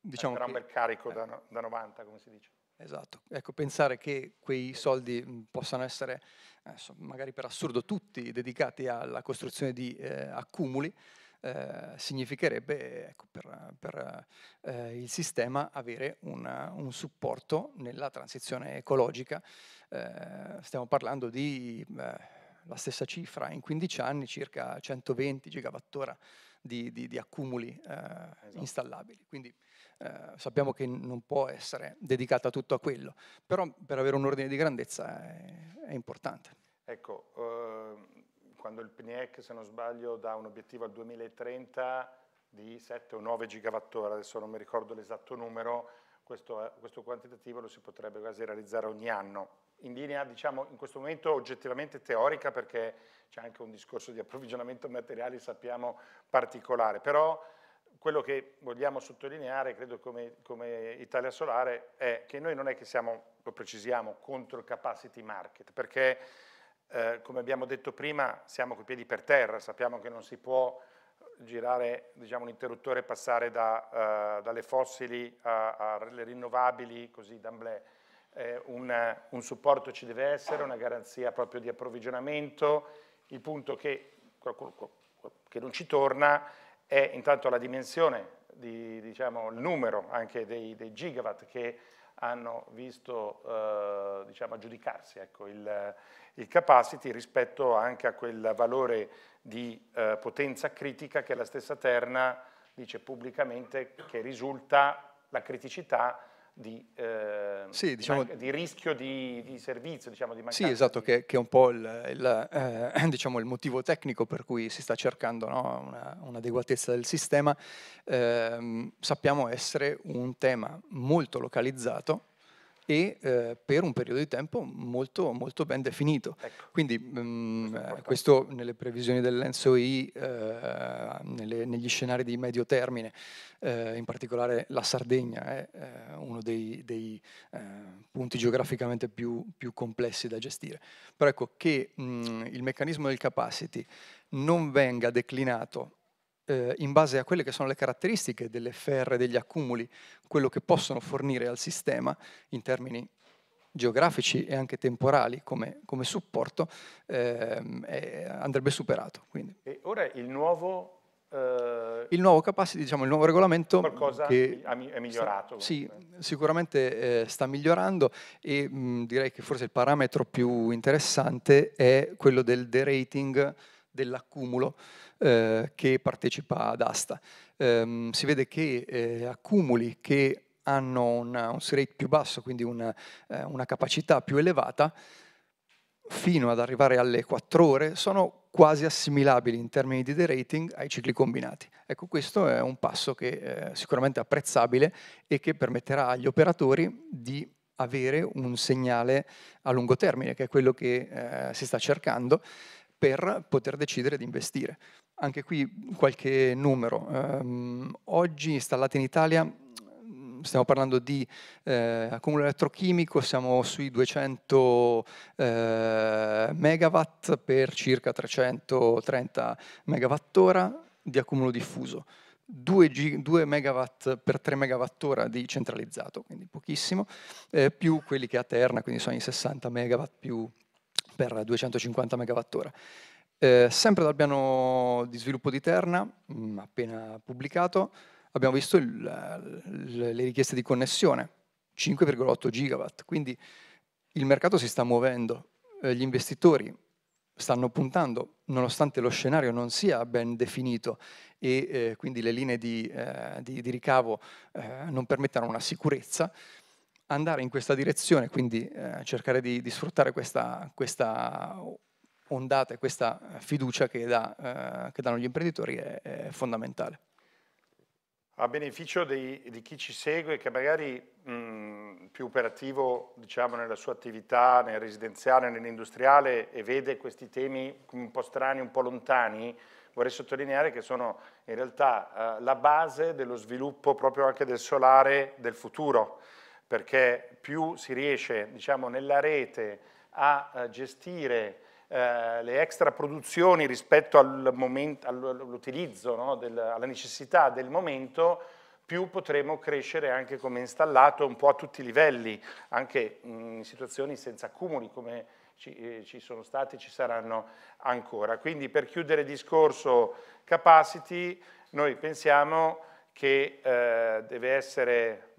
diciamo sarà un bel carico eh, da, da 90, come si dice. Esatto, ecco, pensare che quei soldi mm, possano essere, adesso, eh, magari per assurdo, tutti dedicati alla costruzione di eh, accumuli, eh, significherebbe ecco, per, per eh, il sistema avere una, un supporto nella transizione ecologica. Eh, stiamo parlando di eh, la stessa cifra, in 15 anni circa 120 gigawattora di, di, di accumuli eh, esatto. installabili. Quindi eh, sappiamo che non può essere dedicata tutto a quello, però per avere un ordine di grandezza è, è importante. Ecco, eh, quando il PNIEC, se non sbaglio, dà un obiettivo al 2030 di 7 o 9 gigawattora, adesso non mi ricordo l'esatto numero, questo, eh, questo quantitativo lo si potrebbe quasi realizzare ogni anno in linea, diciamo, in questo momento oggettivamente teorica perché c'è anche un discorso di approvvigionamento materiali, sappiamo, particolare, però quello che vogliamo sottolineare, credo come, come, Italia Solare, è che noi non è che siamo, lo precisiamo, contro il capacity market, perché eh, come abbiamo detto prima siamo coi piedi per terra, sappiamo che non si può girare diciamo, un interruttore e passare da, uh, dalle fossili alle rinnovabili così d'amblè eh, una, un supporto ci deve essere, una garanzia proprio di approvvigionamento, il punto che, che non ci torna è intanto la dimensione, di, diciamo, il numero anche dei, dei gigawatt che hanno visto eh, diciamo, aggiudicarsi ecco, il, il, capacity rispetto anche a quel valore di eh, potenza critica che la stessa Terna dice pubblicamente che risulta la criticità di, eh, sì, diciamo, di, di, rischio di, di, servizio, diciamo, di mancanza. Sì, esatto, che, che è un po' il, il, eh, diciamo il, motivo tecnico per cui si sta cercando no, un'adeguatezza del sistema. Eh, sappiamo essere un tema molto localizzato, e eh, per un periodo di tempo molto, molto ben definito. Ecco. Quindi mh, mm, eh, questo nelle previsioni dell'ENSOI, eh, negli scenari di medio termine, eh, in particolare la Sardegna è eh, uno dei, dei eh, punti geograficamente più, più, complessi da gestire. Però ecco che mh, mm, il meccanismo del capacity non venga declinato eh, in base a quelle che sono le caratteristiche delle ferre, degli accumuli, quello che possono fornire al sistema in termini geografici e anche temporali come, come supporto, eh, andrebbe superato. Quindi. E ora il nuovo eh, il nuovo capacity, diciamo, il nuovo regolamento qualcosa che è migliorato. Sta, sì, sicuramente eh, sta migliorando e mh, mm, direi che forse il parametro più interessante è quello del derating dell'accumulo eh, che partecipa ad asta. Eh, si vede che eh, accumuli che hanno una, un C-rate più basso, quindi una, eh, una capacità più elevata, fino ad arrivare alle 4 ore, sono quasi assimilabili in termini di derating ai cicli combinati. Ecco, questo è un passo che eh, è sicuramente apprezzabile e che permetterà agli operatori di avere un segnale a lungo termine, che è quello che eh, si sta cercando, per poter decidere di investire. Anche qui qualche numero. Um, oggi installati in Italia stiamo parlando di eh, accumulo elettrochimico, siamo sui 200 eh, megawatt per circa 330 megawattora di accumulo diffuso. 2, G, 2 megawatt per 3 megawattora di centralizzato, quindi pochissimo, eh, più quelli che a Terna, quindi sono i 60 megawatt più per 250 megawattora. Eh, sempre dal piano di sviluppo di Terna, mm, appena pubblicato, abbiamo visto il, le richieste di connessione, 5,8 gigawatt, quindi il mercato si sta muovendo, eh, gli investitori stanno puntando, nonostante lo scenario non sia ben definito e eh, quindi le linee di, eh, di, di ricavo eh, non permettano una sicurezza, andare in questa direzione, quindi cercare di, di sfruttare questa, questa ondata e questa eh, fiducia che, dà, eh, che danno gli imprenditori è, è, fondamentale. A beneficio dei, di chi ci segue, che magari mh, più operativo diciamo, nella sua attività, nel residenziale, nell'industriale e vede questi temi un po' strani, un po' lontani, vorrei sottolineare che sono in realtà eh, la base dello sviluppo proprio anche del solare del futuro, perché più si riesce diciamo, nella rete a, a eh, gestire eh, le extra produzioni rispetto al momento, all'utilizzo, no, del, alla necessità del momento, più potremo crescere anche come installato un po' a tutti i livelli, anche in situazioni senza accumuli come ci, eh, ci sono stati, e ci saranno ancora. Quindi per chiudere il discorso capacity, noi pensiamo che eh, deve essere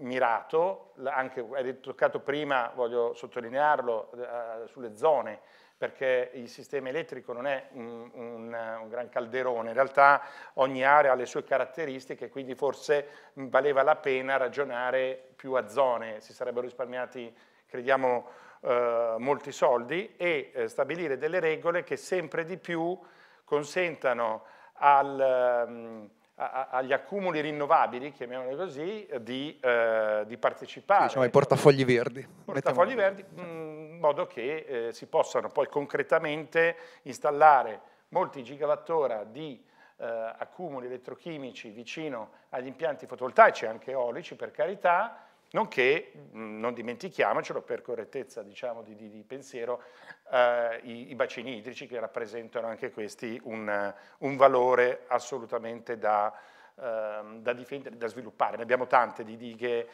mirato, anche, hai toccato prima, voglio sottolinearlo, eh, sulle zone, perché il sistema elettrico non è un, un, un, gran calderone, in realtà ogni area ha le sue caratteristiche, quindi forse valeva la pena ragionare più a zone, si sarebbero risparmiati, crediamo, eh, molti soldi e eh, stabilire delle regole che sempre di più consentano al... Um, agli accumuli rinnovabili, chiamiamoli così, di, eh, di partecipare. Sì, diciamo ai portafogli verdi. Portafogli verdi, mh, mm, in modo che eh, si possano poi concretamente installare molti gigawattora di eh, accumuli elettrochimici vicino agli impianti fotovoltaici, anche eolici per carità, nonché, mh, mm, non dimentichiamocelo, per correttezza diciamo, di, di, di, pensiero, eh, i, i, bacini idrici che rappresentano anche questi un, un valore assolutamente da, ehm, da difendere, da sviluppare. Ne abbiamo tante di dighe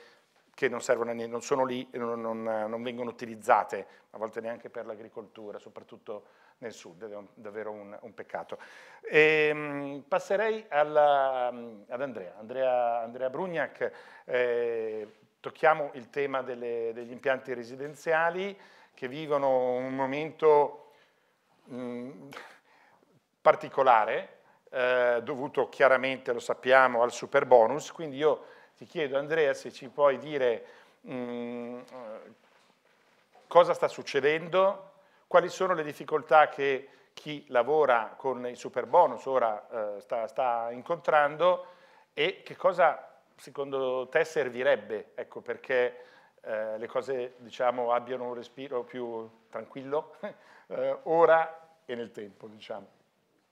che non, servono a niente, non sono lì e non, non, non, vengono utilizzate, a volte neanche per l'agricoltura, soprattutto nel sud, è un, davvero un, un peccato. E, ehm, passerei alla, ad Andrea, Andrea, Andrea Brugnac, eh, tocchiamo il tema delle, degli impianti residenziali che vivono un momento mh, mm, particolare, eh, dovuto chiaramente, lo sappiamo, al super bonus, quindi io ti chiedo, Andrea, se ci puoi dire mh, mm, eh, cosa sta succedendo, quali sono le difficoltà che chi lavora con il super bonus ora eh, sta, sta, incontrando e che cosa secondo te servirebbe ecco, perché eh, le cose diciamo, abbiano un respiro più tranquillo eh, ora e nel tempo. Diciamo.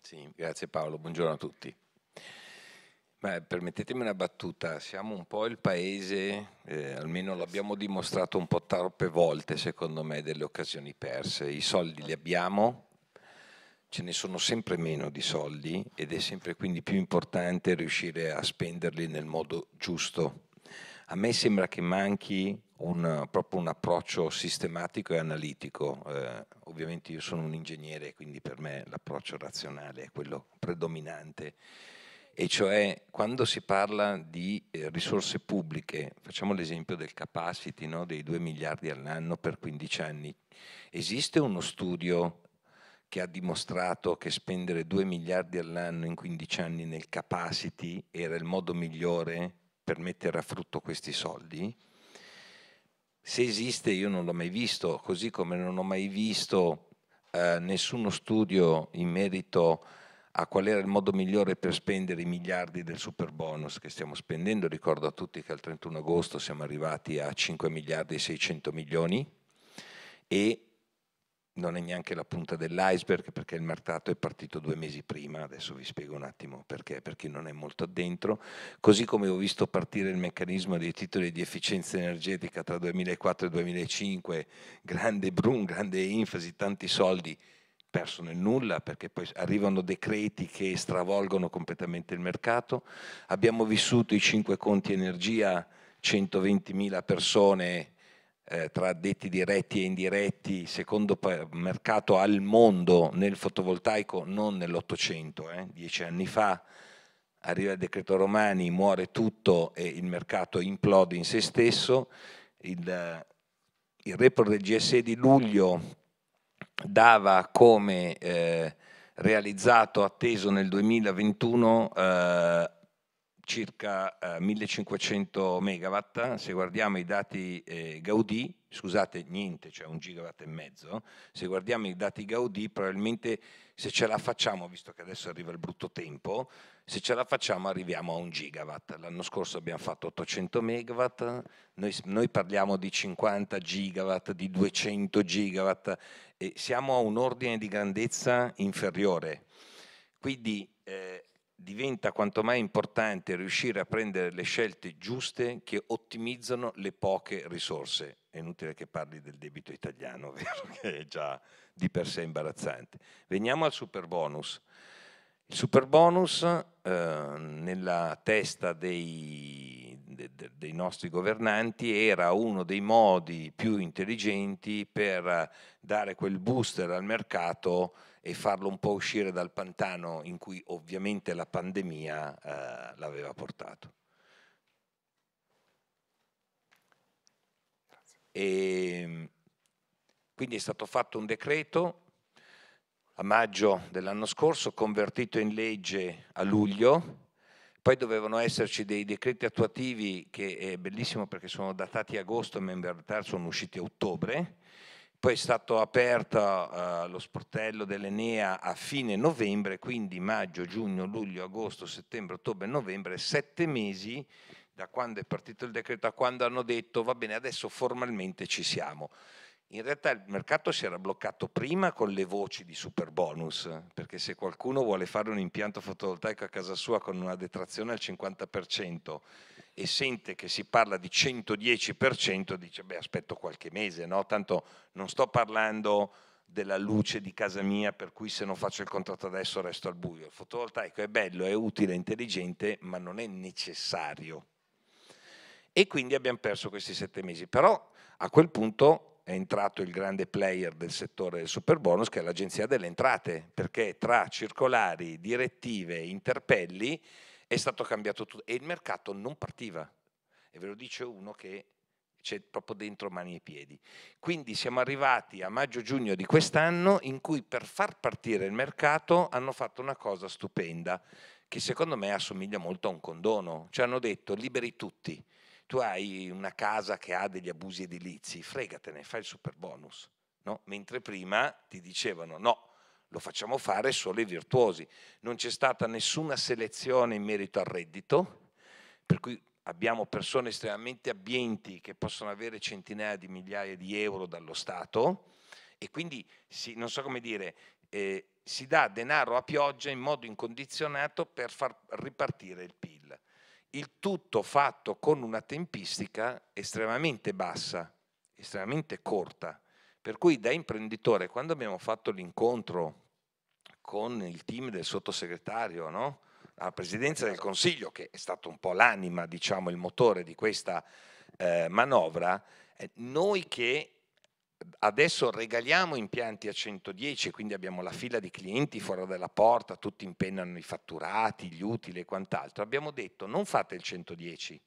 Sì, grazie Paolo, buongiorno a tutti. Beh, permettetemi una battuta, siamo un po' il paese, eh, almeno l'abbiamo dimostrato un po' troppe volte secondo me, delle occasioni perse. I soldi li abbiamo, ce ne sono sempre meno di soldi ed è sempre quindi più importante riuscire a spenderli nel modo giusto. A me sembra che manchi un, proprio un approccio sistematico e analitico. Eh, ovviamente io sono un ingegnere, quindi per me l'approccio razionale è quello predominante e cioè quando si parla di eh, risorse pubbliche, facciamo l'esempio del capacity no, dei 2 miliardi all'anno per 15 anni, esiste uno studio che ha dimostrato che spendere 2 miliardi all'anno in 15 anni nel capacity era il modo migliore per mettere a frutto questi soldi? Se esiste io non l'ho mai visto, così come non ho mai visto eh, nessuno studio in merito a a qual era il modo migliore per spendere i miliardi del super bonus che stiamo spendendo. Ricordo a tutti che al 31 agosto siamo arrivati a 5 miliardi e 600 milioni e non è neanche la punta dell'iceberg perché il mercato è partito due mesi prima, adesso vi spiego un attimo perché, per chi non è molto addentro, così come ho visto partire il meccanismo dei titoli di efficienza energetica tra 2004 e 2005, grande brum, grande enfasi, tanti soldi, perso nel nulla perché poi arrivano decreti che stravolgono completamente il mercato. Abbiamo vissuto i cinque conti energia, 120.000 persone eh, tra addetti diretti e indiretti, secondo mercato al mondo nel fotovoltaico, non nell'Ottocento, eh, dieci anni fa. Arriva il decreto Romani, muore tutto e il mercato implode in se stesso. Il, il report del GSE di luglio dava come eh, realizzato, atteso nel 2021, eh, circa 1500 eh, megawatt, se guardiamo i dati eh, Gaudì, scusate niente, cioè un gigawatt e mezzo, se guardiamo i dati Gaudi, probabilmente se ce la facciamo, visto che adesso arriva il brutto tempo, se ce la facciamo arriviamo a un gigawatt. L'anno scorso abbiamo fatto 800 megawatt, noi, noi parliamo di 50 gigawatt, di 200 gigawatt e siamo a un ordine di grandezza inferiore. Quindi eh, diventa quanto mai importante riuscire a prendere le scelte giuste che ottimizzano le poche risorse. È inutile che parli del debito italiano, vero? che è già di per sé imbarazzante. Veniamo al super bonus. Il super bonus eh, nella testa dei, de, de, dei, nostri governanti era uno dei modi più intelligenti per dare quel booster al mercato e farlo un po' uscire dal pantano in cui ovviamente la pandemia eh, l'aveva portato. E ehm, quindi è stato fatto un decreto a maggio dell'anno scorso, convertito in legge a luglio, poi dovevano esserci dei decreti attuativi che è bellissimo perché sono datati agosto, ma in realtà sono usciti a ottobre. Poi è stato aperto uh, lo sportello dell'Enea a fine novembre, quindi maggio, giugno, luglio, agosto, settembre, ottobre, novembre, sette mesi da quando è partito il decreto a quando hanno detto va bene, adesso formalmente ci siamo. In realtà il mercato si era bloccato prima con le voci di super bonus, perché se qualcuno vuole fare un impianto fotovoltaico a casa sua con una detrazione al 50% e sente che si parla di 110%, dice beh aspetto qualche mese, no? tanto non sto parlando della luce di casa mia per cui se non faccio il contratto adesso resto al buio. Il fotovoltaico è bello, è utile, è intelligente, ma non è necessario. E quindi abbiamo perso questi sette mesi. Però a quel punto è entrato il grande player del settore del super bonus che è l'agenzia delle entrate, perché tra circolari, direttive, interpelli è stato cambiato tutto e il mercato non partiva. E ve lo dice uno che c'è proprio dentro mani e piedi. Quindi siamo arrivati a maggio-giugno di quest'anno in cui per far partire il mercato hanno fatto una cosa stupenda che secondo me assomiglia molto a un condono. Ci hanno detto liberi tutti tu hai una casa che ha degli abusi edilizi, fregatene, fai il super bonus. No? Mentre prima ti dicevano no, lo facciamo fare solo i virtuosi. Non c'è stata nessuna selezione in merito al reddito, per cui abbiamo persone estremamente abbienti che possono avere centinaia di migliaia di euro dallo Stato e quindi si, non so come dire, eh, si dà denaro a pioggia in modo incondizionato per far ripartire il PIL il tutto fatto con una tempistica estremamente bassa, estremamente corta. Per cui da imprenditore, quando abbiamo fatto l'incontro con il team del sottosegretario no? alla presidenza del Consiglio, che è stato un po' l'anima, diciamo, il motore di questa eh, manovra, eh, noi che adesso regaliamo impianti a 110, quindi abbiamo la fila di clienti fuori dalla porta, tutti impennano i fatturati, gli utili e quant'altro. Abbiamo detto non fate il 110,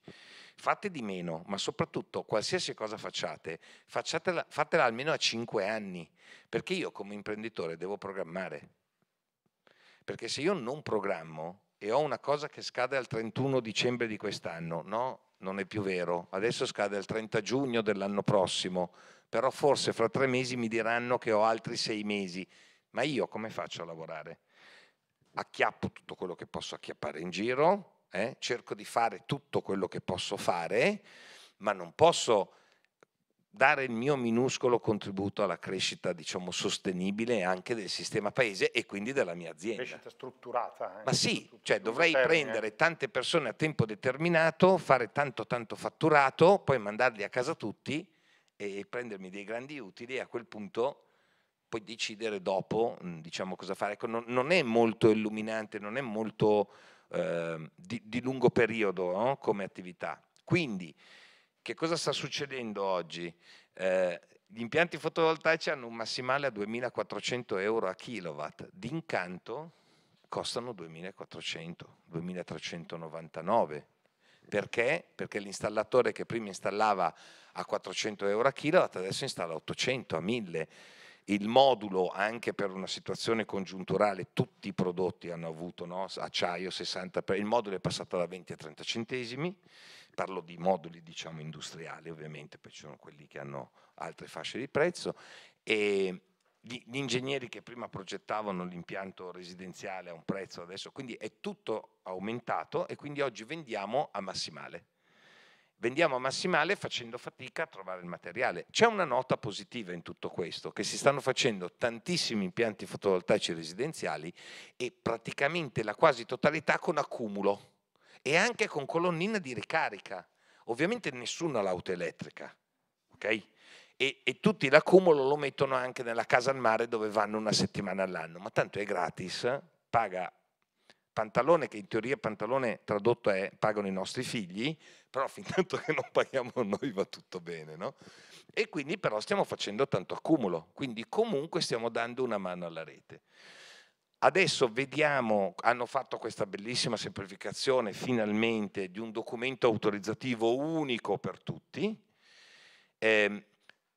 fate di meno, ma soprattutto qualsiasi cosa facciate, facciatela, fatela almeno a 5 anni, perché io come imprenditore devo programmare. Perché se io non programmo e ho una cosa che scade al 31 dicembre di quest'anno, no, non è più vero, adesso scade al 30 giugno dell'anno prossimo, però forse fra tre mesi mi diranno che ho altri sei mesi, ma io come faccio a lavorare? Acchiappo tutto quello che posso acchiappare in giro, eh? cerco di fare tutto quello che posso fare, ma non posso dare il mio minuscolo contributo alla crescita, diciamo, sostenibile anche del sistema paese e quindi della mia azienda. Crescita strutturata. Eh? Ma sì, cioè dovrei termine. Eh? prendere tante persone a tempo determinato, fare tanto tanto fatturato, poi mandarli a casa tutti e prendermi dei grandi utili e a quel punto poi decidere dopo mm, diciamo, cosa fare. Ecco, non, non, è molto illuminante, non è molto eh, di, di, lungo periodo no? come attività. Quindi, che cosa sta succedendo oggi? Eh, gli impianti fotovoltaici hanno un massimale a 2.400 euro a kilowatt, d'incanto costano 2.400, 2.399. Perché? Perché l'installatore che prima installava a 400 euro a kilowatt, adesso installa 800 a 1000. Il modulo, anche per una situazione congiunturale, tutti i prodotti hanno avuto no? acciaio 60, il modulo è passato da 20 a 30 centesimi, parlo di moduli diciamo industriali ovviamente, poi ci sono quelli che hanno altre fasce di prezzo e gli ingegneri che prima progettavano l'impianto residenziale a un prezzo adesso, quindi è tutto aumentato e quindi oggi vendiamo a massimale vendiamo a massimale facendo fatica a trovare il materiale. C'è una nota positiva in tutto questo, che si stanno facendo tantissimi impianti fotovoltaici residenziali e praticamente la quasi totalità con accumulo e anche con colonnina di ricarica. Ovviamente nessuno ha l'auto elettrica, ok? E, e, tutti l'accumulo lo mettono anche nella casa al mare dove vanno una settimana all'anno, ma tanto è gratis, eh? paga pantalone, che in teoria pantalone tradotto è pagano i nostri figli, però fin tanto che non paghiamo noi va tutto bene, no? E quindi però stiamo facendo tanto accumulo, quindi comunque stiamo dando una mano alla rete. Adesso vediamo, hanno fatto questa bellissima semplificazione finalmente di un documento autorizzativo unico per tutti. Eh,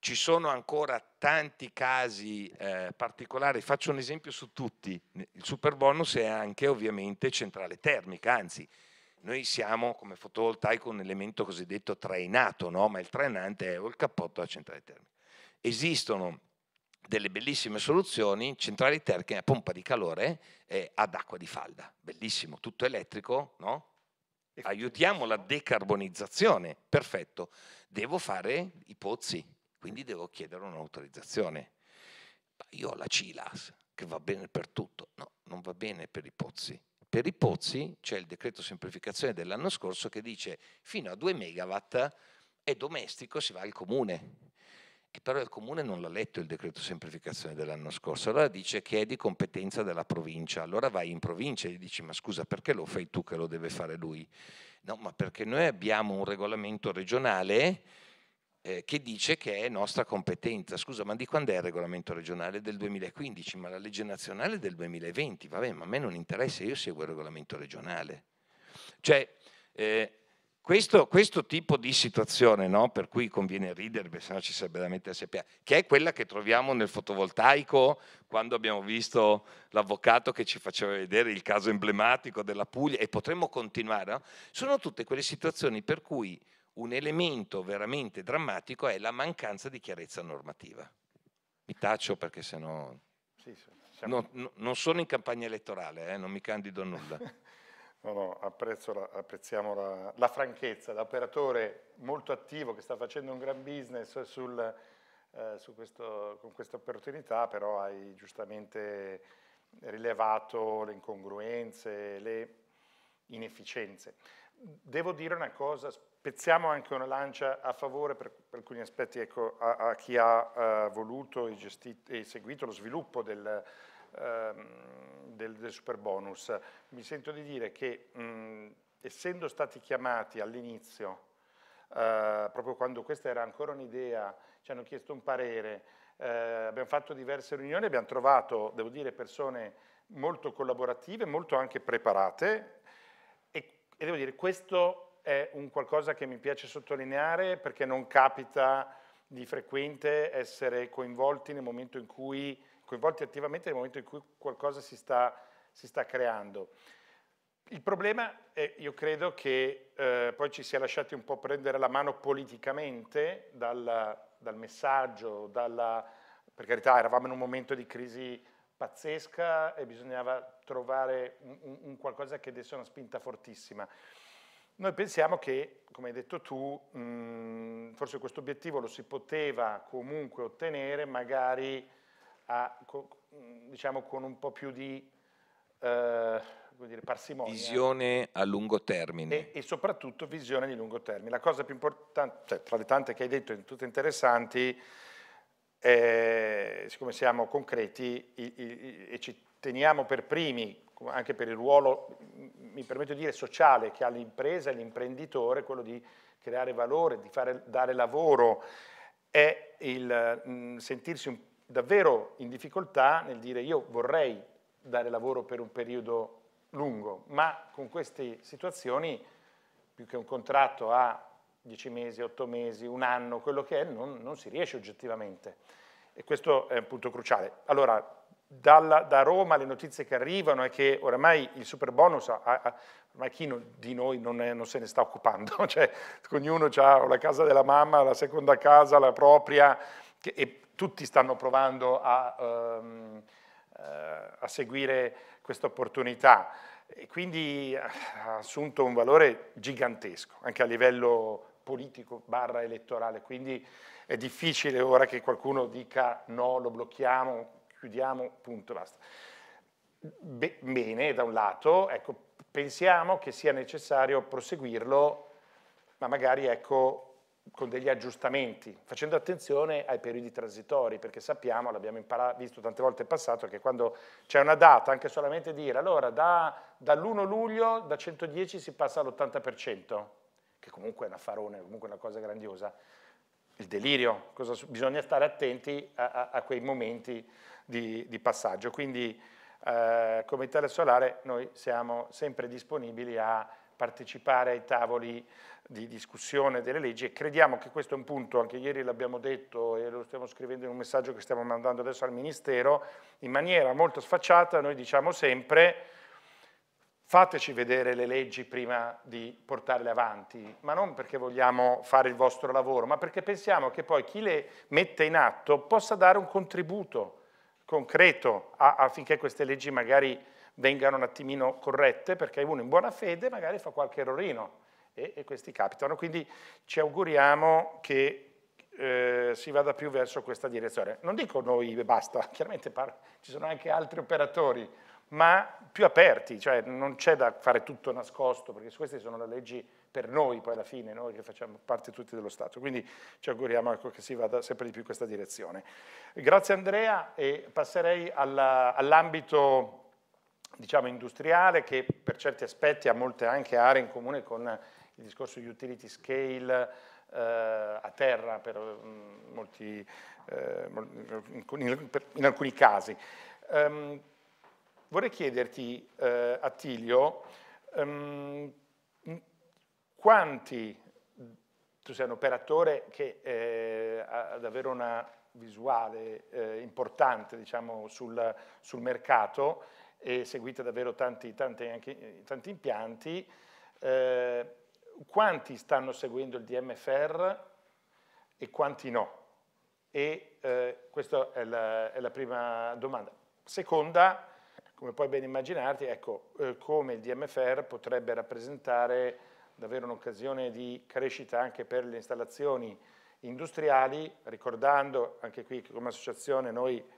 ci sono ancora tanti casi eh, particolari, faccio un esempio su tutti. Il super bonus è anche ovviamente centrale termica, anzi noi siamo come fotovoltaico un elemento cosiddetto trainato, no? ma il trainante è il cappotto della centrale termica. Esistono delle bellissime soluzioni, centrali termiche a pompa di calore eh, ad acqua di falda, bellissimo, tutto elettrico, no? aiutiamo la decarbonizzazione, perfetto, devo fare i pozzi, quindi devo chiedere un'autorizzazione. Io ho la CILAS, che va bene per tutto. No, non va bene per i pozzi. Per i pozzi c'è il decreto semplificazione dell'anno scorso che dice fino a 2 megawatt è domestico, si va al comune. E però il comune non l'ha letto il decreto semplificazione dell'anno scorso, allora dice che è di competenza della provincia, allora vai in provincia e gli dici ma scusa perché lo fai tu che lo deve fare lui? No, ma perché noi abbiamo un regolamento regionale eh, che dice che è nostra competenza. Scusa, ma di quando è il regolamento regionale? Del 2015, ma la legge nazionale è del 2020, vabbè, ma a me non interessa, io seguo il regolamento regionale. Cioè, eh, questo, questo, tipo di situazione, no? per cui conviene ridere, perché sennò ci sarebbe da mettersi a che è quella che troviamo nel fotovoltaico, quando abbiamo visto l'avvocato che ci faceva vedere il caso emblematico della Puglia, e potremmo continuare, no? sono tutte quelle situazioni per cui un elemento veramente drammatico è la mancanza di chiarezza normativa. Mi taccio perché sennò... Sì, sì, siamo... no, non sono in campagna elettorale, eh, non mi candido a nulla. no, no, la, apprezziamo la, la, franchezza L'operatore molto attivo che sta facendo un gran business sul, eh, questo, con questa opportunità, però hai giustamente rilevato le incongruenze, le inefficienze. Devo dire una cosa, pezziamo anche una lancia a favore per, per alcuni aspetti ecco, a, a, chi ha uh, voluto e, gestito, e, seguito lo sviluppo del, uh, del, del, super bonus. Mi sento di dire che mh, essendo stati chiamati all'inizio, uh, proprio quando questa era ancora un'idea, ci hanno chiesto un parere, eh, abbiamo fatto diverse riunioni, abbiamo trovato, devo dire, persone molto collaborative, molto anche preparate e, e devo dire questo è un qualcosa che mi piace sottolineare perché non capita di frequente essere coinvolti, nel momento in cui, coinvolti attivamente nel momento in cui qualcosa si sta, si sta creando. Il problema è, io credo, che eh, poi ci sia lasciati un po' prendere la mano politicamente dal, dal messaggio, dalla, per carità eravamo in un momento di crisi pazzesca e bisognava trovare un, un, un qualcosa che desse una spinta fortissima. Noi pensiamo che, come hai detto tu, mh, mm, forse questo obiettivo lo si poteva comunque ottenere magari a, diciamo, con un po' più di eh, dire, parsimonia. Visione a lungo termine. E, e, soprattutto visione di lungo termine. La cosa più importante, cioè, tra le tante che hai detto, tutte interessanti, eh, siccome siamo concreti i, i, i, e ci teniamo per primi anche per il ruolo, mi permetto di dire, sociale che ha l'impresa e l'imprenditore, quello di creare valore, di fare, dare lavoro, è il mh, sentirsi un, davvero in difficoltà nel dire io vorrei dare lavoro per un periodo lungo, ma con queste situazioni, più che un contratto a 10 mesi, 8 mesi, un anno, quello che è, non, non si riesce oggettivamente. E questo è un punto cruciale. Allora, dalla, da Roma le notizie che arrivano è che oramai il super bonus, ha, ha, ormai chi non, di noi non, è, non, se ne sta occupando, cioè ognuno ha la casa della mamma, la seconda casa, la propria, che, e tutti stanno provando a, um, a seguire questa opportunità. E quindi eh, ha assunto un valore gigantesco, anche a livello politico barra elettorale, quindi è difficile ora che qualcuno dica no, lo blocchiamo, chiudiamo, punto, basta. Be bene, da un lato, ecco, pensiamo che sia necessario proseguirlo, ma magari ecco, con degli aggiustamenti, facendo attenzione ai periodi transitori, perché sappiamo, l'abbiamo visto tante volte in passato, che quando c'è una data, anche solamente dire, allora da, dall'1 luglio da 110 si passa all'80%, che comunque è un affarone, comunque è una cosa grandiosa, il delirio, cosa, bisogna stare attenti a, a, a quei momenti di, di passaggio. Quindi eh, come Italia Solare noi siamo sempre disponibili a partecipare ai tavoli di discussione delle leggi e crediamo che questo è un punto, anche ieri l'abbiamo detto e lo stiamo scrivendo in un messaggio che stiamo mandando adesso al Ministero, in maniera molto sfacciata noi diciamo sempre fateci vedere le leggi prima di portarle avanti, ma non perché vogliamo fare il vostro lavoro, ma perché pensiamo che poi chi le mette in atto possa dare un contributo concreto affinché queste leggi magari vengano un attimino corrette, perché uno in buona fede magari fa qualche errorino e, e questi capitano. Quindi ci auguriamo che eh, si vada più verso questa direzione. Non dico noi e basta, chiaramente ci sono anche altri operatori, ma più aperti, cioè non c'è da fare tutto nascosto, perché queste sono le leggi per noi poi alla fine, noi che facciamo parte tutti dello Stato. Quindi ci auguriamo ecco, che si vada sempre di più in questa direzione. Grazie Andrea e passerei all'ambito diciamo, industriale che per certi aspetti ha molte anche aree in comune con il discorso di utility scale eh, a terra per, mm, molti, eh, in, alcuni casi. Um, Vorrei chiederti, eh, Attilio, ehm, quanti, tu sei un operatore che eh, ad avere una visuale eh, importante diciamo, sul, sul, mercato e seguite davvero tanti, tanti, anche, tanti impianti, eh, quanti stanno seguendo il DMFR e quanti no? E eh, questa è la, è la prima domanda. Seconda, come puoi ben immaginarti, ecco, eh, come il DMFR potrebbe rappresentare davvero un'occasione di crescita anche per le installazioni industriali, ricordando anche qui che come associazione noi,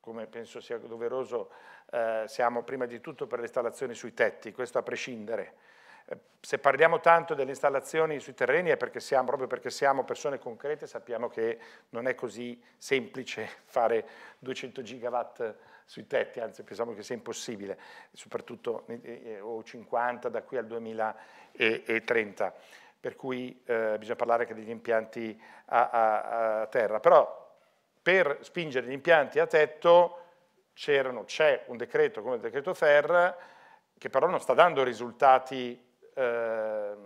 come penso sia doveroso, eh, siamo prima di tutto per le installazioni sui tetti, questo a prescindere, se parliamo tanto delle installazioni sui terreni è perché siamo, proprio perché siamo persone concrete, sappiamo che non è così semplice fare 200 gigawatt sui tetti, anzi pensiamo che sia impossibile, soprattutto eh, eh, o 50 da qui al 2030, per cui eh, bisogna parlare anche degli impianti a, a, a terra. Però per spingere gli impianti a tetto c'è un decreto come il decreto FER che però non sta dando risultati eh,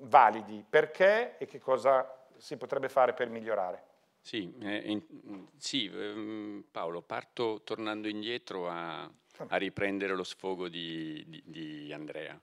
validi, perché e che cosa si potrebbe fare per migliorare. Sì, eh, in, sì ehm, Paolo, parto tornando indietro a, a riprendere lo sfogo di, di, di Andrea.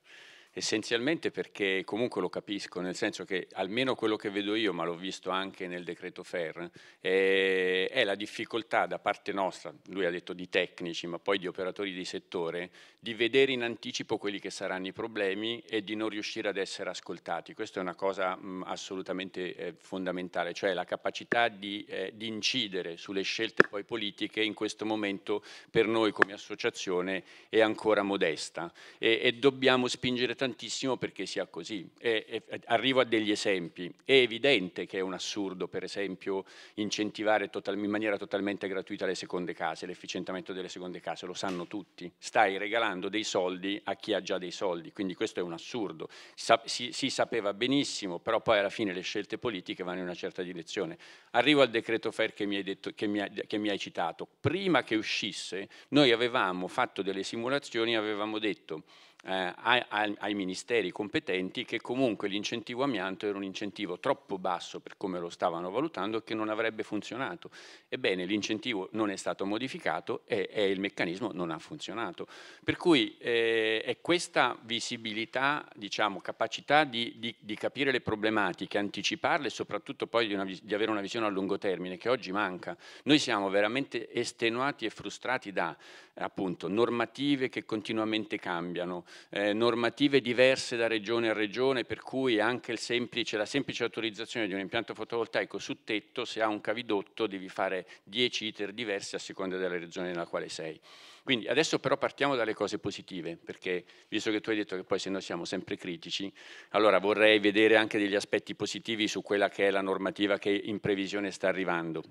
Essenzialmente perché comunque lo capisco, nel senso che almeno quello che vedo io, ma l'ho visto anche nel decreto FER, è, è, la difficoltà da parte nostra, lui ha detto di tecnici, ma poi di operatori di settore, di vedere in anticipo quelli che saranno i problemi e di non riuscire ad essere ascoltati. Questa è una cosa mh, mm, assolutamente eh, fondamentale, cioè la capacità di, eh, di incidere sulle scelte poi politiche in questo momento per noi come associazione è ancora modesta e, e dobbiamo spingere tantissimo perché sia così. E, e, arrivo a degli esempi. È evidente che è un assurdo, per esempio, incentivare total, in maniera totalmente gratuita le seconde case, l'efficientamento delle seconde case, lo sanno tutti. Stai regalando dei soldi a chi ha già dei soldi, quindi questo è un assurdo. Sa, si, si sapeva benissimo, però poi alla fine le scelte politiche vanno in una certa direzione. Arrivo al decreto FER che mi hai, detto, che mi ha, che mi hai citato. Prima che uscisse, noi avevamo fatto delle simulazioni, avevamo detto eh, ai, ai, ministeri competenti che comunque l'incentivo amianto era un incentivo troppo basso per come lo stavano valutando e che non avrebbe funzionato. Ebbene, l'incentivo non è stato modificato e, e, il meccanismo non ha funzionato. Per cui eh, è questa visibilità, diciamo, capacità di, di, di, capire le problematiche, anticiparle e soprattutto poi di, una, di avere una visione a lungo termine che oggi manca. Noi siamo veramente estenuati e frustrati da appunto normative che continuamente cambiano, eh, normative diverse da regione a regione, per cui anche semplice, la semplice autorizzazione di un impianto fotovoltaico su tetto, se ha un cavidotto devi fare 10 iter diversi a seconda della regione nella quale sei. Quindi adesso però partiamo dalle cose positive, perché visto che tu hai detto che poi se noi siamo sempre critici, allora vorrei vedere anche degli aspetti positivi su quella che è la normativa che in previsione sta arrivando.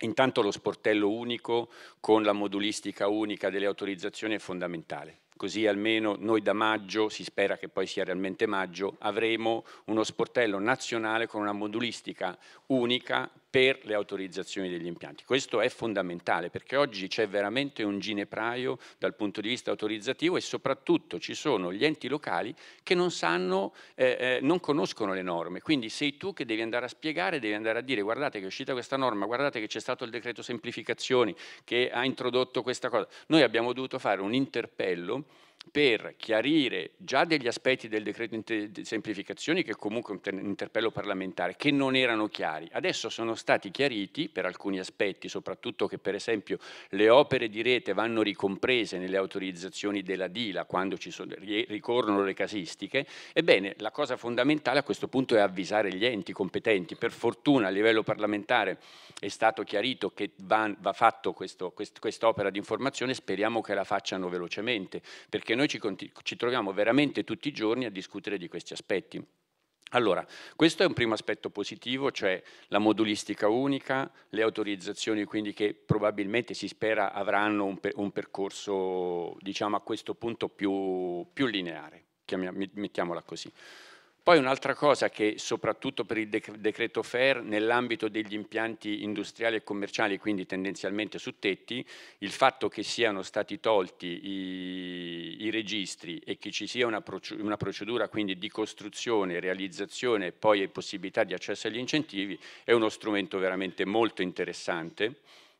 Intanto lo sportello unico con la modulistica unica delle autorizzazioni è fondamentale. Così almeno noi da maggio, si spera che poi sia realmente maggio, avremo uno sportello nazionale con una modulistica unica per le autorizzazioni degli impianti. Questo è fondamentale perché oggi c'è veramente un ginepraio dal punto di vista autorizzativo e soprattutto ci sono gli enti locali che non sanno, eh, eh, non conoscono le norme. Quindi sei tu che devi andare a spiegare, devi andare a dire guardate che è uscita questa norma, guardate che c'è stato il decreto semplificazioni che ha introdotto questa cosa. Noi abbiamo dovuto fare un interpello per chiarire già degli aspetti del decreto di semplificazioni, che comunque è un interpello parlamentare, che non erano chiari. Adesso sono stati chiariti per alcuni aspetti, soprattutto che per esempio le opere di rete vanno ricomprese nelle autorizzazioni della DILA quando ci sono, ricorrono le casistiche. Ebbene, la cosa fondamentale a questo punto è avvisare gli enti competenti. Per fortuna a livello parlamentare è stato chiarito che va, va fatto quest'opera quest di informazione, speriamo che la facciano velocemente, perché perché noi ci, ci troviamo veramente tutti i giorni a discutere di questi aspetti. Allora, questo è un primo aspetto positivo, cioè la modulistica unica, le autorizzazioni quindi che probabilmente si spera avranno un, per, un percorso, diciamo a questo punto, più, più lineare, mettiamola così. Poi un'altra cosa che soprattutto per il decreto FER nell'ambito degli impianti industriali e commerciali, quindi tendenzialmente su tetti, il fatto che siano stati tolti i, i registri e che ci sia una, una, procedura quindi di costruzione, realizzazione e poi possibilità di accesso agli incentivi è uno strumento veramente molto interessante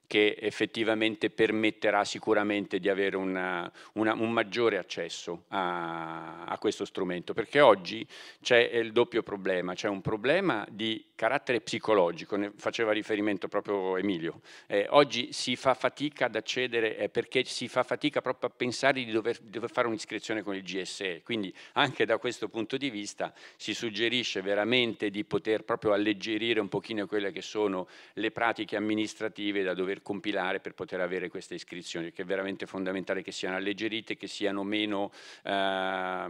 che effettivamente permetterà sicuramente di avere una, una, un maggiore accesso a, a, questo strumento, perché oggi c'è il doppio problema, c'è un problema di carattere psicologico, ne faceva riferimento proprio Emilio, eh, oggi si fa fatica ad accedere eh, perché si fa fatica proprio a pensare di dover, di dover fare un'iscrizione con il GSE, quindi anche da questo punto di vista si suggerisce veramente di poter proprio alleggerire un pochino quelle che sono le pratiche amministrative da dover dover compilare per poter avere queste iscrizioni, perché è veramente fondamentale che siano alleggerite, che siano meno, eh,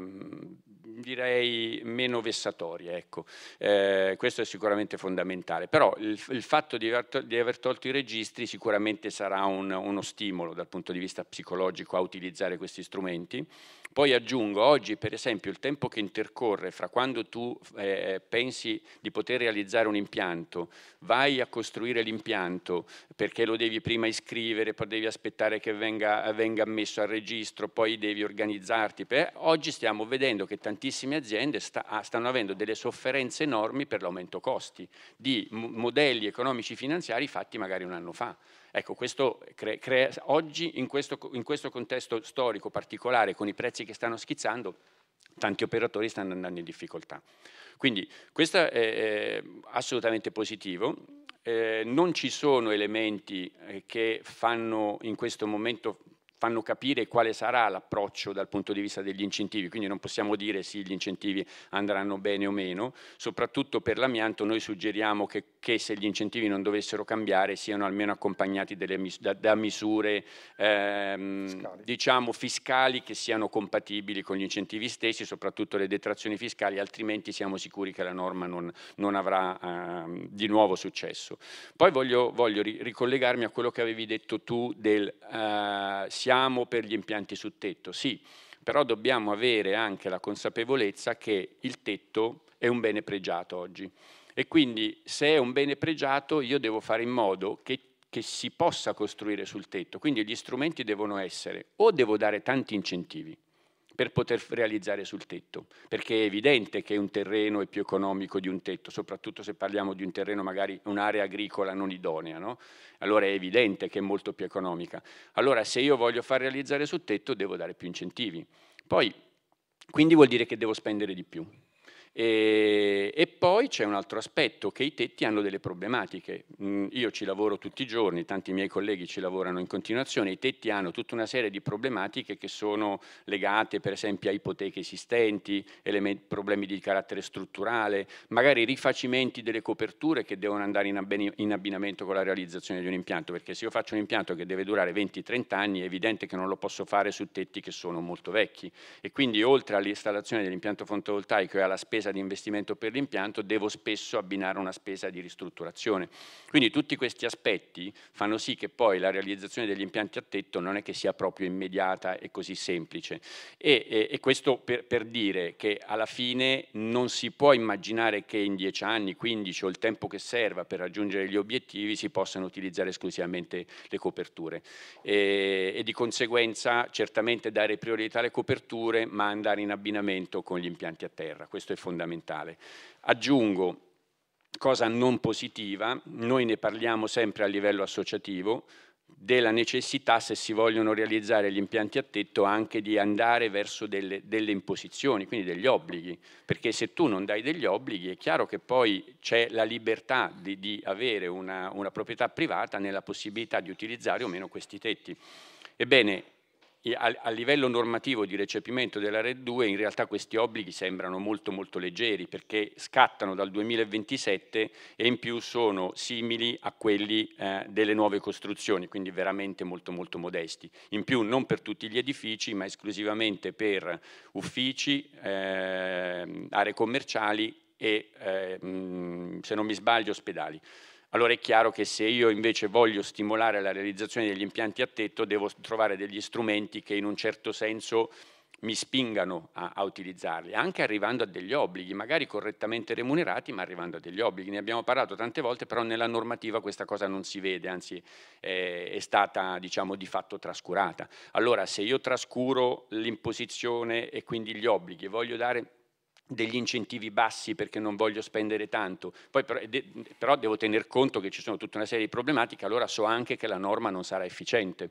direi, meno vessatorie. Ecco. Eh, questo è sicuramente fondamentale, però il, il fatto di aver, di aver, tolto i registri sicuramente sarà un, uno stimolo dal punto di vista psicologico a utilizzare questi strumenti. Poi aggiungo, oggi per esempio il tempo che intercorre fra quando tu eh, pensi di poter realizzare un impianto, vai a costruire l'impianto perché lo devi prima iscrivere, poi devi aspettare che venga, venga messo al registro, poi devi organizzarti. Per... Oggi stiamo vedendo che tantissime aziende sta, ah, stanno avendo delle sofferenze enormi per l'aumento costi di modelli economici finanziari fatti magari un anno fa. Ecco, crea, crea, oggi in questo, in questo contesto storico particolare, con i prezzi che stanno schizzando, tanti operatori stanno andando in difficoltà. Quindi questo è assolutamente positivo. Eh, non ci sono elementi eh, che fanno in questo momento fanno capire quale sarà l'approccio dal punto di vista degli incentivi, quindi non possiamo dire se gli incentivi andranno bene o meno, soprattutto per l'amianto noi suggeriamo che, che, se gli incentivi non dovessero cambiare siano almeno accompagnati delle, da, da, misure ehm, fiscali. diciamo fiscali che siano compatibili con gli incentivi stessi, soprattutto le detrazioni fiscali, altrimenti siamo sicuri che la norma non, non avrà ehm, di nuovo successo. Poi voglio, voglio ricollegarmi a quello che avevi detto tu del eh, siamo siamo per gli impianti su tetto, sì, però dobbiamo avere anche la consapevolezza che il tetto è un bene pregiato oggi. E quindi se è un bene pregiato io devo fare in modo che, che si possa costruire sul tetto. Quindi gli strumenti devono essere o devo dare tanti incentivi, per poter realizzare sul tetto, perché è evidente che un terreno è più economico di un tetto, soprattutto se parliamo di un terreno magari un'area agricola non idonea, no? allora è evidente che è molto più economica. Allora se io voglio far realizzare sul tetto devo dare più incentivi. Poi, quindi vuol dire che devo spendere di più. E, e poi c'è un altro aspetto, che i tetti hanno delle problematiche. Mm, io ci lavoro tutti i giorni, tanti miei colleghi ci lavorano in continuazione, i tetti hanno tutta una serie di problematiche che sono legate per esempio a ipoteche esistenti, problemi di carattere strutturale, magari rifacimenti delle coperture che devono andare in, abbin in abbinamento con la realizzazione di un impianto, perché se io faccio un impianto che deve durare 20-30 anni è evidente che non lo posso fare su tetti che sono molto vecchi e quindi oltre all'installazione dell'impianto fotovoltaico e alla spesa spesa di investimento per l'impianto, devo spesso abbinare una spesa di ristrutturazione. Quindi tutti questi aspetti fanno sì che poi la realizzazione degli impianti a tetto non è che sia proprio immediata e così semplice. E, e, e questo per, per dire che alla fine non si può immaginare che in 10 anni, 15 o il tempo che serva per raggiungere gli obiettivi si possano utilizzare esclusivamente le coperture. E, e di conseguenza certamente dare priorità alle coperture ma andare in abbinamento con gli impianti a terra. Questo è fondamentale fondamentale. Aggiungo cosa non positiva, noi ne parliamo sempre a livello associativo, della necessità, se si vogliono realizzare gli impianti a tetto, anche di andare verso delle, delle, imposizioni, quindi degli obblighi, perché se tu non dai degli obblighi è chiaro che poi c'è la libertà di, di avere una, una proprietà privata nella possibilità di utilizzare o meno questi tetti. Ebbene, a, livello normativo di recepimento della RED 2 in realtà questi obblighi sembrano molto molto leggeri perché scattano dal 2027 e in più sono simili a quelli eh, delle nuove costruzioni, quindi veramente molto molto modesti. In più non per tutti gli edifici ma esclusivamente per uffici, eh, aree commerciali e eh, se non mi sbaglio ospedali allora è chiaro che se io invece voglio stimolare la realizzazione degli impianti a tetto devo trovare degli strumenti che in un certo senso mi spingano a, a, utilizzarli, anche arrivando a degli obblighi, magari correttamente remunerati, ma arrivando a degli obblighi. Ne abbiamo parlato tante volte, però nella normativa questa cosa non si vede, anzi eh, è stata diciamo, di fatto trascurata. Allora se io trascuro l'imposizione e quindi gli obblighi, voglio dare degli incentivi bassi perché non voglio spendere tanto, Poi, eh, però devo tener conto che ci sono tutta una serie di problematiche, allora so anche che la norma non sarà efficiente.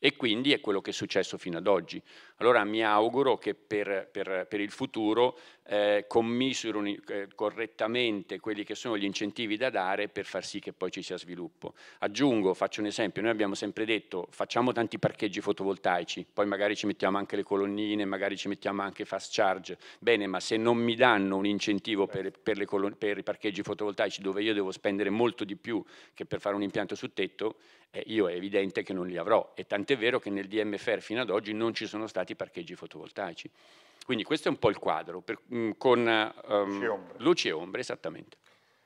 E quindi è quello che è successo fino ad oggi. Allora mi auguro che per, per, per il futuro eh, commisurino eh, correttamente quelli che sono gli incentivi da dare per far sì che poi ci sia sviluppo. Aggiungo, faccio un esempio, noi abbiamo sempre detto facciamo tanti parcheggi fotovoltaici, poi magari ci mettiamo anche le colonnine, magari ci mettiamo anche fast charge. Bene, ma se non mi danno un incentivo per, certo. per i parcheggi fotovoltaici dove io devo spendere molto di più che per fare un impianto su tetto, eh, io è evidente che non li avrò e tanti Tant'è vero che nel DMFR fino ad oggi non ci sono stati parcheggi fotovoltaici. Quindi questo è un po' il quadro, per, mm, con um, luci e ombre, esattamente.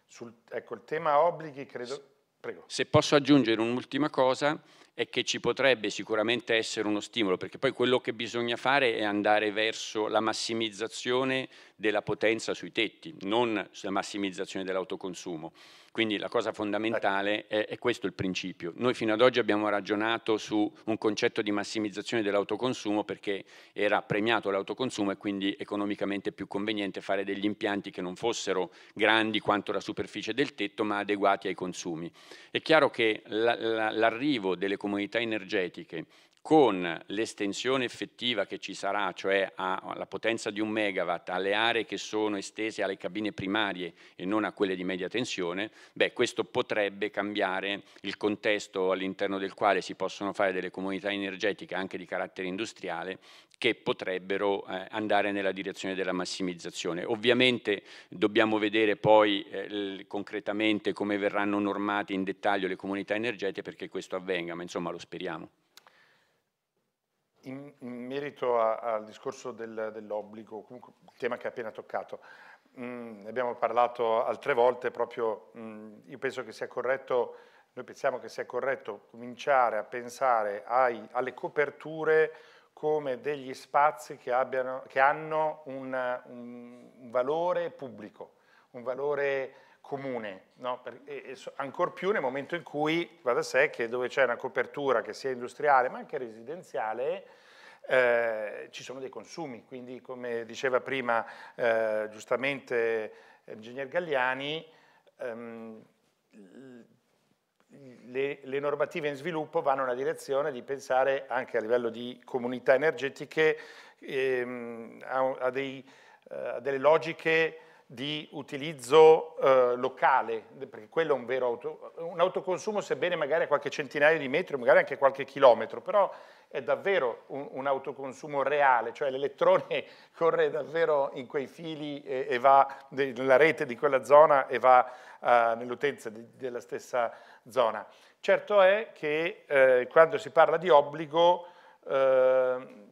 Sul, ecco, il tema obblighi credo... Prego. Se posso aggiungere un'ultima cosa, è che ci potrebbe sicuramente essere uno stimolo, perché poi quello che bisogna fare è andare verso la massimizzazione della potenza sui tetti, non la massimizzazione dell'autoconsumo. Quindi la cosa fondamentale ecco. è, è, questo il principio. Noi fino ad oggi abbiamo ragionato su un concetto di massimizzazione dell'autoconsumo perché era premiato l'autoconsumo e quindi economicamente più conveniente fare degli impianti che non fossero grandi quanto la superficie del tetto ma adeguati ai consumi. È chiaro che l'arrivo delle comunità energetiche con l'estensione effettiva che ci sarà, cioè alla potenza di un megawatt, alle aree che sono estese alle cabine primarie e non a quelle di media tensione, beh, questo potrebbe cambiare il contesto all'interno del quale si possono fare delle comunità energetiche anche di carattere industriale che potrebbero eh, andare nella direzione della massimizzazione. Ovviamente dobbiamo vedere poi eh, concretamente come verranno normate in dettaglio le comunità energetiche perché questo avvenga, ma insomma lo speriamo in, in merito a, al discorso del, dell'obbligo, comunque il tema che ha appena toccato, mm, ne abbiamo parlato altre volte, proprio mh, mm, io penso che sia corretto, noi pensiamo che sia corretto cominciare a pensare ai, alle coperture come degli spazi che, abbiano, che hanno un, un, un valore pubblico, un valore comune, no? per, e, e, ancora più nel momento in cui va da sé che dove c'è una copertura che sia industriale ma anche residenziale eh, ci sono dei consumi, quindi come diceva prima eh, giustamente l'ingegner Galliani, ehm, le, le, normative in sviluppo vanno nella direzione di pensare anche a livello di comunità energetiche ehm, a, a, dei, eh, a delle logiche di utilizzo eh, locale, perché quello è un vero auto, un autoconsumo, sebbene magari a qualche centinaio di metri, magari anche qualche chilometro, però è davvero un, un autoconsumo reale, cioè l'elettrone corre davvero in quei fili e, e va nella rete di quella zona e va eh, nell'utenza di, della stessa zona. Certo è che eh, quando si parla di obbligo ehm,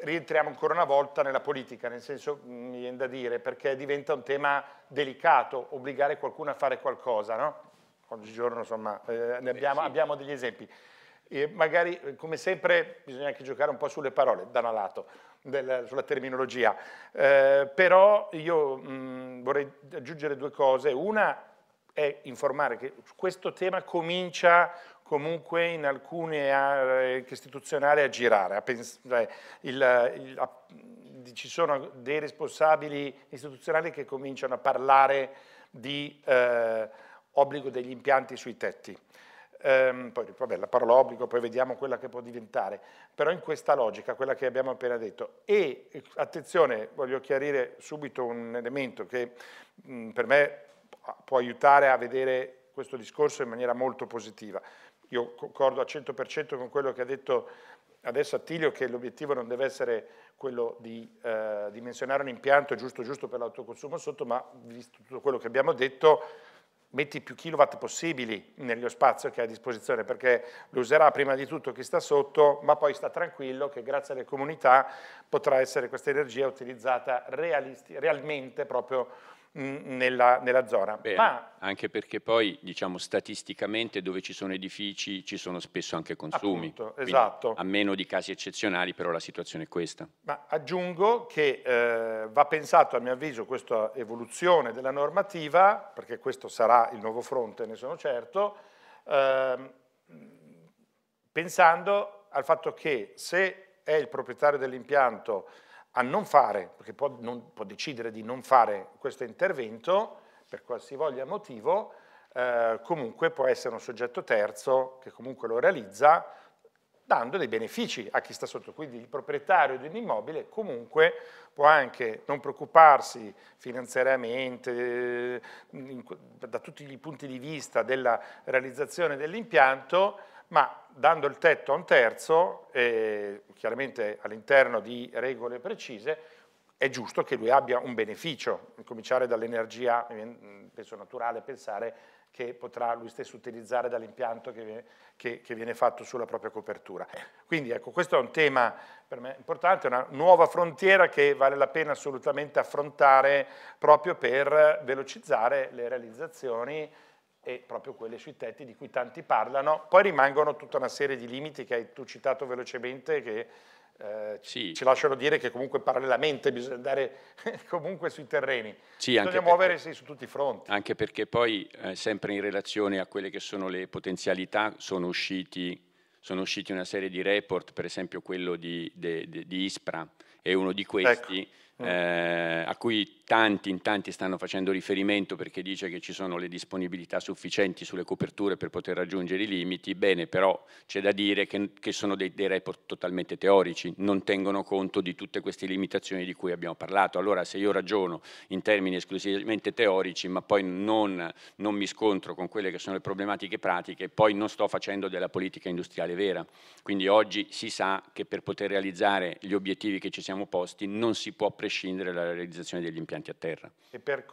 rientriamo ancora una volta nella politica, nel senso, mm, mi viene da dire, perché diventa un tema delicato, obbligare qualcuno a fare qualcosa, no? Oggigiorno, insomma, eh, abbiamo, abbiamo, degli esempi. E magari, eh, come sempre, bisogna anche giocare un po' sulle parole, da un lato, della, sulla terminologia. Eh, però io mh, mm, vorrei aggiungere due cose. Una è informare che questo tema comincia comunque in alcune aree istituzionali a girare. A pensare, cioè il, il, a, ci sono dei responsabili istituzionali che cominciano a parlare di eh, obbligo degli impianti sui tetti. Ehm, poi vabbè, la parola obbligo, poi vediamo quella che può diventare, però in questa logica, quella che abbiamo appena detto. E attenzione, voglio chiarire subito un elemento che mh, per me può aiutare a vedere questo discorso in maniera molto positiva io concordo al 100% con quello che ha detto adesso Attilio, che l'obiettivo non deve essere quello di eh, dimensionare un impianto giusto, giusto per l'autoconsumo sotto, ma visto tutto quello che abbiamo detto, metti più kilowatt possibili nello spazio che hai a disposizione, perché lo userà prima di tutto chi sta sotto, ma poi sta tranquillo che grazie alle comunità potrà essere questa energia utilizzata realmente proprio nella, nella, zona. Beh, Ma, anche perché poi, diciamo, statisticamente dove ci sono edifici ci sono spesso anche consumi. Appunto, esatto. A meno di casi eccezionali, però la situazione è questa. Ma aggiungo che eh, va pensato, a mio avviso, questa evoluzione della normativa, perché questo sarà il nuovo fronte, ne sono certo, eh, pensando al fatto che se è il proprietario dell'impianto a non fare, perché può, non, può decidere di non fare questo intervento per qualsivoglia motivo, eh, comunque può essere un soggetto terzo che comunque lo realizza dando dei benefici a chi sta sotto. Quindi il proprietario di un immobile comunque può anche non preoccuparsi finanziariamente, eh, da tutti i punti di vista della realizzazione dell'impianto, ma dando il tetto a un terzo, eh, chiaramente all'interno di regole precise, è giusto che lui abbia un beneficio, cominciare dall'energia, mm, penso naturale, pensare che potrà lui stesso utilizzare dall'impianto che che, che, viene fatto sulla propria copertura. Quindi ecco, questo è un tema per me importante, una nuova frontiera che vale la pena assolutamente affrontare proprio per velocizzare le realizzazioni e proprio quelle sui tetti di cui tanti parlano. Poi rimangono tutta una serie di limiti che hai tu citato velocemente che eh, sì. ci lasciano dire che comunque parallelamente bisogna andare comunque sui terreni, sì, bisogna muoversi su tutti i fronti. Anche perché poi eh, sempre in relazione a quelle che sono le potenzialità sono usciti, sono usciti una serie di report, per esempio quello di, de, de, di ISPRA è uno di ecco. questi ecco. eh, a cui tanti in tanti stanno facendo riferimento perché dice che ci sono le disponibilità sufficienti sulle coperture per poter raggiungere i limiti, bene, però c'è da dire che, che sono dei, dei, report totalmente teorici, non tengono conto di tutte queste limitazioni di cui abbiamo parlato. Allora se io ragiono in termini esclusivamente teorici, ma poi non, non mi scontro con quelle che sono le problematiche pratiche, poi non sto facendo della politica industriale vera. Quindi oggi si sa che per poter realizzare gli obiettivi che ci siamo posti non si può prescindere dalla realizzazione degli impianti impianti a terra. Per,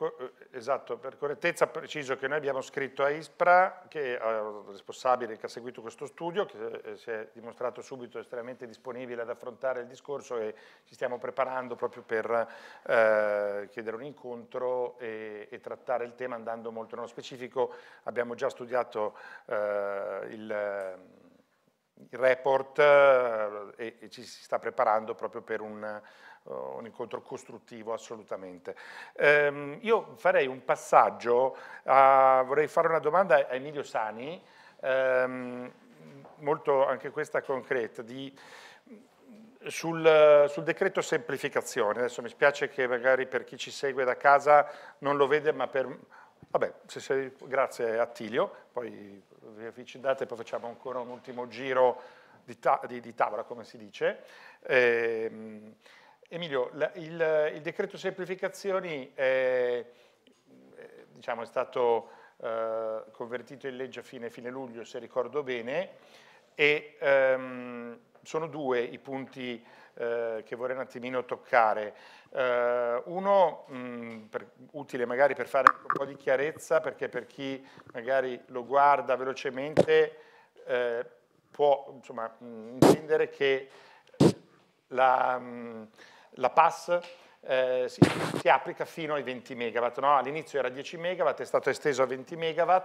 eh, esatto, per correttezza preciso che noi abbiamo scritto a ISPRA, che è eh, il responsabile che ha seguito questo studio, che eh, si è dimostrato subito estremamente disponibile ad affrontare il discorso e ci stiamo preparando proprio per eh, chiedere un incontro e, e, trattare il tema andando molto nello specifico. Abbiamo già studiato eh, il il report eh, e, ci si sta preparando proprio per un eh, un incontro costruttivo assolutamente. Ehm, io farei un passaggio, a, vorrei fare una domanda a Emilio Sani, ehm, molto anche questa concreta, di, sul, sul, decreto semplificazione, adesso mi spiace che magari per chi ci segue da casa non lo vede, ma per... Vabbè, se sei, grazie Attilio, poi vi avvicinate, e poi facciamo ancora un ultimo giro di, ta, di, di tavola, come si dice. Ehm, Emilio, la, il, il, decreto semplificazioni è, diciamo, è stato eh, convertito in legge a fine, fine, luglio, se ricordo bene, e ehm, sono due i punti eh, che vorrei un attimino toccare. Eh, uno, mh, per, utile magari per fare un po' di chiarezza, perché per chi magari lo guarda velocemente eh, può insomma, mh, intendere che la... Mh, la PAS eh, si, si, applica fino ai 20 MW, no? all'inizio era 10 MW, è stato esteso a 20 MW,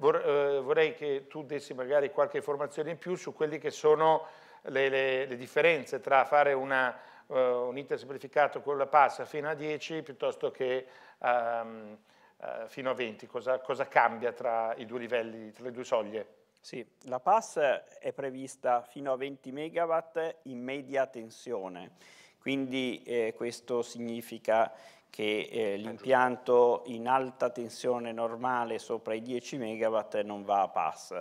Vor, eh, vorrei che tu dessi magari qualche informazione in più su quelle che sono le, le, le differenze tra fare una, uh, un iter semplificato con la PAS fino a 10 piuttosto che um, uh, fino a 20, cosa, cosa cambia tra i due livelli, tra le due soglie? Sì, la PAS è prevista fino a 20 MW in media tensione quindi eh, questo significa che eh, l'impianto in alta tensione normale sopra i 10 MW non va a pass.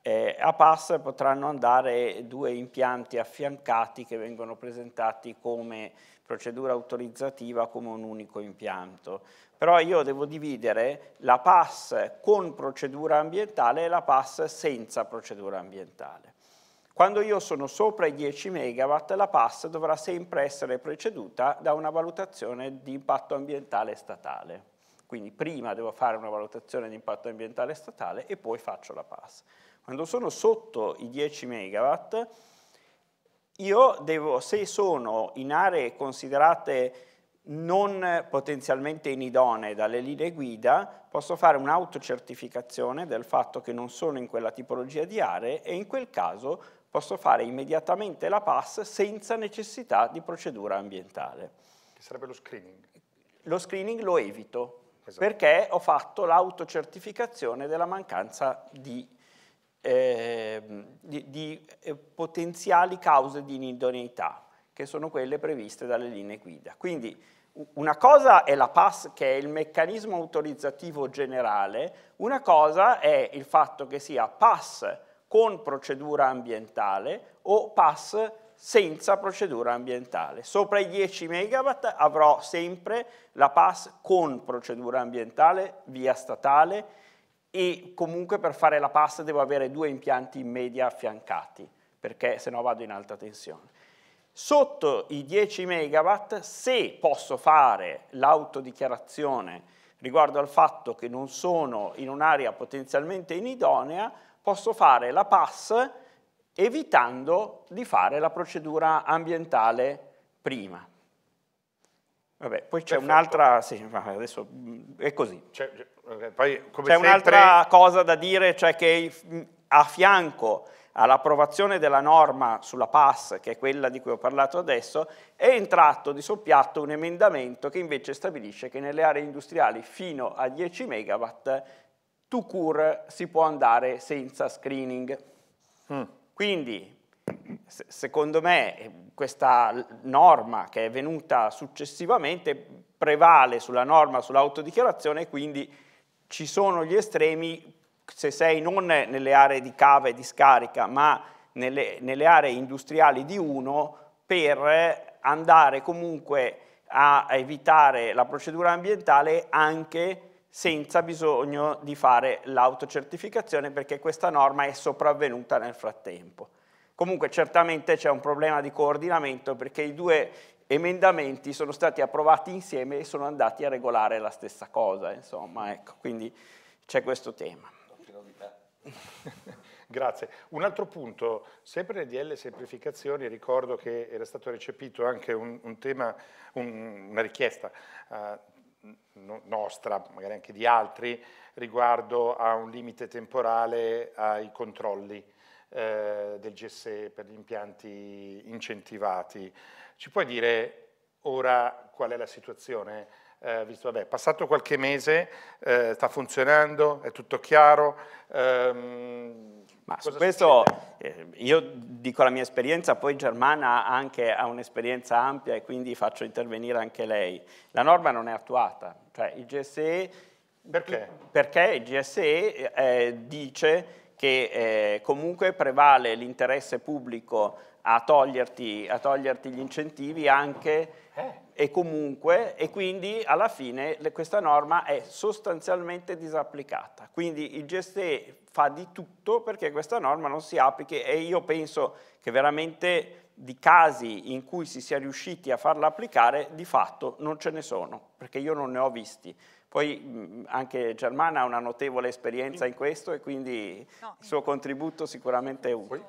Eh, a pass potranno andare due impianti affiancati che vengono presentati come procedura autorizzativa come un unico impianto. Però io devo dividere la pass con procedura ambientale e la pass senza procedura ambientale. Quando io sono sopra i 10 MW, la PAS dovrà sempre essere preceduta da una valutazione di impatto ambientale statale. Quindi prima devo fare una valutazione di impatto ambientale statale e poi faccio la PAS. Quando sono sotto i 10 MW, io devo, se sono in aree considerate non potenzialmente inidonee dalle linee guida, posso fare un'autocertificazione del fatto che non sono in quella tipologia di aree e in quel caso posso fare immediatamente la PAS senza necessità di procedura ambientale. Che sarebbe lo screening? Lo screening lo evito, esatto. perché ho fatto l'autocertificazione della mancanza di, eh, di, di eh, potenziali cause di inidoneità, che sono quelle previste dalle linee guida. Quindi una cosa è la PAS che è il meccanismo autorizzativo generale, una cosa è il fatto che sia PAS con procedura ambientale o pass senza procedura ambientale. Sopra i 10 MW avrò sempre la pass con procedura ambientale via statale e comunque per fare la pass devo avere due impianti in media affiancati perché se no vado in alta tensione. Sotto i 10 MW, se posso fare l'autodichiarazione riguardo al fatto che non sono in un'area potenzialmente inidonea, posso fare la pass evitando di fare la procedura ambientale prima. Vabbè, poi c'è un'altra, sì, adesso mm, è così. C'è, sempre... un'altra cosa da dire, cioè che a fianco all'approvazione della norma sulla PAS, che è quella di cui ho parlato adesso, è entrato di soppiatto un emendamento che invece stabilisce che nelle aree industriali fino a 10 megawatt to cure si può andare senza screening. Mm. Quindi, secondo me, questa norma che è venuta successivamente prevale sulla norma sull'autodichiarazione quindi ci sono gli estremi se sei non nelle aree di cava e di scarica, ma nelle, nelle aree industriali di uno per andare comunque a evitare la procedura ambientale anche senza bisogno di fare l'autocertificazione perché questa norma è sopravvenuta nel frattempo. Comunque certamente c'è un problema di coordinamento perché i due emendamenti sono stati approvati insieme e sono andati a regolare la stessa cosa, insomma, ecco, quindi c'è questo tema. Grazie. Un altro punto, sempre nel DL semplificazioni, ricordo che era stato recepito anche un, un tema, un, una richiesta uh, nostra, magari anche di altri, riguardo a un limite temporale ai controlli eh, del GSE per gli impianti incentivati. Ci puoi dire ora qual è la situazione? eh, visto, vabbè, passato qualche mese, eh, sta funzionando, è tutto chiaro. Ehm, Ma su questo eh, io dico la mia esperienza, poi Germana anche ha un'esperienza ampia e quindi faccio intervenire anche lei. La norma non è attuata, cioè il GSE... Perché? Perché il GSE eh, eh, dice che eh, comunque prevale l'interesse pubblico a toglierti, a toglierti, gli incentivi anche... Eh e comunque, e quindi alla fine questa norma è sostanzialmente disapplicata. Quindi il GSE fa di tutto perché questa norma non si applichi e io penso che veramente di casi in cui si sia riusciti a farla applicare di fatto non ce ne sono, perché io non ne ho visti. Poi anche Germana ha una notevole esperienza in questo e quindi il suo contributo sicuramente è utile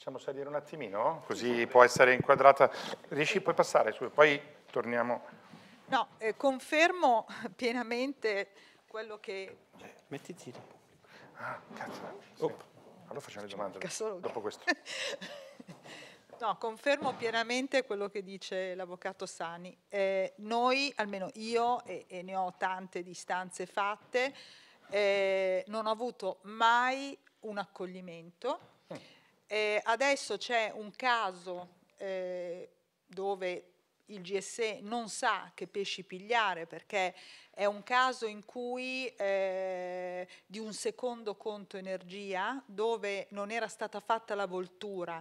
facciamo salire un attimino, così può essere inquadrata. Riesci, puoi passare, su, poi torniamo. No, eh, confermo pienamente quello che... Metti in Ah, cazzo. Sì. Allora facciamo le domande solo... dopo questo. no, confermo pienamente quello che dice l'avvocato Sani. Eh, noi, almeno io, e, e ne ho tante distanze fatte, eh, non ho avuto mai un accoglimento eh, adesso c'è un caso eh, dove il GSE non sa che pesci pigliare perché è un caso in cui eh, di un secondo conto energia dove non era stata fatta la voltura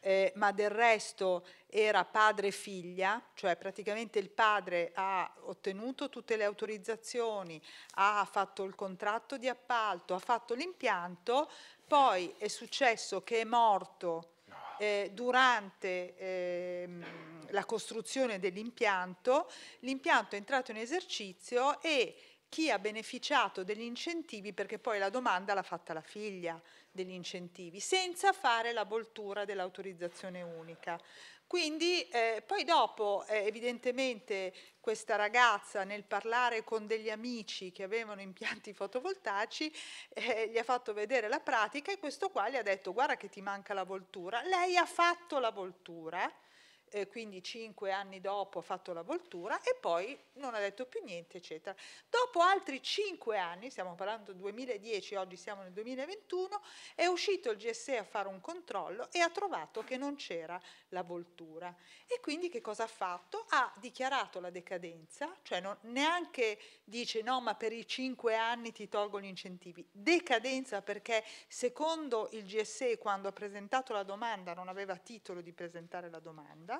eh, ma del resto era padre e figlia, cioè praticamente il padre ha ottenuto tutte le autorizzazioni, ha fatto il contratto di appalto, ha fatto l'impianto, poi è successo che è morto eh, durante eh, la costruzione dell'impianto, l'impianto è entrato in esercizio e chi ha beneficiato degli incentivi, perché poi la domanda l'ha fatta la figlia degli incentivi, senza fare la voltura dell'autorizzazione unica. Quindi eh, poi dopo eh, evidentemente questa ragazza nel parlare con degli amici che avevano impianti fotovoltaici eh, gli ha fatto vedere la pratica e questo qua gli ha detto guarda che ti manca la voltura. Lei ha fatto la voltura eh, quindi cinque anni dopo ha fatto la voltura e poi non ha detto più niente, eccetera. Dopo altri cinque anni, stiamo parlando del 2010, oggi siamo nel 2021, è uscito il GSE a fare un controllo e ha trovato che non c'era la voltura. E quindi che cosa ha fatto? Ha dichiarato la decadenza, cioè non, neanche dice no ma per i cinque anni ti tolgo gli incentivi. Decadenza perché secondo il GSE quando ha presentato la domanda non aveva titolo di presentare la domanda,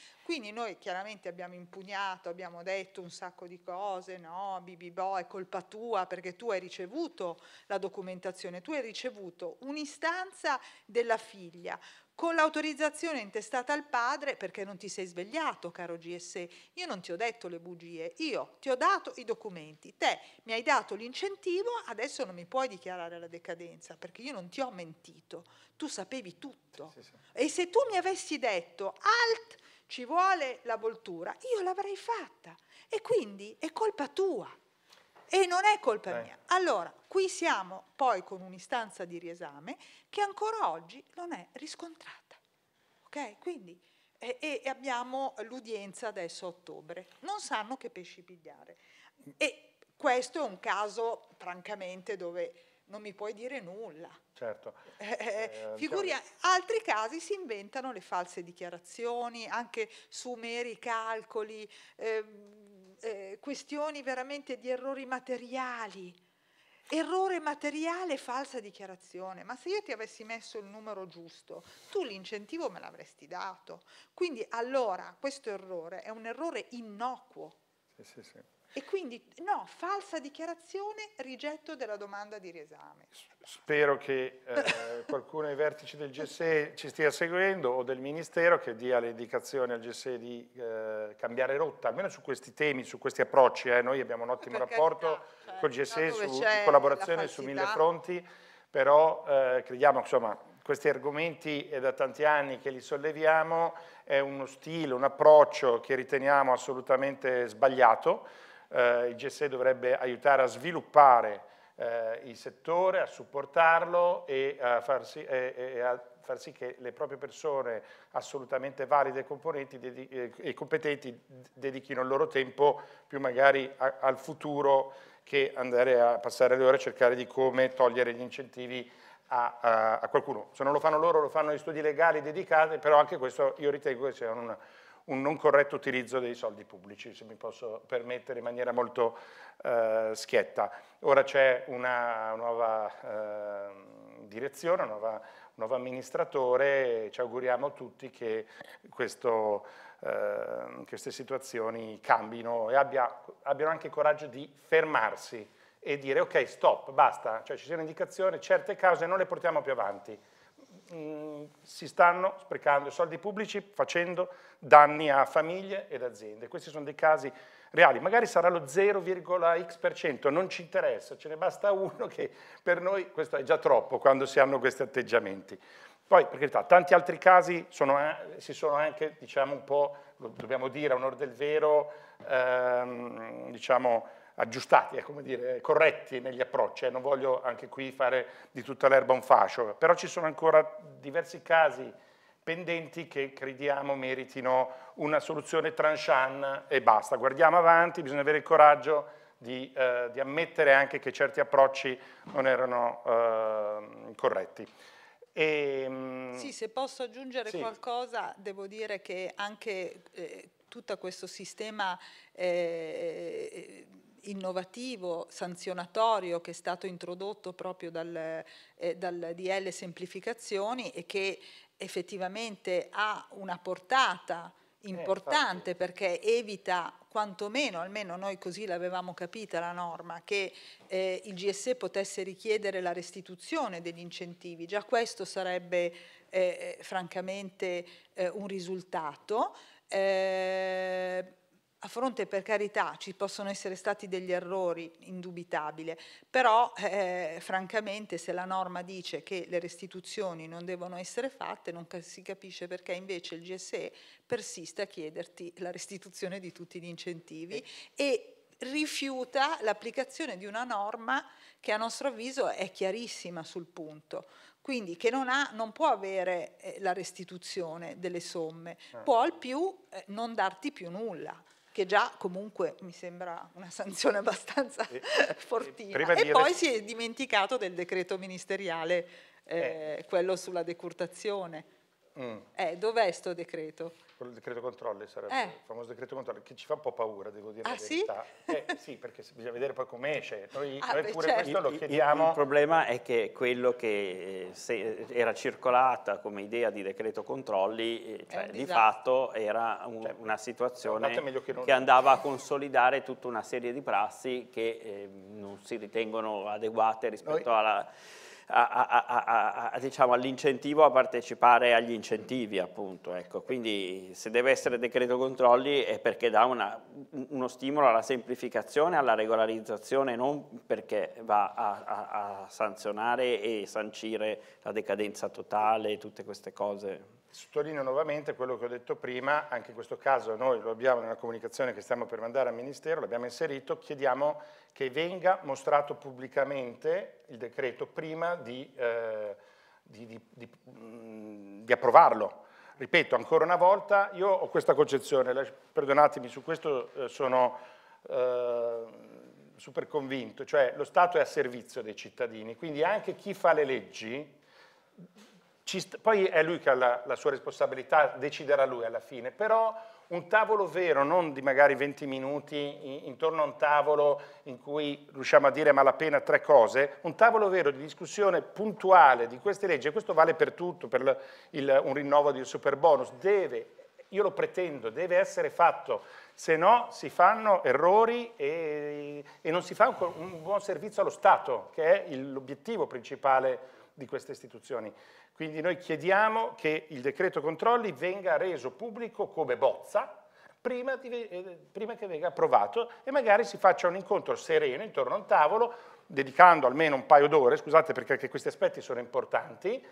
Quindi noi chiaramente abbiamo impugnato, abbiamo detto un sacco di cose, no, Bibibo è colpa tua perché tu hai ricevuto la documentazione, tu hai ricevuto un'istanza della figlia con l'autorizzazione intestata al padre perché non ti sei svegliato, caro GSE. Io non ti ho detto le bugie, io ti ho dato i documenti, te mi hai dato l'incentivo, adesso non mi puoi dichiarare la decadenza perché io non ti ho mentito, tu sapevi tutto. Sì, sì. E se tu mi avessi detto alt ci vuole la voltura, io l'avrei fatta. E quindi è colpa tua. E non è colpa Beh. mia. Allora, qui siamo poi con un'istanza di riesame che ancora oggi non è riscontrata. Ok? Quindi e, e abbiamo l'udienza adesso a ottobre. Non sanno che pesci pigliare. E questo è un caso, francamente, dove non mi puoi dire nulla. Certo. Eh, eh, eh, eh diciamo figuri, chiaro. altri casi si inventano le false dichiarazioni, anche su meri calcoli, ehm, eh, questioni veramente di errori materiali. Errore materiale, falsa dichiarazione. Ma se io ti avessi messo il numero giusto, tu l'incentivo me l'avresti dato. Quindi allora questo errore è un errore innocuo. Sì, sì, sì. E quindi no, falsa dichiarazione, rigetto della domanda di riesame spero che eh, qualcuno ai vertici del GSE ci stia seguendo o del Ministero che dia le indicazioni al GSE di eh, cambiare rotta, almeno su questi temi, su questi approcci. Eh. Noi abbiamo un ottimo rapporto cioè, certo, il GSE su, collaborazione su mille fronti, però eh, crediamo, insomma, questi argomenti è da tanti anni che li solleviamo, è uno stile, un approccio che riteniamo assolutamente sbagliato. Eh, il GSE dovrebbe aiutare a sviluppare eh, il settore, a supportarlo e a, farsi, eh, eh, a far sì, che le proprie persone assolutamente valide e, eh, e competenti dedichino il loro tempo più magari a, al futuro che andare a passare le ore a cercare di come togliere gli incentivi a, a, a qualcuno. Se non lo fanno loro, lo fanno gli studi legali dedicati, però anche questo io ritengo che sia un un non corretto utilizzo dei soldi pubblici, se mi posso permettere in maniera molto eh, schietta. Ora c'è una nuova eh, direzione, un nuovo amministratore e ci auguriamo tutti che questo, eh, queste situazioni cambino e abbia, abbiano anche il coraggio di fermarsi e dire ok, stop, basta, cioè ci sono indicazioni, certe cause non le portiamo più avanti mh, mm, si stanno sprecando soldi pubblici facendo danni a famiglie ed aziende. Questi sono dei casi reali, magari sarà lo 0,x%, non ci interessa, ce ne basta uno che per noi questo è già troppo quando si hanno questi atteggiamenti. Poi, per carità, tanti altri casi sono, eh, si sono anche, diciamo un po', dobbiamo dire a onore del vero, ehm, diciamo, aggiustati, eh, come dire, corretti negli approcci, eh, non voglio anche qui fare di tutta l'erba un fascio, però ci sono ancora diversi casi pendenti che crediamo meritino una soluzione tranchant e basta. Guardiamo avanti, bisogna avere il coraggio di, eh, di ammettere anche che certi approcci non erano eh, corretti. E, ehm, sì, se posso aggiungere sì. qualcosa, devo dire che anche eh, tutto questo sistema eh, innovativo sanzionatorio che è stato introdotto proprio dal, eh, dal DL semplificazioni e che effettivamente ha una portata eh, importante eh, perché evita quantomeno, almeno noi così l'avevamo capita la norma, che eh, il GSE potesse richiedere la restituzione degli incentivi. Già questo sarebbe eh, eh francamente eh, un risultato. Eh, a fronte per carità ci possono essere stati degli errori, indubitabile, però eh, francamente se la norma dice che le restituzioni non devono essere fatte non si capisce perché invece il GSE persiste a chiederti la restituzione di tutti gli incentivi e rifiuta l'applicazione di una norma che a nostro avviso è chiarissima sul punto quindi che non, ha, non, può avere eh, la restituzione delle somme, eh. può al più eh, non darti più nulla che già comunque mi sembra una sanzione abbastanza e, fortina. E, e poi si è dimenticato del decreto ministeriale, eh, eh. quello sulla decurtazione Mm. Eh, dov'è sto decreto? Quello decreto controlli sarebbe eh. il famoso decreto controlli, che ci fa un po' paura, devo dire ah, la verità. Sì? Eh, sì, perché bisogna vedere poi come esce. Noi, ah, noi pure certo. questo lo chiediamo. Il, il, problema è che quello che eh, se, era circolata come idea di decreto controlli, eh, cioè, di fatto era un, cioè, una situazione che, che, andava a consolidare tutta una serie di prassi che eh, non si ritengono adeguate rispetto noi... alla diciamo, all'incentivo a partecipare agli incentivi, appunto. Ecco. Quindi se deve essere decreto controlli è perché dà una, uno stimolo alla semplificazione, alla regolarizzazione, non perché va a, a, a sanzionare e sancire la decadenza totale, tutte queste cose. Sottolineo nuovamente quello che ho detto prima, anche in questo caso noi lo abbiamo nella comunicazione che stiamo per mandare al Ministero, l'abbiamo inserito, chiediamo che venga mostrato pubblicamente il decreto prima di, eh, di, di, di mm, approvarlo. Ripeto, ancora una volta, io ho questa concezione, perdonatemi, su questo eh, sono eh, super convinto, cioè lo Stato è a servizio dei cittadini, quindi anche chi fa le leggi poi è lui che ha la, la, sua responsabilità, deciderà lui alla fine, però un tavolo vero, non di magari 20 minuti in, intorno a un tavolo in cui riusciamo a dire a malapena tre cose, un tavolo vero di discussione puntuale di queste leggi, e questo vale per tutto, per il, un rinnovo del super bonus, deve io lo pretendo, deve essere fatto, se no si fanno errori e, e non si fa un, un buon servizio allo Stato, che è l'obiettivo principale di queste istituzioni. Quindi noi chiediamo che il decreto controlli venga reso pubblico come bozza prima, di, eh, prima che venga approvato e magari si faccia un incontro sereno intorno a un tavolo dedicando almeno un paio d'ore, scusate perché questi aspetti sono importanti,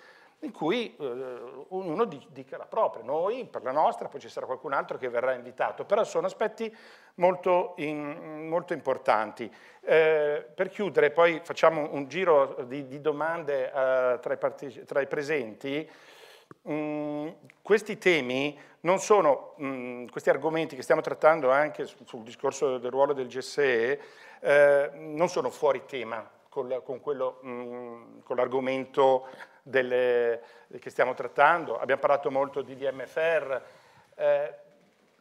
in cui eh, ognuno dica la propria, noi per la nostra, poi ci sarà qualcun altro che verrà invitato, però sono aspetti molto, in, molto importanti. Eh, per chiudere poi facciamo un giro di, di domande eh, tra, i tra i presenti, Mm, questi temi non sono, mh, mm, questi argomenti che stiamo trattando anche sul discorso del ruolo del GSE, eh, non sono fuori tema col, con, mm, l'argomento che stiamo trattando. Abbiamo parlato molto di DMFR. Eh,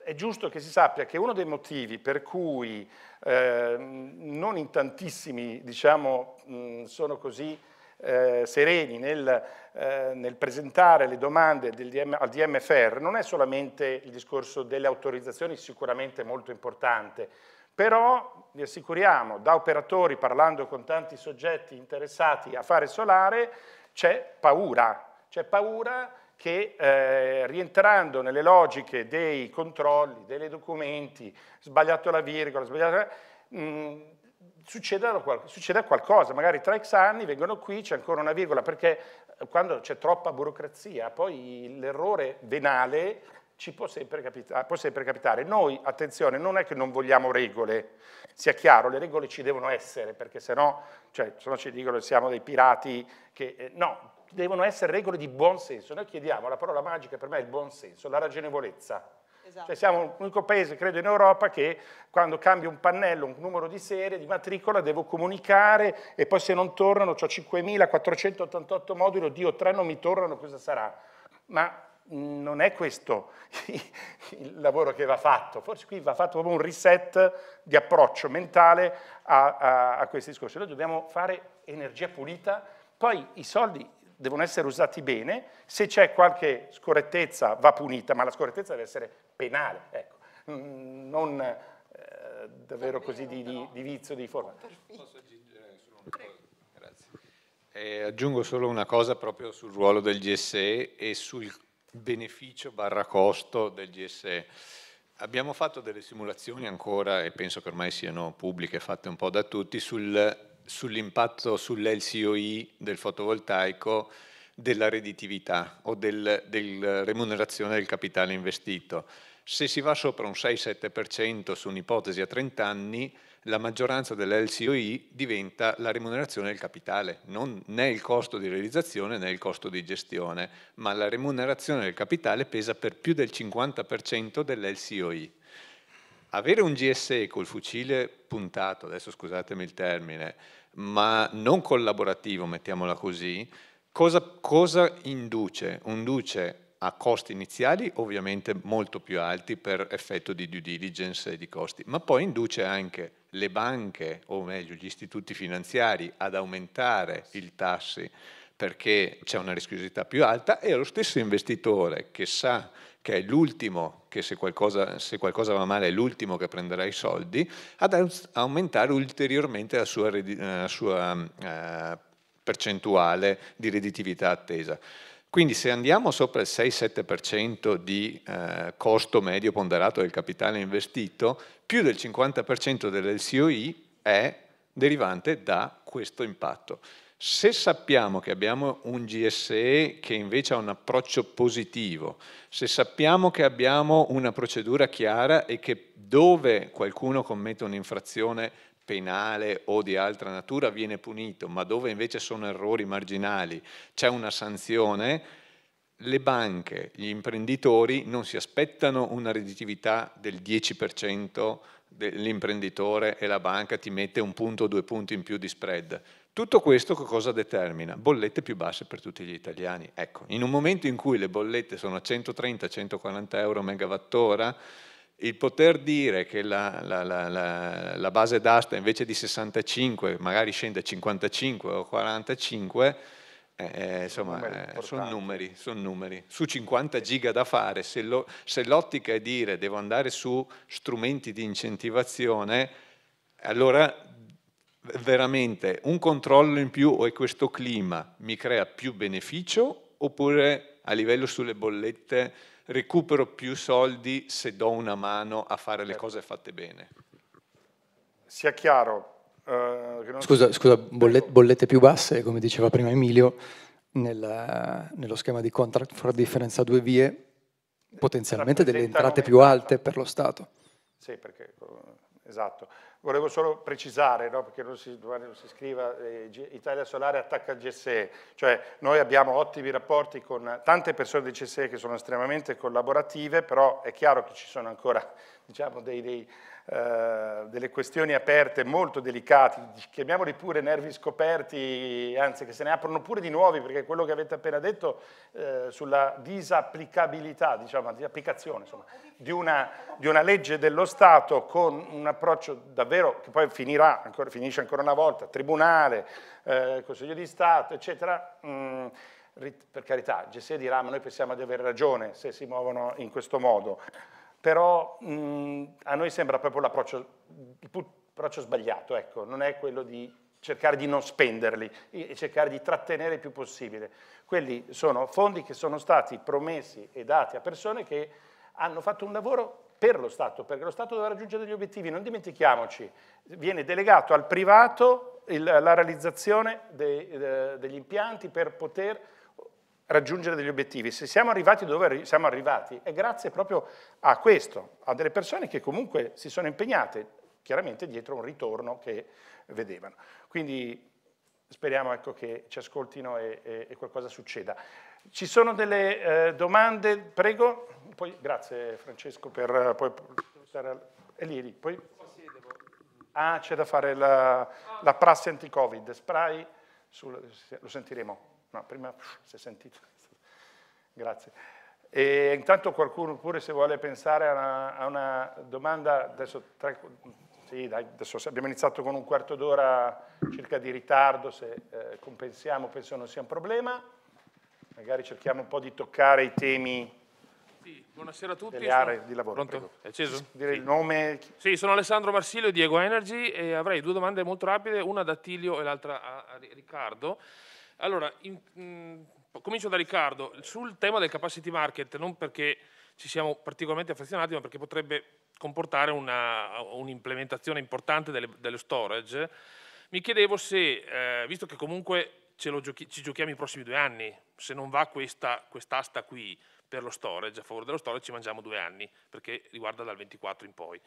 è giusto che si sappia che uno dei motivi per cui eh, non in tantissimi diciamo, mh, sono così eh, sereni nel, eh, nel, presentare le domande DM, al DMFR non è solamente il discorso delle autorizzazioni, sicuramente molto importante, però vi assicuriamo, da operatori parlando con tanti soggetti interessati a fare solare, c'è paura, c'è paura che eh, rientrando nelle logiche dei controlli, dei documenti, sbagliato la virgola, sbagliato la... Mh, succeda, succeda qualcosa, magari tra X anni vengono qui, c'è ancora una virgola, perché eh, quando c'è troppa burocrazia, poi l'errore venale ci può sempre, capita- ah, può sempre, capitare. Noi, attenzione, non è che non vogliamo regole, sia chiaro, le regole ci devono essere, perché se no, cioè, se no ci dicono che siamo dei pirati, che, eh, no, devono essere regole di buon senso. Noi chiediamo, la parola magica per me è il buon senso, la ragionevolezza. Esatto. Cioè siamo l'unico paese, credo, in Europa che quando cambio un pannello, un numero di serie, di matricola, devo comunicare e poi se non tornano, ho 5.488 moduli, oddio, tre non mi tornano, cosa sarà? Ma mm, non è questo il lavoro che va fatto, forse qui va fatto proprio un reset di approccio mentale a, a, a questi discorsi. Noi dobbiamo fare energia pulita, poi i soldi devono essere usati bene, se c'è qualche scorrettezza va punita, ma la scorrettezza deve essere penale, ecco. Mm, non eh, davvero così di, di, di, vizio di forma. Posso aggiungere solo una cosa? Grazie. Eh, aggiungo solo una cosa proprio sul ruolo del GSE e sul beneficio barra costo del GSE. Abbiamo fatto delle simulazioni ancora, e penso che ormai siano pubbliche, fatte un po' da tutti, sul, sull'impatto sull'LCOI del fotovoltaico della redditività o del, del remunerazione del capitale investito. Se si va sopra un 6-7% su un'ipotesi a 30 anni, la maggioranza dell'LCOI diventa la remunerazione del capitale, non né il costo di realizzazione né il costo di gestione, ma la remunerazione del capitale pesa per più del 50% dell'LCOI. Avere un GSE col fucile puntato, adesso scusatemi il termine, ma non collaborativo, mettiamola così, cosa, cosa induce? Induce a costi iniziali ovviamente molto più alti per effetto di due diligence e di costi, ma poi induce anche le banche, o meglio gli istituti finanziari, ad aumentare i tassi perché c'è una rischiosità più alta e lo stesso investitore che sa che è l'ultimo, che se qualcosa, se qualcosa, va male è l'ultimo che prenderà i soldi, ad aumentare ulteriormente la sua, la sua eh, percentuale di redditività attesa. Quindi se andiamo sopra il 6-7% di eh, costo medio ponderato del capitale investito, più del 50% dell'LCOI è derivante da questo impatto. Se sappiamo che abbiamo un GSE che invece ha un approccio positivo, se sappiamo che abbiamo una procedura chiara e che dove qualcuno commette un'infrazione penale o di altra natura viene punito, ma dove invece sono errori marginali c'è una sanzione, le banche, gli imprenditori non si aspettano una redditività del 10% dell'imprenditore e la banca ti mette un punto o due punti in più di spread. Tutto questo cosa determina? Bollette più basse per tutti gli italiani. Ecco, in un momento in cui le bollette sono a 130-140 euro megawattora, il poter dire che la, la, la, la, base d'asta invece di 65 magari scende a 55 o 45, eh, eh, insomma, numeri eh, sono, numeri, sono numeri, Su 50 giga da fare, se, lo, se l'ottica è dire devo andare su strumenti di incentivazione, allora veramente un controllo in più o questo clima mi crea più beneficio oppure a livello sulle bollette recupero più soldi se do una mano a fare le certo. cose fatte bene. Sia chiaro. Eh, non... Scusa, scusa bollette, bollette, più basse, come diceva prima Emilio, nella, nello schema di contract for difference a due vie, potenzialmente delle entrate più alte per lo Stato. Sì, perché eh, Esatto, volevo solo precisare, no? perché non si, non si scriva, eh, Italia Solare attacca il GSE, cioè noi abbiamo ottimi rapporti con tante persone del GSE che sono estremamente collaborative, però è chiaro che ci sono ancora diciamo, dei, dei eh, delle questioni aperte molto delicate, chiamiamoli pure nervi scoperti, anzi che se ne aprono pure di nuovi, perché quello che avete appena detto eh, sulla disapplicabilità, diciamo, di applicazione, insomma, di una, di una, legge dello Stato con un approccio davvero che poi finirà, ancora, finisce ancora una volta, Tribunale, eh, Consiglio di Stato, eccetera. Mh, mm, per carità, Gessè dirà ma noi pensiamo di avere ragione se si muovono in questo modo, però mh, mm, a noi sembra proprio l'approccio sbagliato, ecco, non è quello di cercare di non spenderli e cercare di trattenere il più possibile. Quelli sono fondi che sono stati promessi e dati a persone che hanno fatto un lavoro per lo Stato, perché lo Stato doveva raggiungere degli obiettivi, non dimentichiamoci, viene delegato al privato il, la realizzazione de, de, eh, degli impianti per poter raggiungere degli obiettivi. Se siamo arrivati dove siamo arrivati è grazie proprio a questo, a delle persone che comunque si sono impegnate, chiaramente dietro un ritorno che vedevano. Quindi speriamo ecco, che ci ascoltino e, e, e, qualcosa succeda. Ci sono delle eh, domande? Prego. Poi, grazie Francesco per... Poi, per è lì, lì. Poi... Ah, c'è da fare la, la prassi anti-Covid, spray, sul, lo sentiremo. No, prima si è sentito. Grazie. E intanto qualcuno pure se vuole pensare a una, a una domanda, adesso, tre, sì, dai, adesso, abbiamo iniziato con un quarto d'ora circa di ritardo, se eh, compensiamo penso non sia un problema, magari cerchiamo un po' di toccare i temi sì, buonasera a tutti. Delle aree sono... di lavoro. Pronto? È acceso? Dire sì. il nome. Sì, sono Alessandro Marsilio, Diego Energy e avrei due domande molto rapide, una da Tilio e l'altra a Riccardo. Allora, in, mh, mm, comincio da Riccardo. Sul tema del capacity market, non perché ci siamo particolarmente affezionati, ma perché potrebbe comportare un'implementazione importante delle, dello storage, mi chiedevo se, eh, visto che comunque giochi, ci giochiamo i prossimi due anni, se non va questa quest'asta qui per lo storage, a favore dello storage ci mangiamo due anni, perché riguarda dal 24 in poi.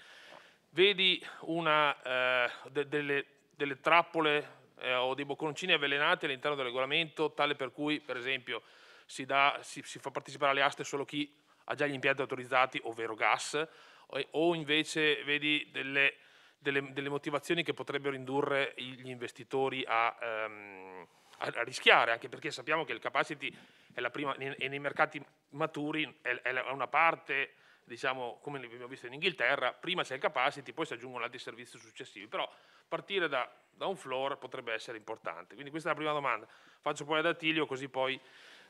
Vedi una, eh, de delle, delle trappole eh, o dei bocconcini avvelenati all'interno del regolamento, tale per cui, per esempio, si, dà, si, si, fa partecipare alle aste solo chi ha già gli impianti autorizzati, ovvero gas, o, o invece vedi delle, delle, delle, motivazioni che potrebbero indurre gli investitori a, ehm, a, a, rischiare, anche perché sappiamo che il capacity è la prima, e nei mercati maturi è, è una parte diciamo, come abbiamo visto in Inghilterra, prima c'è il capacity, poi si aggiungono altri servizi successivi, però partire da da un floor potrebbe essere importante. Quindi questa è la prima domanda. Faccio poi ad Attilio così poi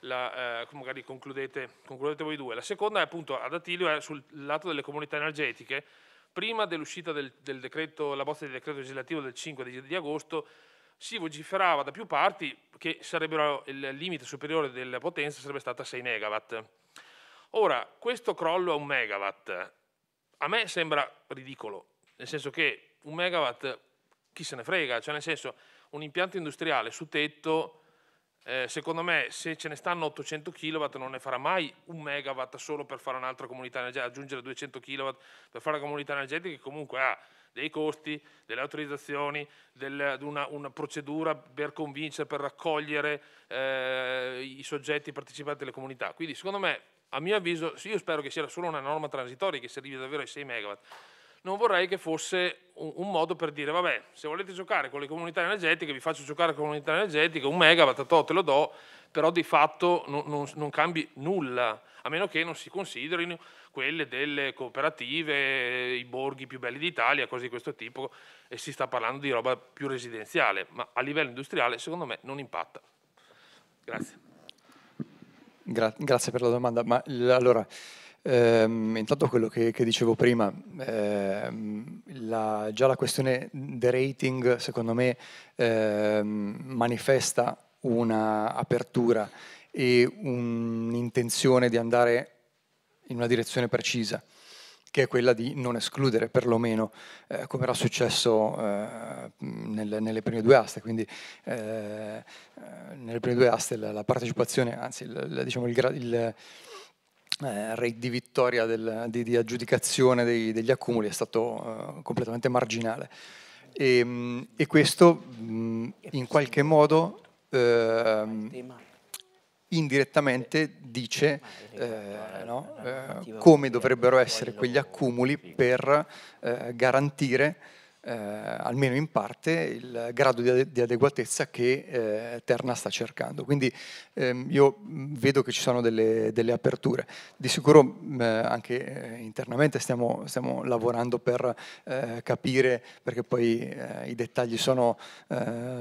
la, eh, magari concludete, concludete, voi due. La seconda è appunto ad Attilio è sul lato delle comunità energetiche. Prima dell'uscita del, del decreto, la bozza di decreto legislativo del 5 di, di agosto si vociferava da più parti che il limite superiore della potenza sarebbe stata 6 megawatt. Ora, questo crollo a un megawatt a me sembra ridicolo, nel senso che un megawatt chi se ne frega, cioè nel senso un impianto industriale su tetto, eh, secondo me se ce ne stanno 800 kW non ne farà mai un megawatt solo per fare un'altra comunità energetica, aggiungere 200 kW per fare una comunità energetica che comunque ha dei costi, delle autorizzazioni, del, una, una, procedura per convincere, per raccogliere eh, i soggetti partecipanti alle comunità. Quindi secondo me, a mio avviso, io spero che sia solo una norma transitoria che si arrivi davvero ai 6 megawatt non vorrei che fosse un, un, modo per dire, vabbè, se volete giocare con le comunità energetiche, vi faccio giocare con le comunità energetiche, un megawatt, to, te lo do, però di fatto non, non, non cambi nulla, a meno che non si considerino quelle delle cooperative, i borghi più belli d'Italia, cose di questo tipo, e si sta parlando di roba più residenziale, ma a livello industriale secondo me non impatta. Grazie. Gra grazie per la domanda, ma allora... Ehm, intanto quello che, che dicevo prima, ehm, la, già la questione del rating secondo me ehm, manifesta un'apertura e un'intenzione di andare in una direzione precisa che è quella di non escludere perlomeno, eh, come era successo eh, nelle, nelle, prime due aste, quindi eh, eh, nelle prime due aste la, la partecipazione, anzi il, la, diciamo il, il eh, rate di vittoria del, di, di, aggiudicazione dei, degli accumuli è stato eh, completamente marginale. E, ehm, e questo mh, in qualche modo eh, indirettamente dice eh, no, eh, come dovrebbero essere quegli accumuli per eh, garantire eh, almeno in parte, il grado di, adeguatezza che eh, Terna sta cercando. Quindi ehm, io vedo che ci sono delle, delle aperture. Di sicuro mm, eh, anche eh, internamente stiamo, stiamo lavorando per eh, capire, perché poi eh, i dettagli sono,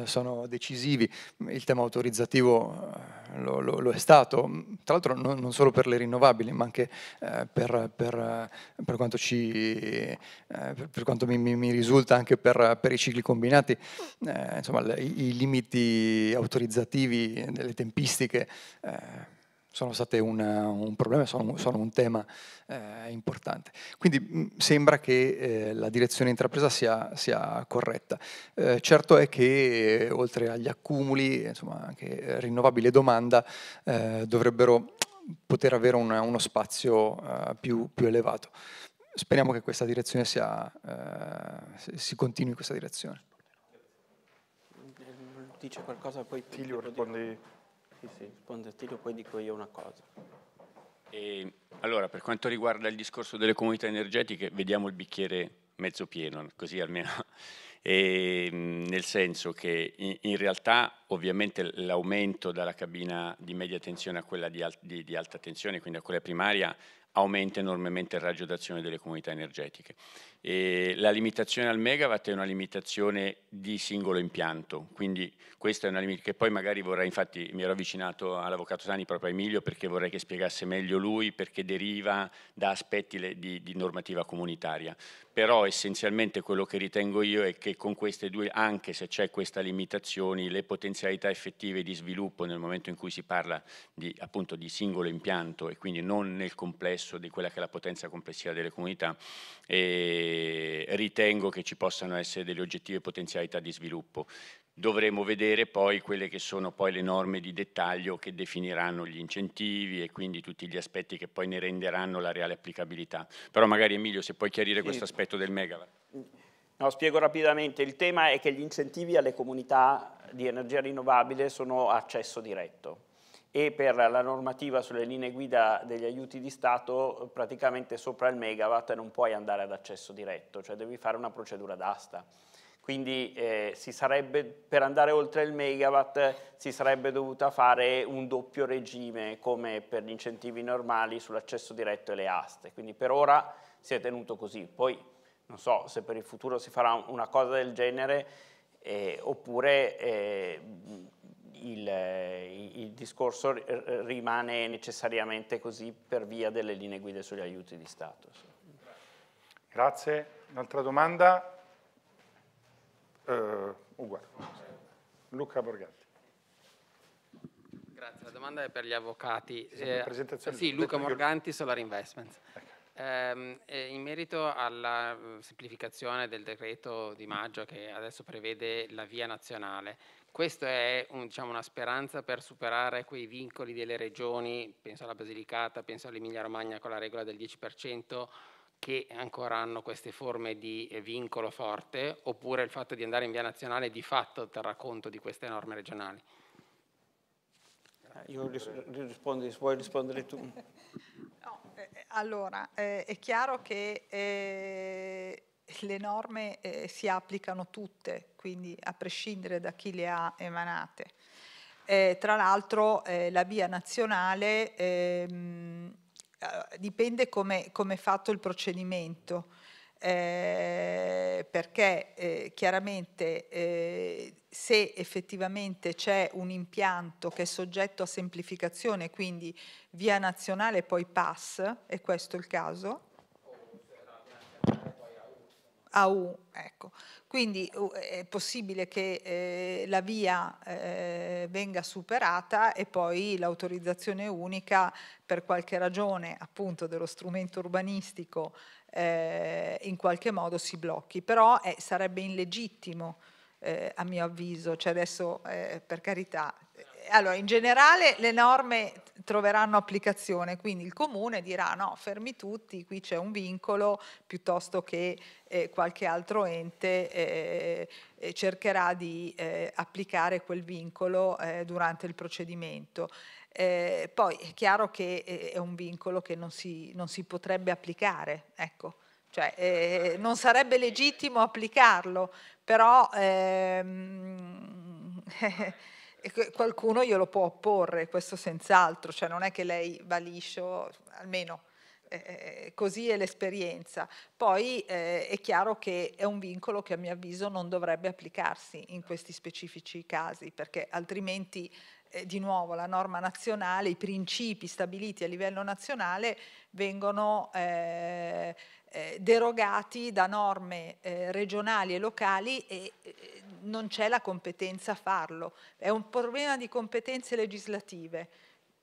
sono, decisivi, il tema autorizzativo lo, lo, lo è stato, tra l'altro non, non, solo per le rinnovabili, ma anche per, per, per, quanto, ci, per, quanto mi, mi, mi risulta giusta anche per, per i cicli combinati, eh, insomma le, i limiti autorizzativi delle tempistiche eh, sono state una, un problema, sono, sono un tema eh, importante. Quindi mh, mm, sembra che eh, la direzione intrapresa sia, sia corretta. Eh, certo è che oltre agli accumuli, insomma, anche rinnovabile domanda eh, dovrebbero poter avere una, uno spazio eh, più, più elevato speriamo che questa direzione sia, eh, si continui in questa direzione. Dice qualcosa, poi Tilio risponde. Sì, sì, risponde Tilio, poi dico io una cosa. E, allora, per quanto riguarda il discorso delle comunità energetiche, vediamo il bicchiere mezzo pieno, così almeno. E, nel senso che in, in, realtà ovviamente l'aumento dalla cabina di media tensione a quella di, al, di, di alta tensione, quindi a quella primaria, aumenta enormemente il raggio d'azione delle comunità energetiche. E la limitazione al megawatt è una limitazione di singolo impianto, quindi questa è una limitazione che poi magari vorrei, infatti mi ero avvicinato all'avvocato Sani proprio a Emilio perché vorrei che spiegasse meglio lui perché deriva da aspetti di, di normativa comunitaria, però essenzialmente quello che ritengo io è che con queste due, anche se c'è questa limitazione, le potenzialità effettive di sviluppo nel momento in cui si parla di, appunto di singolo impianto e quindi non nel complesso di quella che è la potenza complessiva delle comunità, e eh, ritengo che ci possano essere delle oggettive potenzialità di sviluppo. Dovremo vedere poi quelle che sono poi le norme di dettaglio che definiranno gli incentivi e quindi tutti gli aspetti che poi ne renderanno la reale applicabilità. Però magari Emilio se puoi chiarire sì. questo aspetto del megawatt. No, spiego rapidamente, il tema è che gli incentivi alle comunità di energia rinnovabile sono accesso diretto, e per la normativa sulle linee guida degli aiuti di Stato praticamente sopra il megawatt non puoi andare ad accesso diretto, cioè devi fare una procedura d'asta. Quindi eh, sarebbe, per andare oltre il megawatt si sarebbe dovuta fare un doppio regime come per gli incentivi normali sull'accesso diretto e le aste. Quindi per ora si è tenuto così. Poi non so se per il futuro si farà una cosa del genere eh, oppure... Eh, il, eh, il, discorso rimane necessariamente così per via delle linee guida sugli aiuti di Stato. Grazie. Un'altra domanda? Uh, eh, uguale. Luca Borgatti. Grazie, la domanda è per gli avvocati. Eh, sì, Luca Morganti, Solar Investments. Eh, in merito alla eh, semplificazione del decreto di maggio che adesso prevede la via nazionale, questa è un, diciamo, una speranza per superare quei vincoli delle regioni, penso alla Basilicata, penso all'Emilia Romagna con la regola del 10%, che ancora hanno queste forme di eh, vincolo forte, oppure il fatto di andare in via nazionale di fatto terrà conto di queste norme regionali. Io ris- vuoi rispondere tu? No, eh, eh, allora, eh, è chiaro che eh, le norme eh, si applicano tutte, quindi a prescindere da chi le ha emanate. Eh, tra l'altro eh, la via nazionale ehm, eh, dipende come, è fatto il procedimento, eh, perché eh, chiaramente se effettivamente c'è un impianto che è soggetto a semplificazione, quindi via nazionale poi pass, è questo il caso, AU. Ecco. Quindi è possibile che eh, la via eh, venga superata e poi l'autorizzazione unica per qualche ragione appunto dello strumento urbanistico eh, in qualche modo si blocchi, però eh, sarebbe illegittimo eh, a mio avviso, cioè adesso eh, per carità allora, in generale le norme troveranno applicazione, quindi il comune dirà no, fermi tutti, qui c'è un vincolo, piuttosto che eh, qualche altro ente eh, cercherà di eh, applicare quel vincolo eh, durante il procedimento. Eh, poi è chiaro che eh, è un vincolo che non si, non si potrebbe applicare, ecco. cioè, non sarebbe legittimo applicarlo, però... Ehm, qualcuno glielo può opporre, questo senz'altro, cioè non è che lei va liscio, almeno eh, eh, eh, così è l'esperienza. Poi eh, è chiaro che è un vincolo che a mio avviso non dovrebbe applicarsi in questi specifici casi, perché altrimenti eh, di nuovo la norma nazionale, i principi stabiliti a livello nazionale vengono eh, eh, derogati da norme eh, regionali e locali e eh, non c'è la competenza a farlo. È un problema di competenze legislative.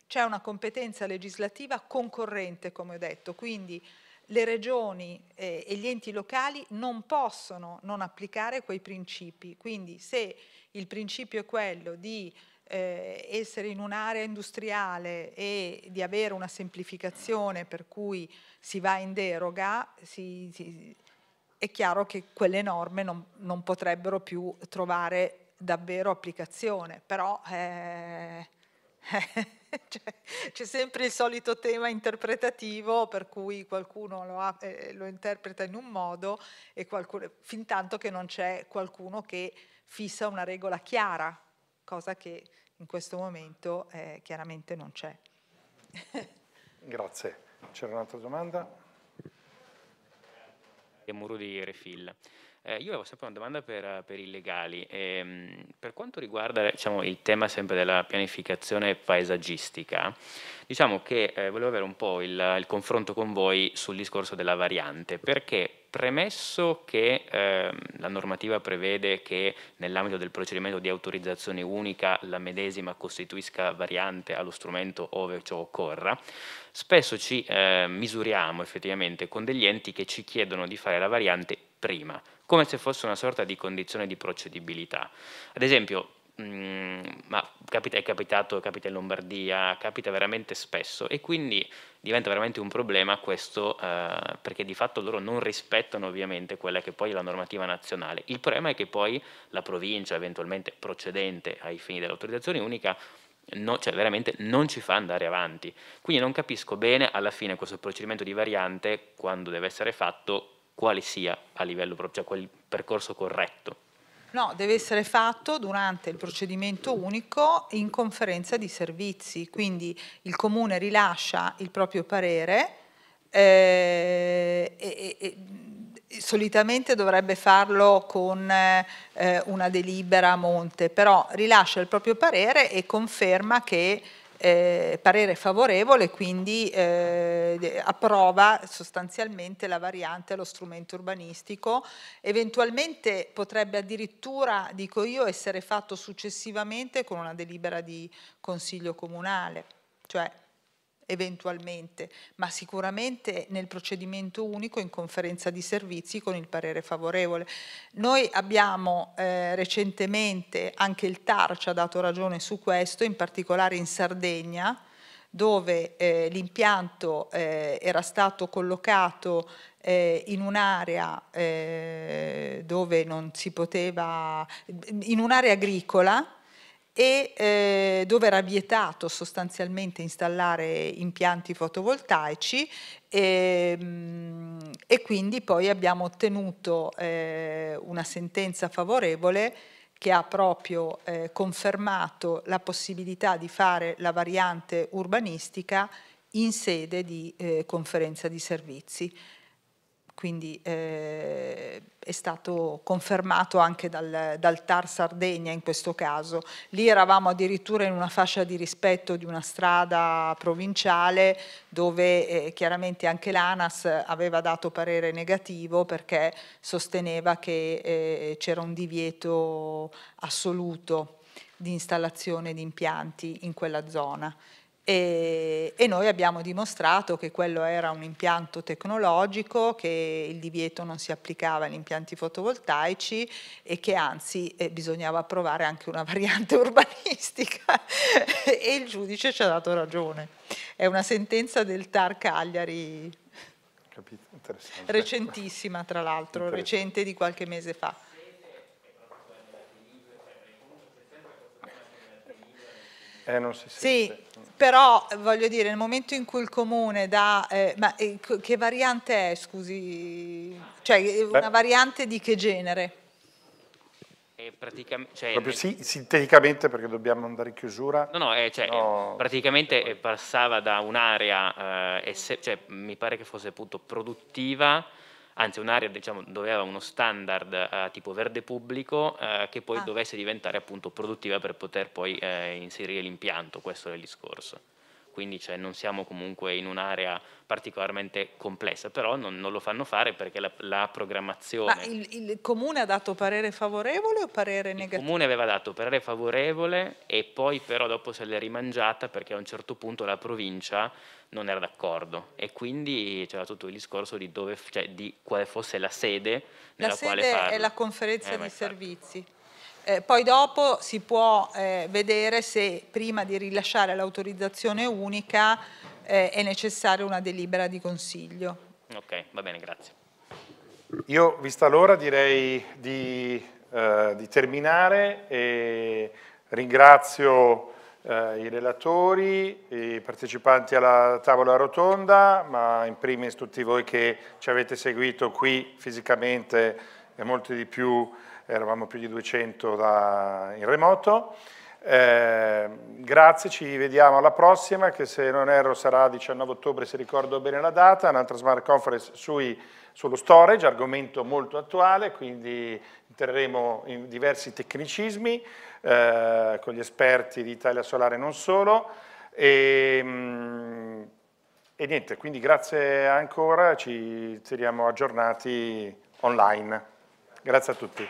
C'è una competenza legislativa concorrente, come ho detto, quindi le regioni eh, e gli enti locali non possono non applicare quei principi. Quindi se il principio è quello di eh, essere in un'area industriale e di avere una semplificazione per cui si va in deroga, si, si, è chiaro che quelle norme non, non, potrebbero più trovare davvero applicazione, però eh, c'è sempre il solito tema interpretativo per cui qualcuno lo, ha, eh, lo interpreta in un modo e qualcuno, fin tanto che non c'è qualcuno che fissa una regola chiara cosa che in questo momento eh, chiaramente non c'è. Grazie. C'era un'altra domanda? Muro di Refill. Eh, io avevo sempre una domanda per, per i legali. Ehm, per quanto riguarda diciamo, il tema sempre della pianificazione paesaggistica, diciamo che eh, volevo avere un po' il, il confronto con voi sul discorso della variante, perché Premesso che eh, la normativa prevede che nell'ambito del procedimento di autorizzazione unica la medesima costituisca variante allo strumento ove ciò occorra, spesso ci eh, misuriamo effettivamente con degli enti che ci chiedono di fare la variante prima, come se fosse una sorta di condizione di procedibilità. Ad esempio, Mm, ma capita, è capitato, capita in Lombardia, capita veramente spesso e quindi diventa veramente un problema questo eh, perché di fatto loro non rispettano ovviamente quella che poi è la normativa nazionale. Il problema è che poi la provincia eventualmente procedente ai fini dell'autorizzazione unica No, cioè veramente non ci fa andare avanti. Quindi non capisco bene alla fine questo procedimento di variante, quando deve essere fatto, quale sia a livello proprio, cioè quel percorso corretto. No, deve essere fatto durante il procedimento unico in conferenza di servizi, quindi il comune rilascia il proprio parere eh, e, e, solitamente dovrebbe farlo con eh, una delibera a monte, però rilascia il proprio parere e conferma che eh, parere favorevole, quindi eh, approva sostanzialmente la variante allo strumento urbanistico, eventualmente potrebbe addirittura, dico io, essere fatto successivamente con una delibera di Consiglio Comunale, cioè eventualmente, ma sicuramente nel procedimento unico in conferenza di servizi con il parere favorevole. Noi abbiamo eh, recentemente, anche il TAR ci ha dato ragione su questo, in particolare in Sardegna, dove eh, l'impianto eh, era stato collocato eh, in un'area eh, dove non si poteva, in un'area agricola e eh, dove era vietato sostanzialmente installare impianti fotovoltaici e, ehm, e quindi poi abbiamo ottenuto eh, una sentenza favorevole che ha proprio eh, confermato la possibilità di fare la variante urbanistica in sede di eh, conferenza di servizi quindi eh, è stato confermato anche dal, dal, TAR Sardegna in questo caso. Lì eravamo addirittura in una fascia di rispetto di una strada provinciale dove eh, chiaramente anche l'ANAS aveva dato parere negativo perché sosteneva che eh, c'era un divieto assoluto di installazione di impianti in quella zona. E, e, noi abbiamo dimostrato che quello era un impianto tecnologico, che il divieto non si applicava agli impianti fotovoltaici e che anzi eh, bisognava provare anche una variante urbanistica e il giudice ci ha dato ragione. È una sentenza del TAR Cagliari recentissima tra l'altro, recente di qualche mese fa. Eh, non si sente. Sì, però voglio dire nel momento in cui il comune dà eh, ma eh, che variante è scusi cioè eh, una Beh. variante di che genere cioè, proprio sì, sinteticamente perché dobbiamo andare in chiusura no no, eh, cioè, no praticamente cioè, passava da un'area eh, cioè, mi pare che fosse appunto produttiva anzi un'area diciamo, dove aveva uno standard eh, tipo verde pubblico eh, che poi ah. dovesse diventare appunto produttiva per poter poi eh, inserire l'impianto, questo era il discorso quindi cioè, non siamo comunque in un'area particolarmente complessa, però non, non lo fanno fare perché la, la programmazione... Ma il, il, comune ha dato parere favorevole o parere negativo? Il comune aveva dato parere favorevole e poi però dopo se l'è rimangiata perché a un certo punto la provincia non era d'accordo e quindi c'era tutto il discorso di, dove, cioè, di quale fosse la sede nella la quale farlo. La sede è la conferenza eh, di servizi. Farlo. Eh, poi dopo si può eh, vedere se prima di rilasciare l'autorizzazione unica eh, è necessaria una delibera di consiglio. Ok, va bene, grazie. Io, vista l'ora, direi di, eh, di, terminare e ringrazio eh, i relatori, i partecipanti alla tavola rotonda, ma in primis tutti voi che ci avete seguito qui fisicamente e molti di più eravamo più di 200 da, in remoto. Eh, grazie, ci vediamo alla prossima, che se non erro sarà 19 ottobre, se ricordo bene la data, un'altra Smart Conference sui, sullo storage, argomento molto attuale, quindi entreremo in diversi tecnicismi eh, con gli esperti di Italia Solare e non solo. E, ehm, e niente, quindi grazie ancora, ci teniamo aggiornati online. Grazie a tutti.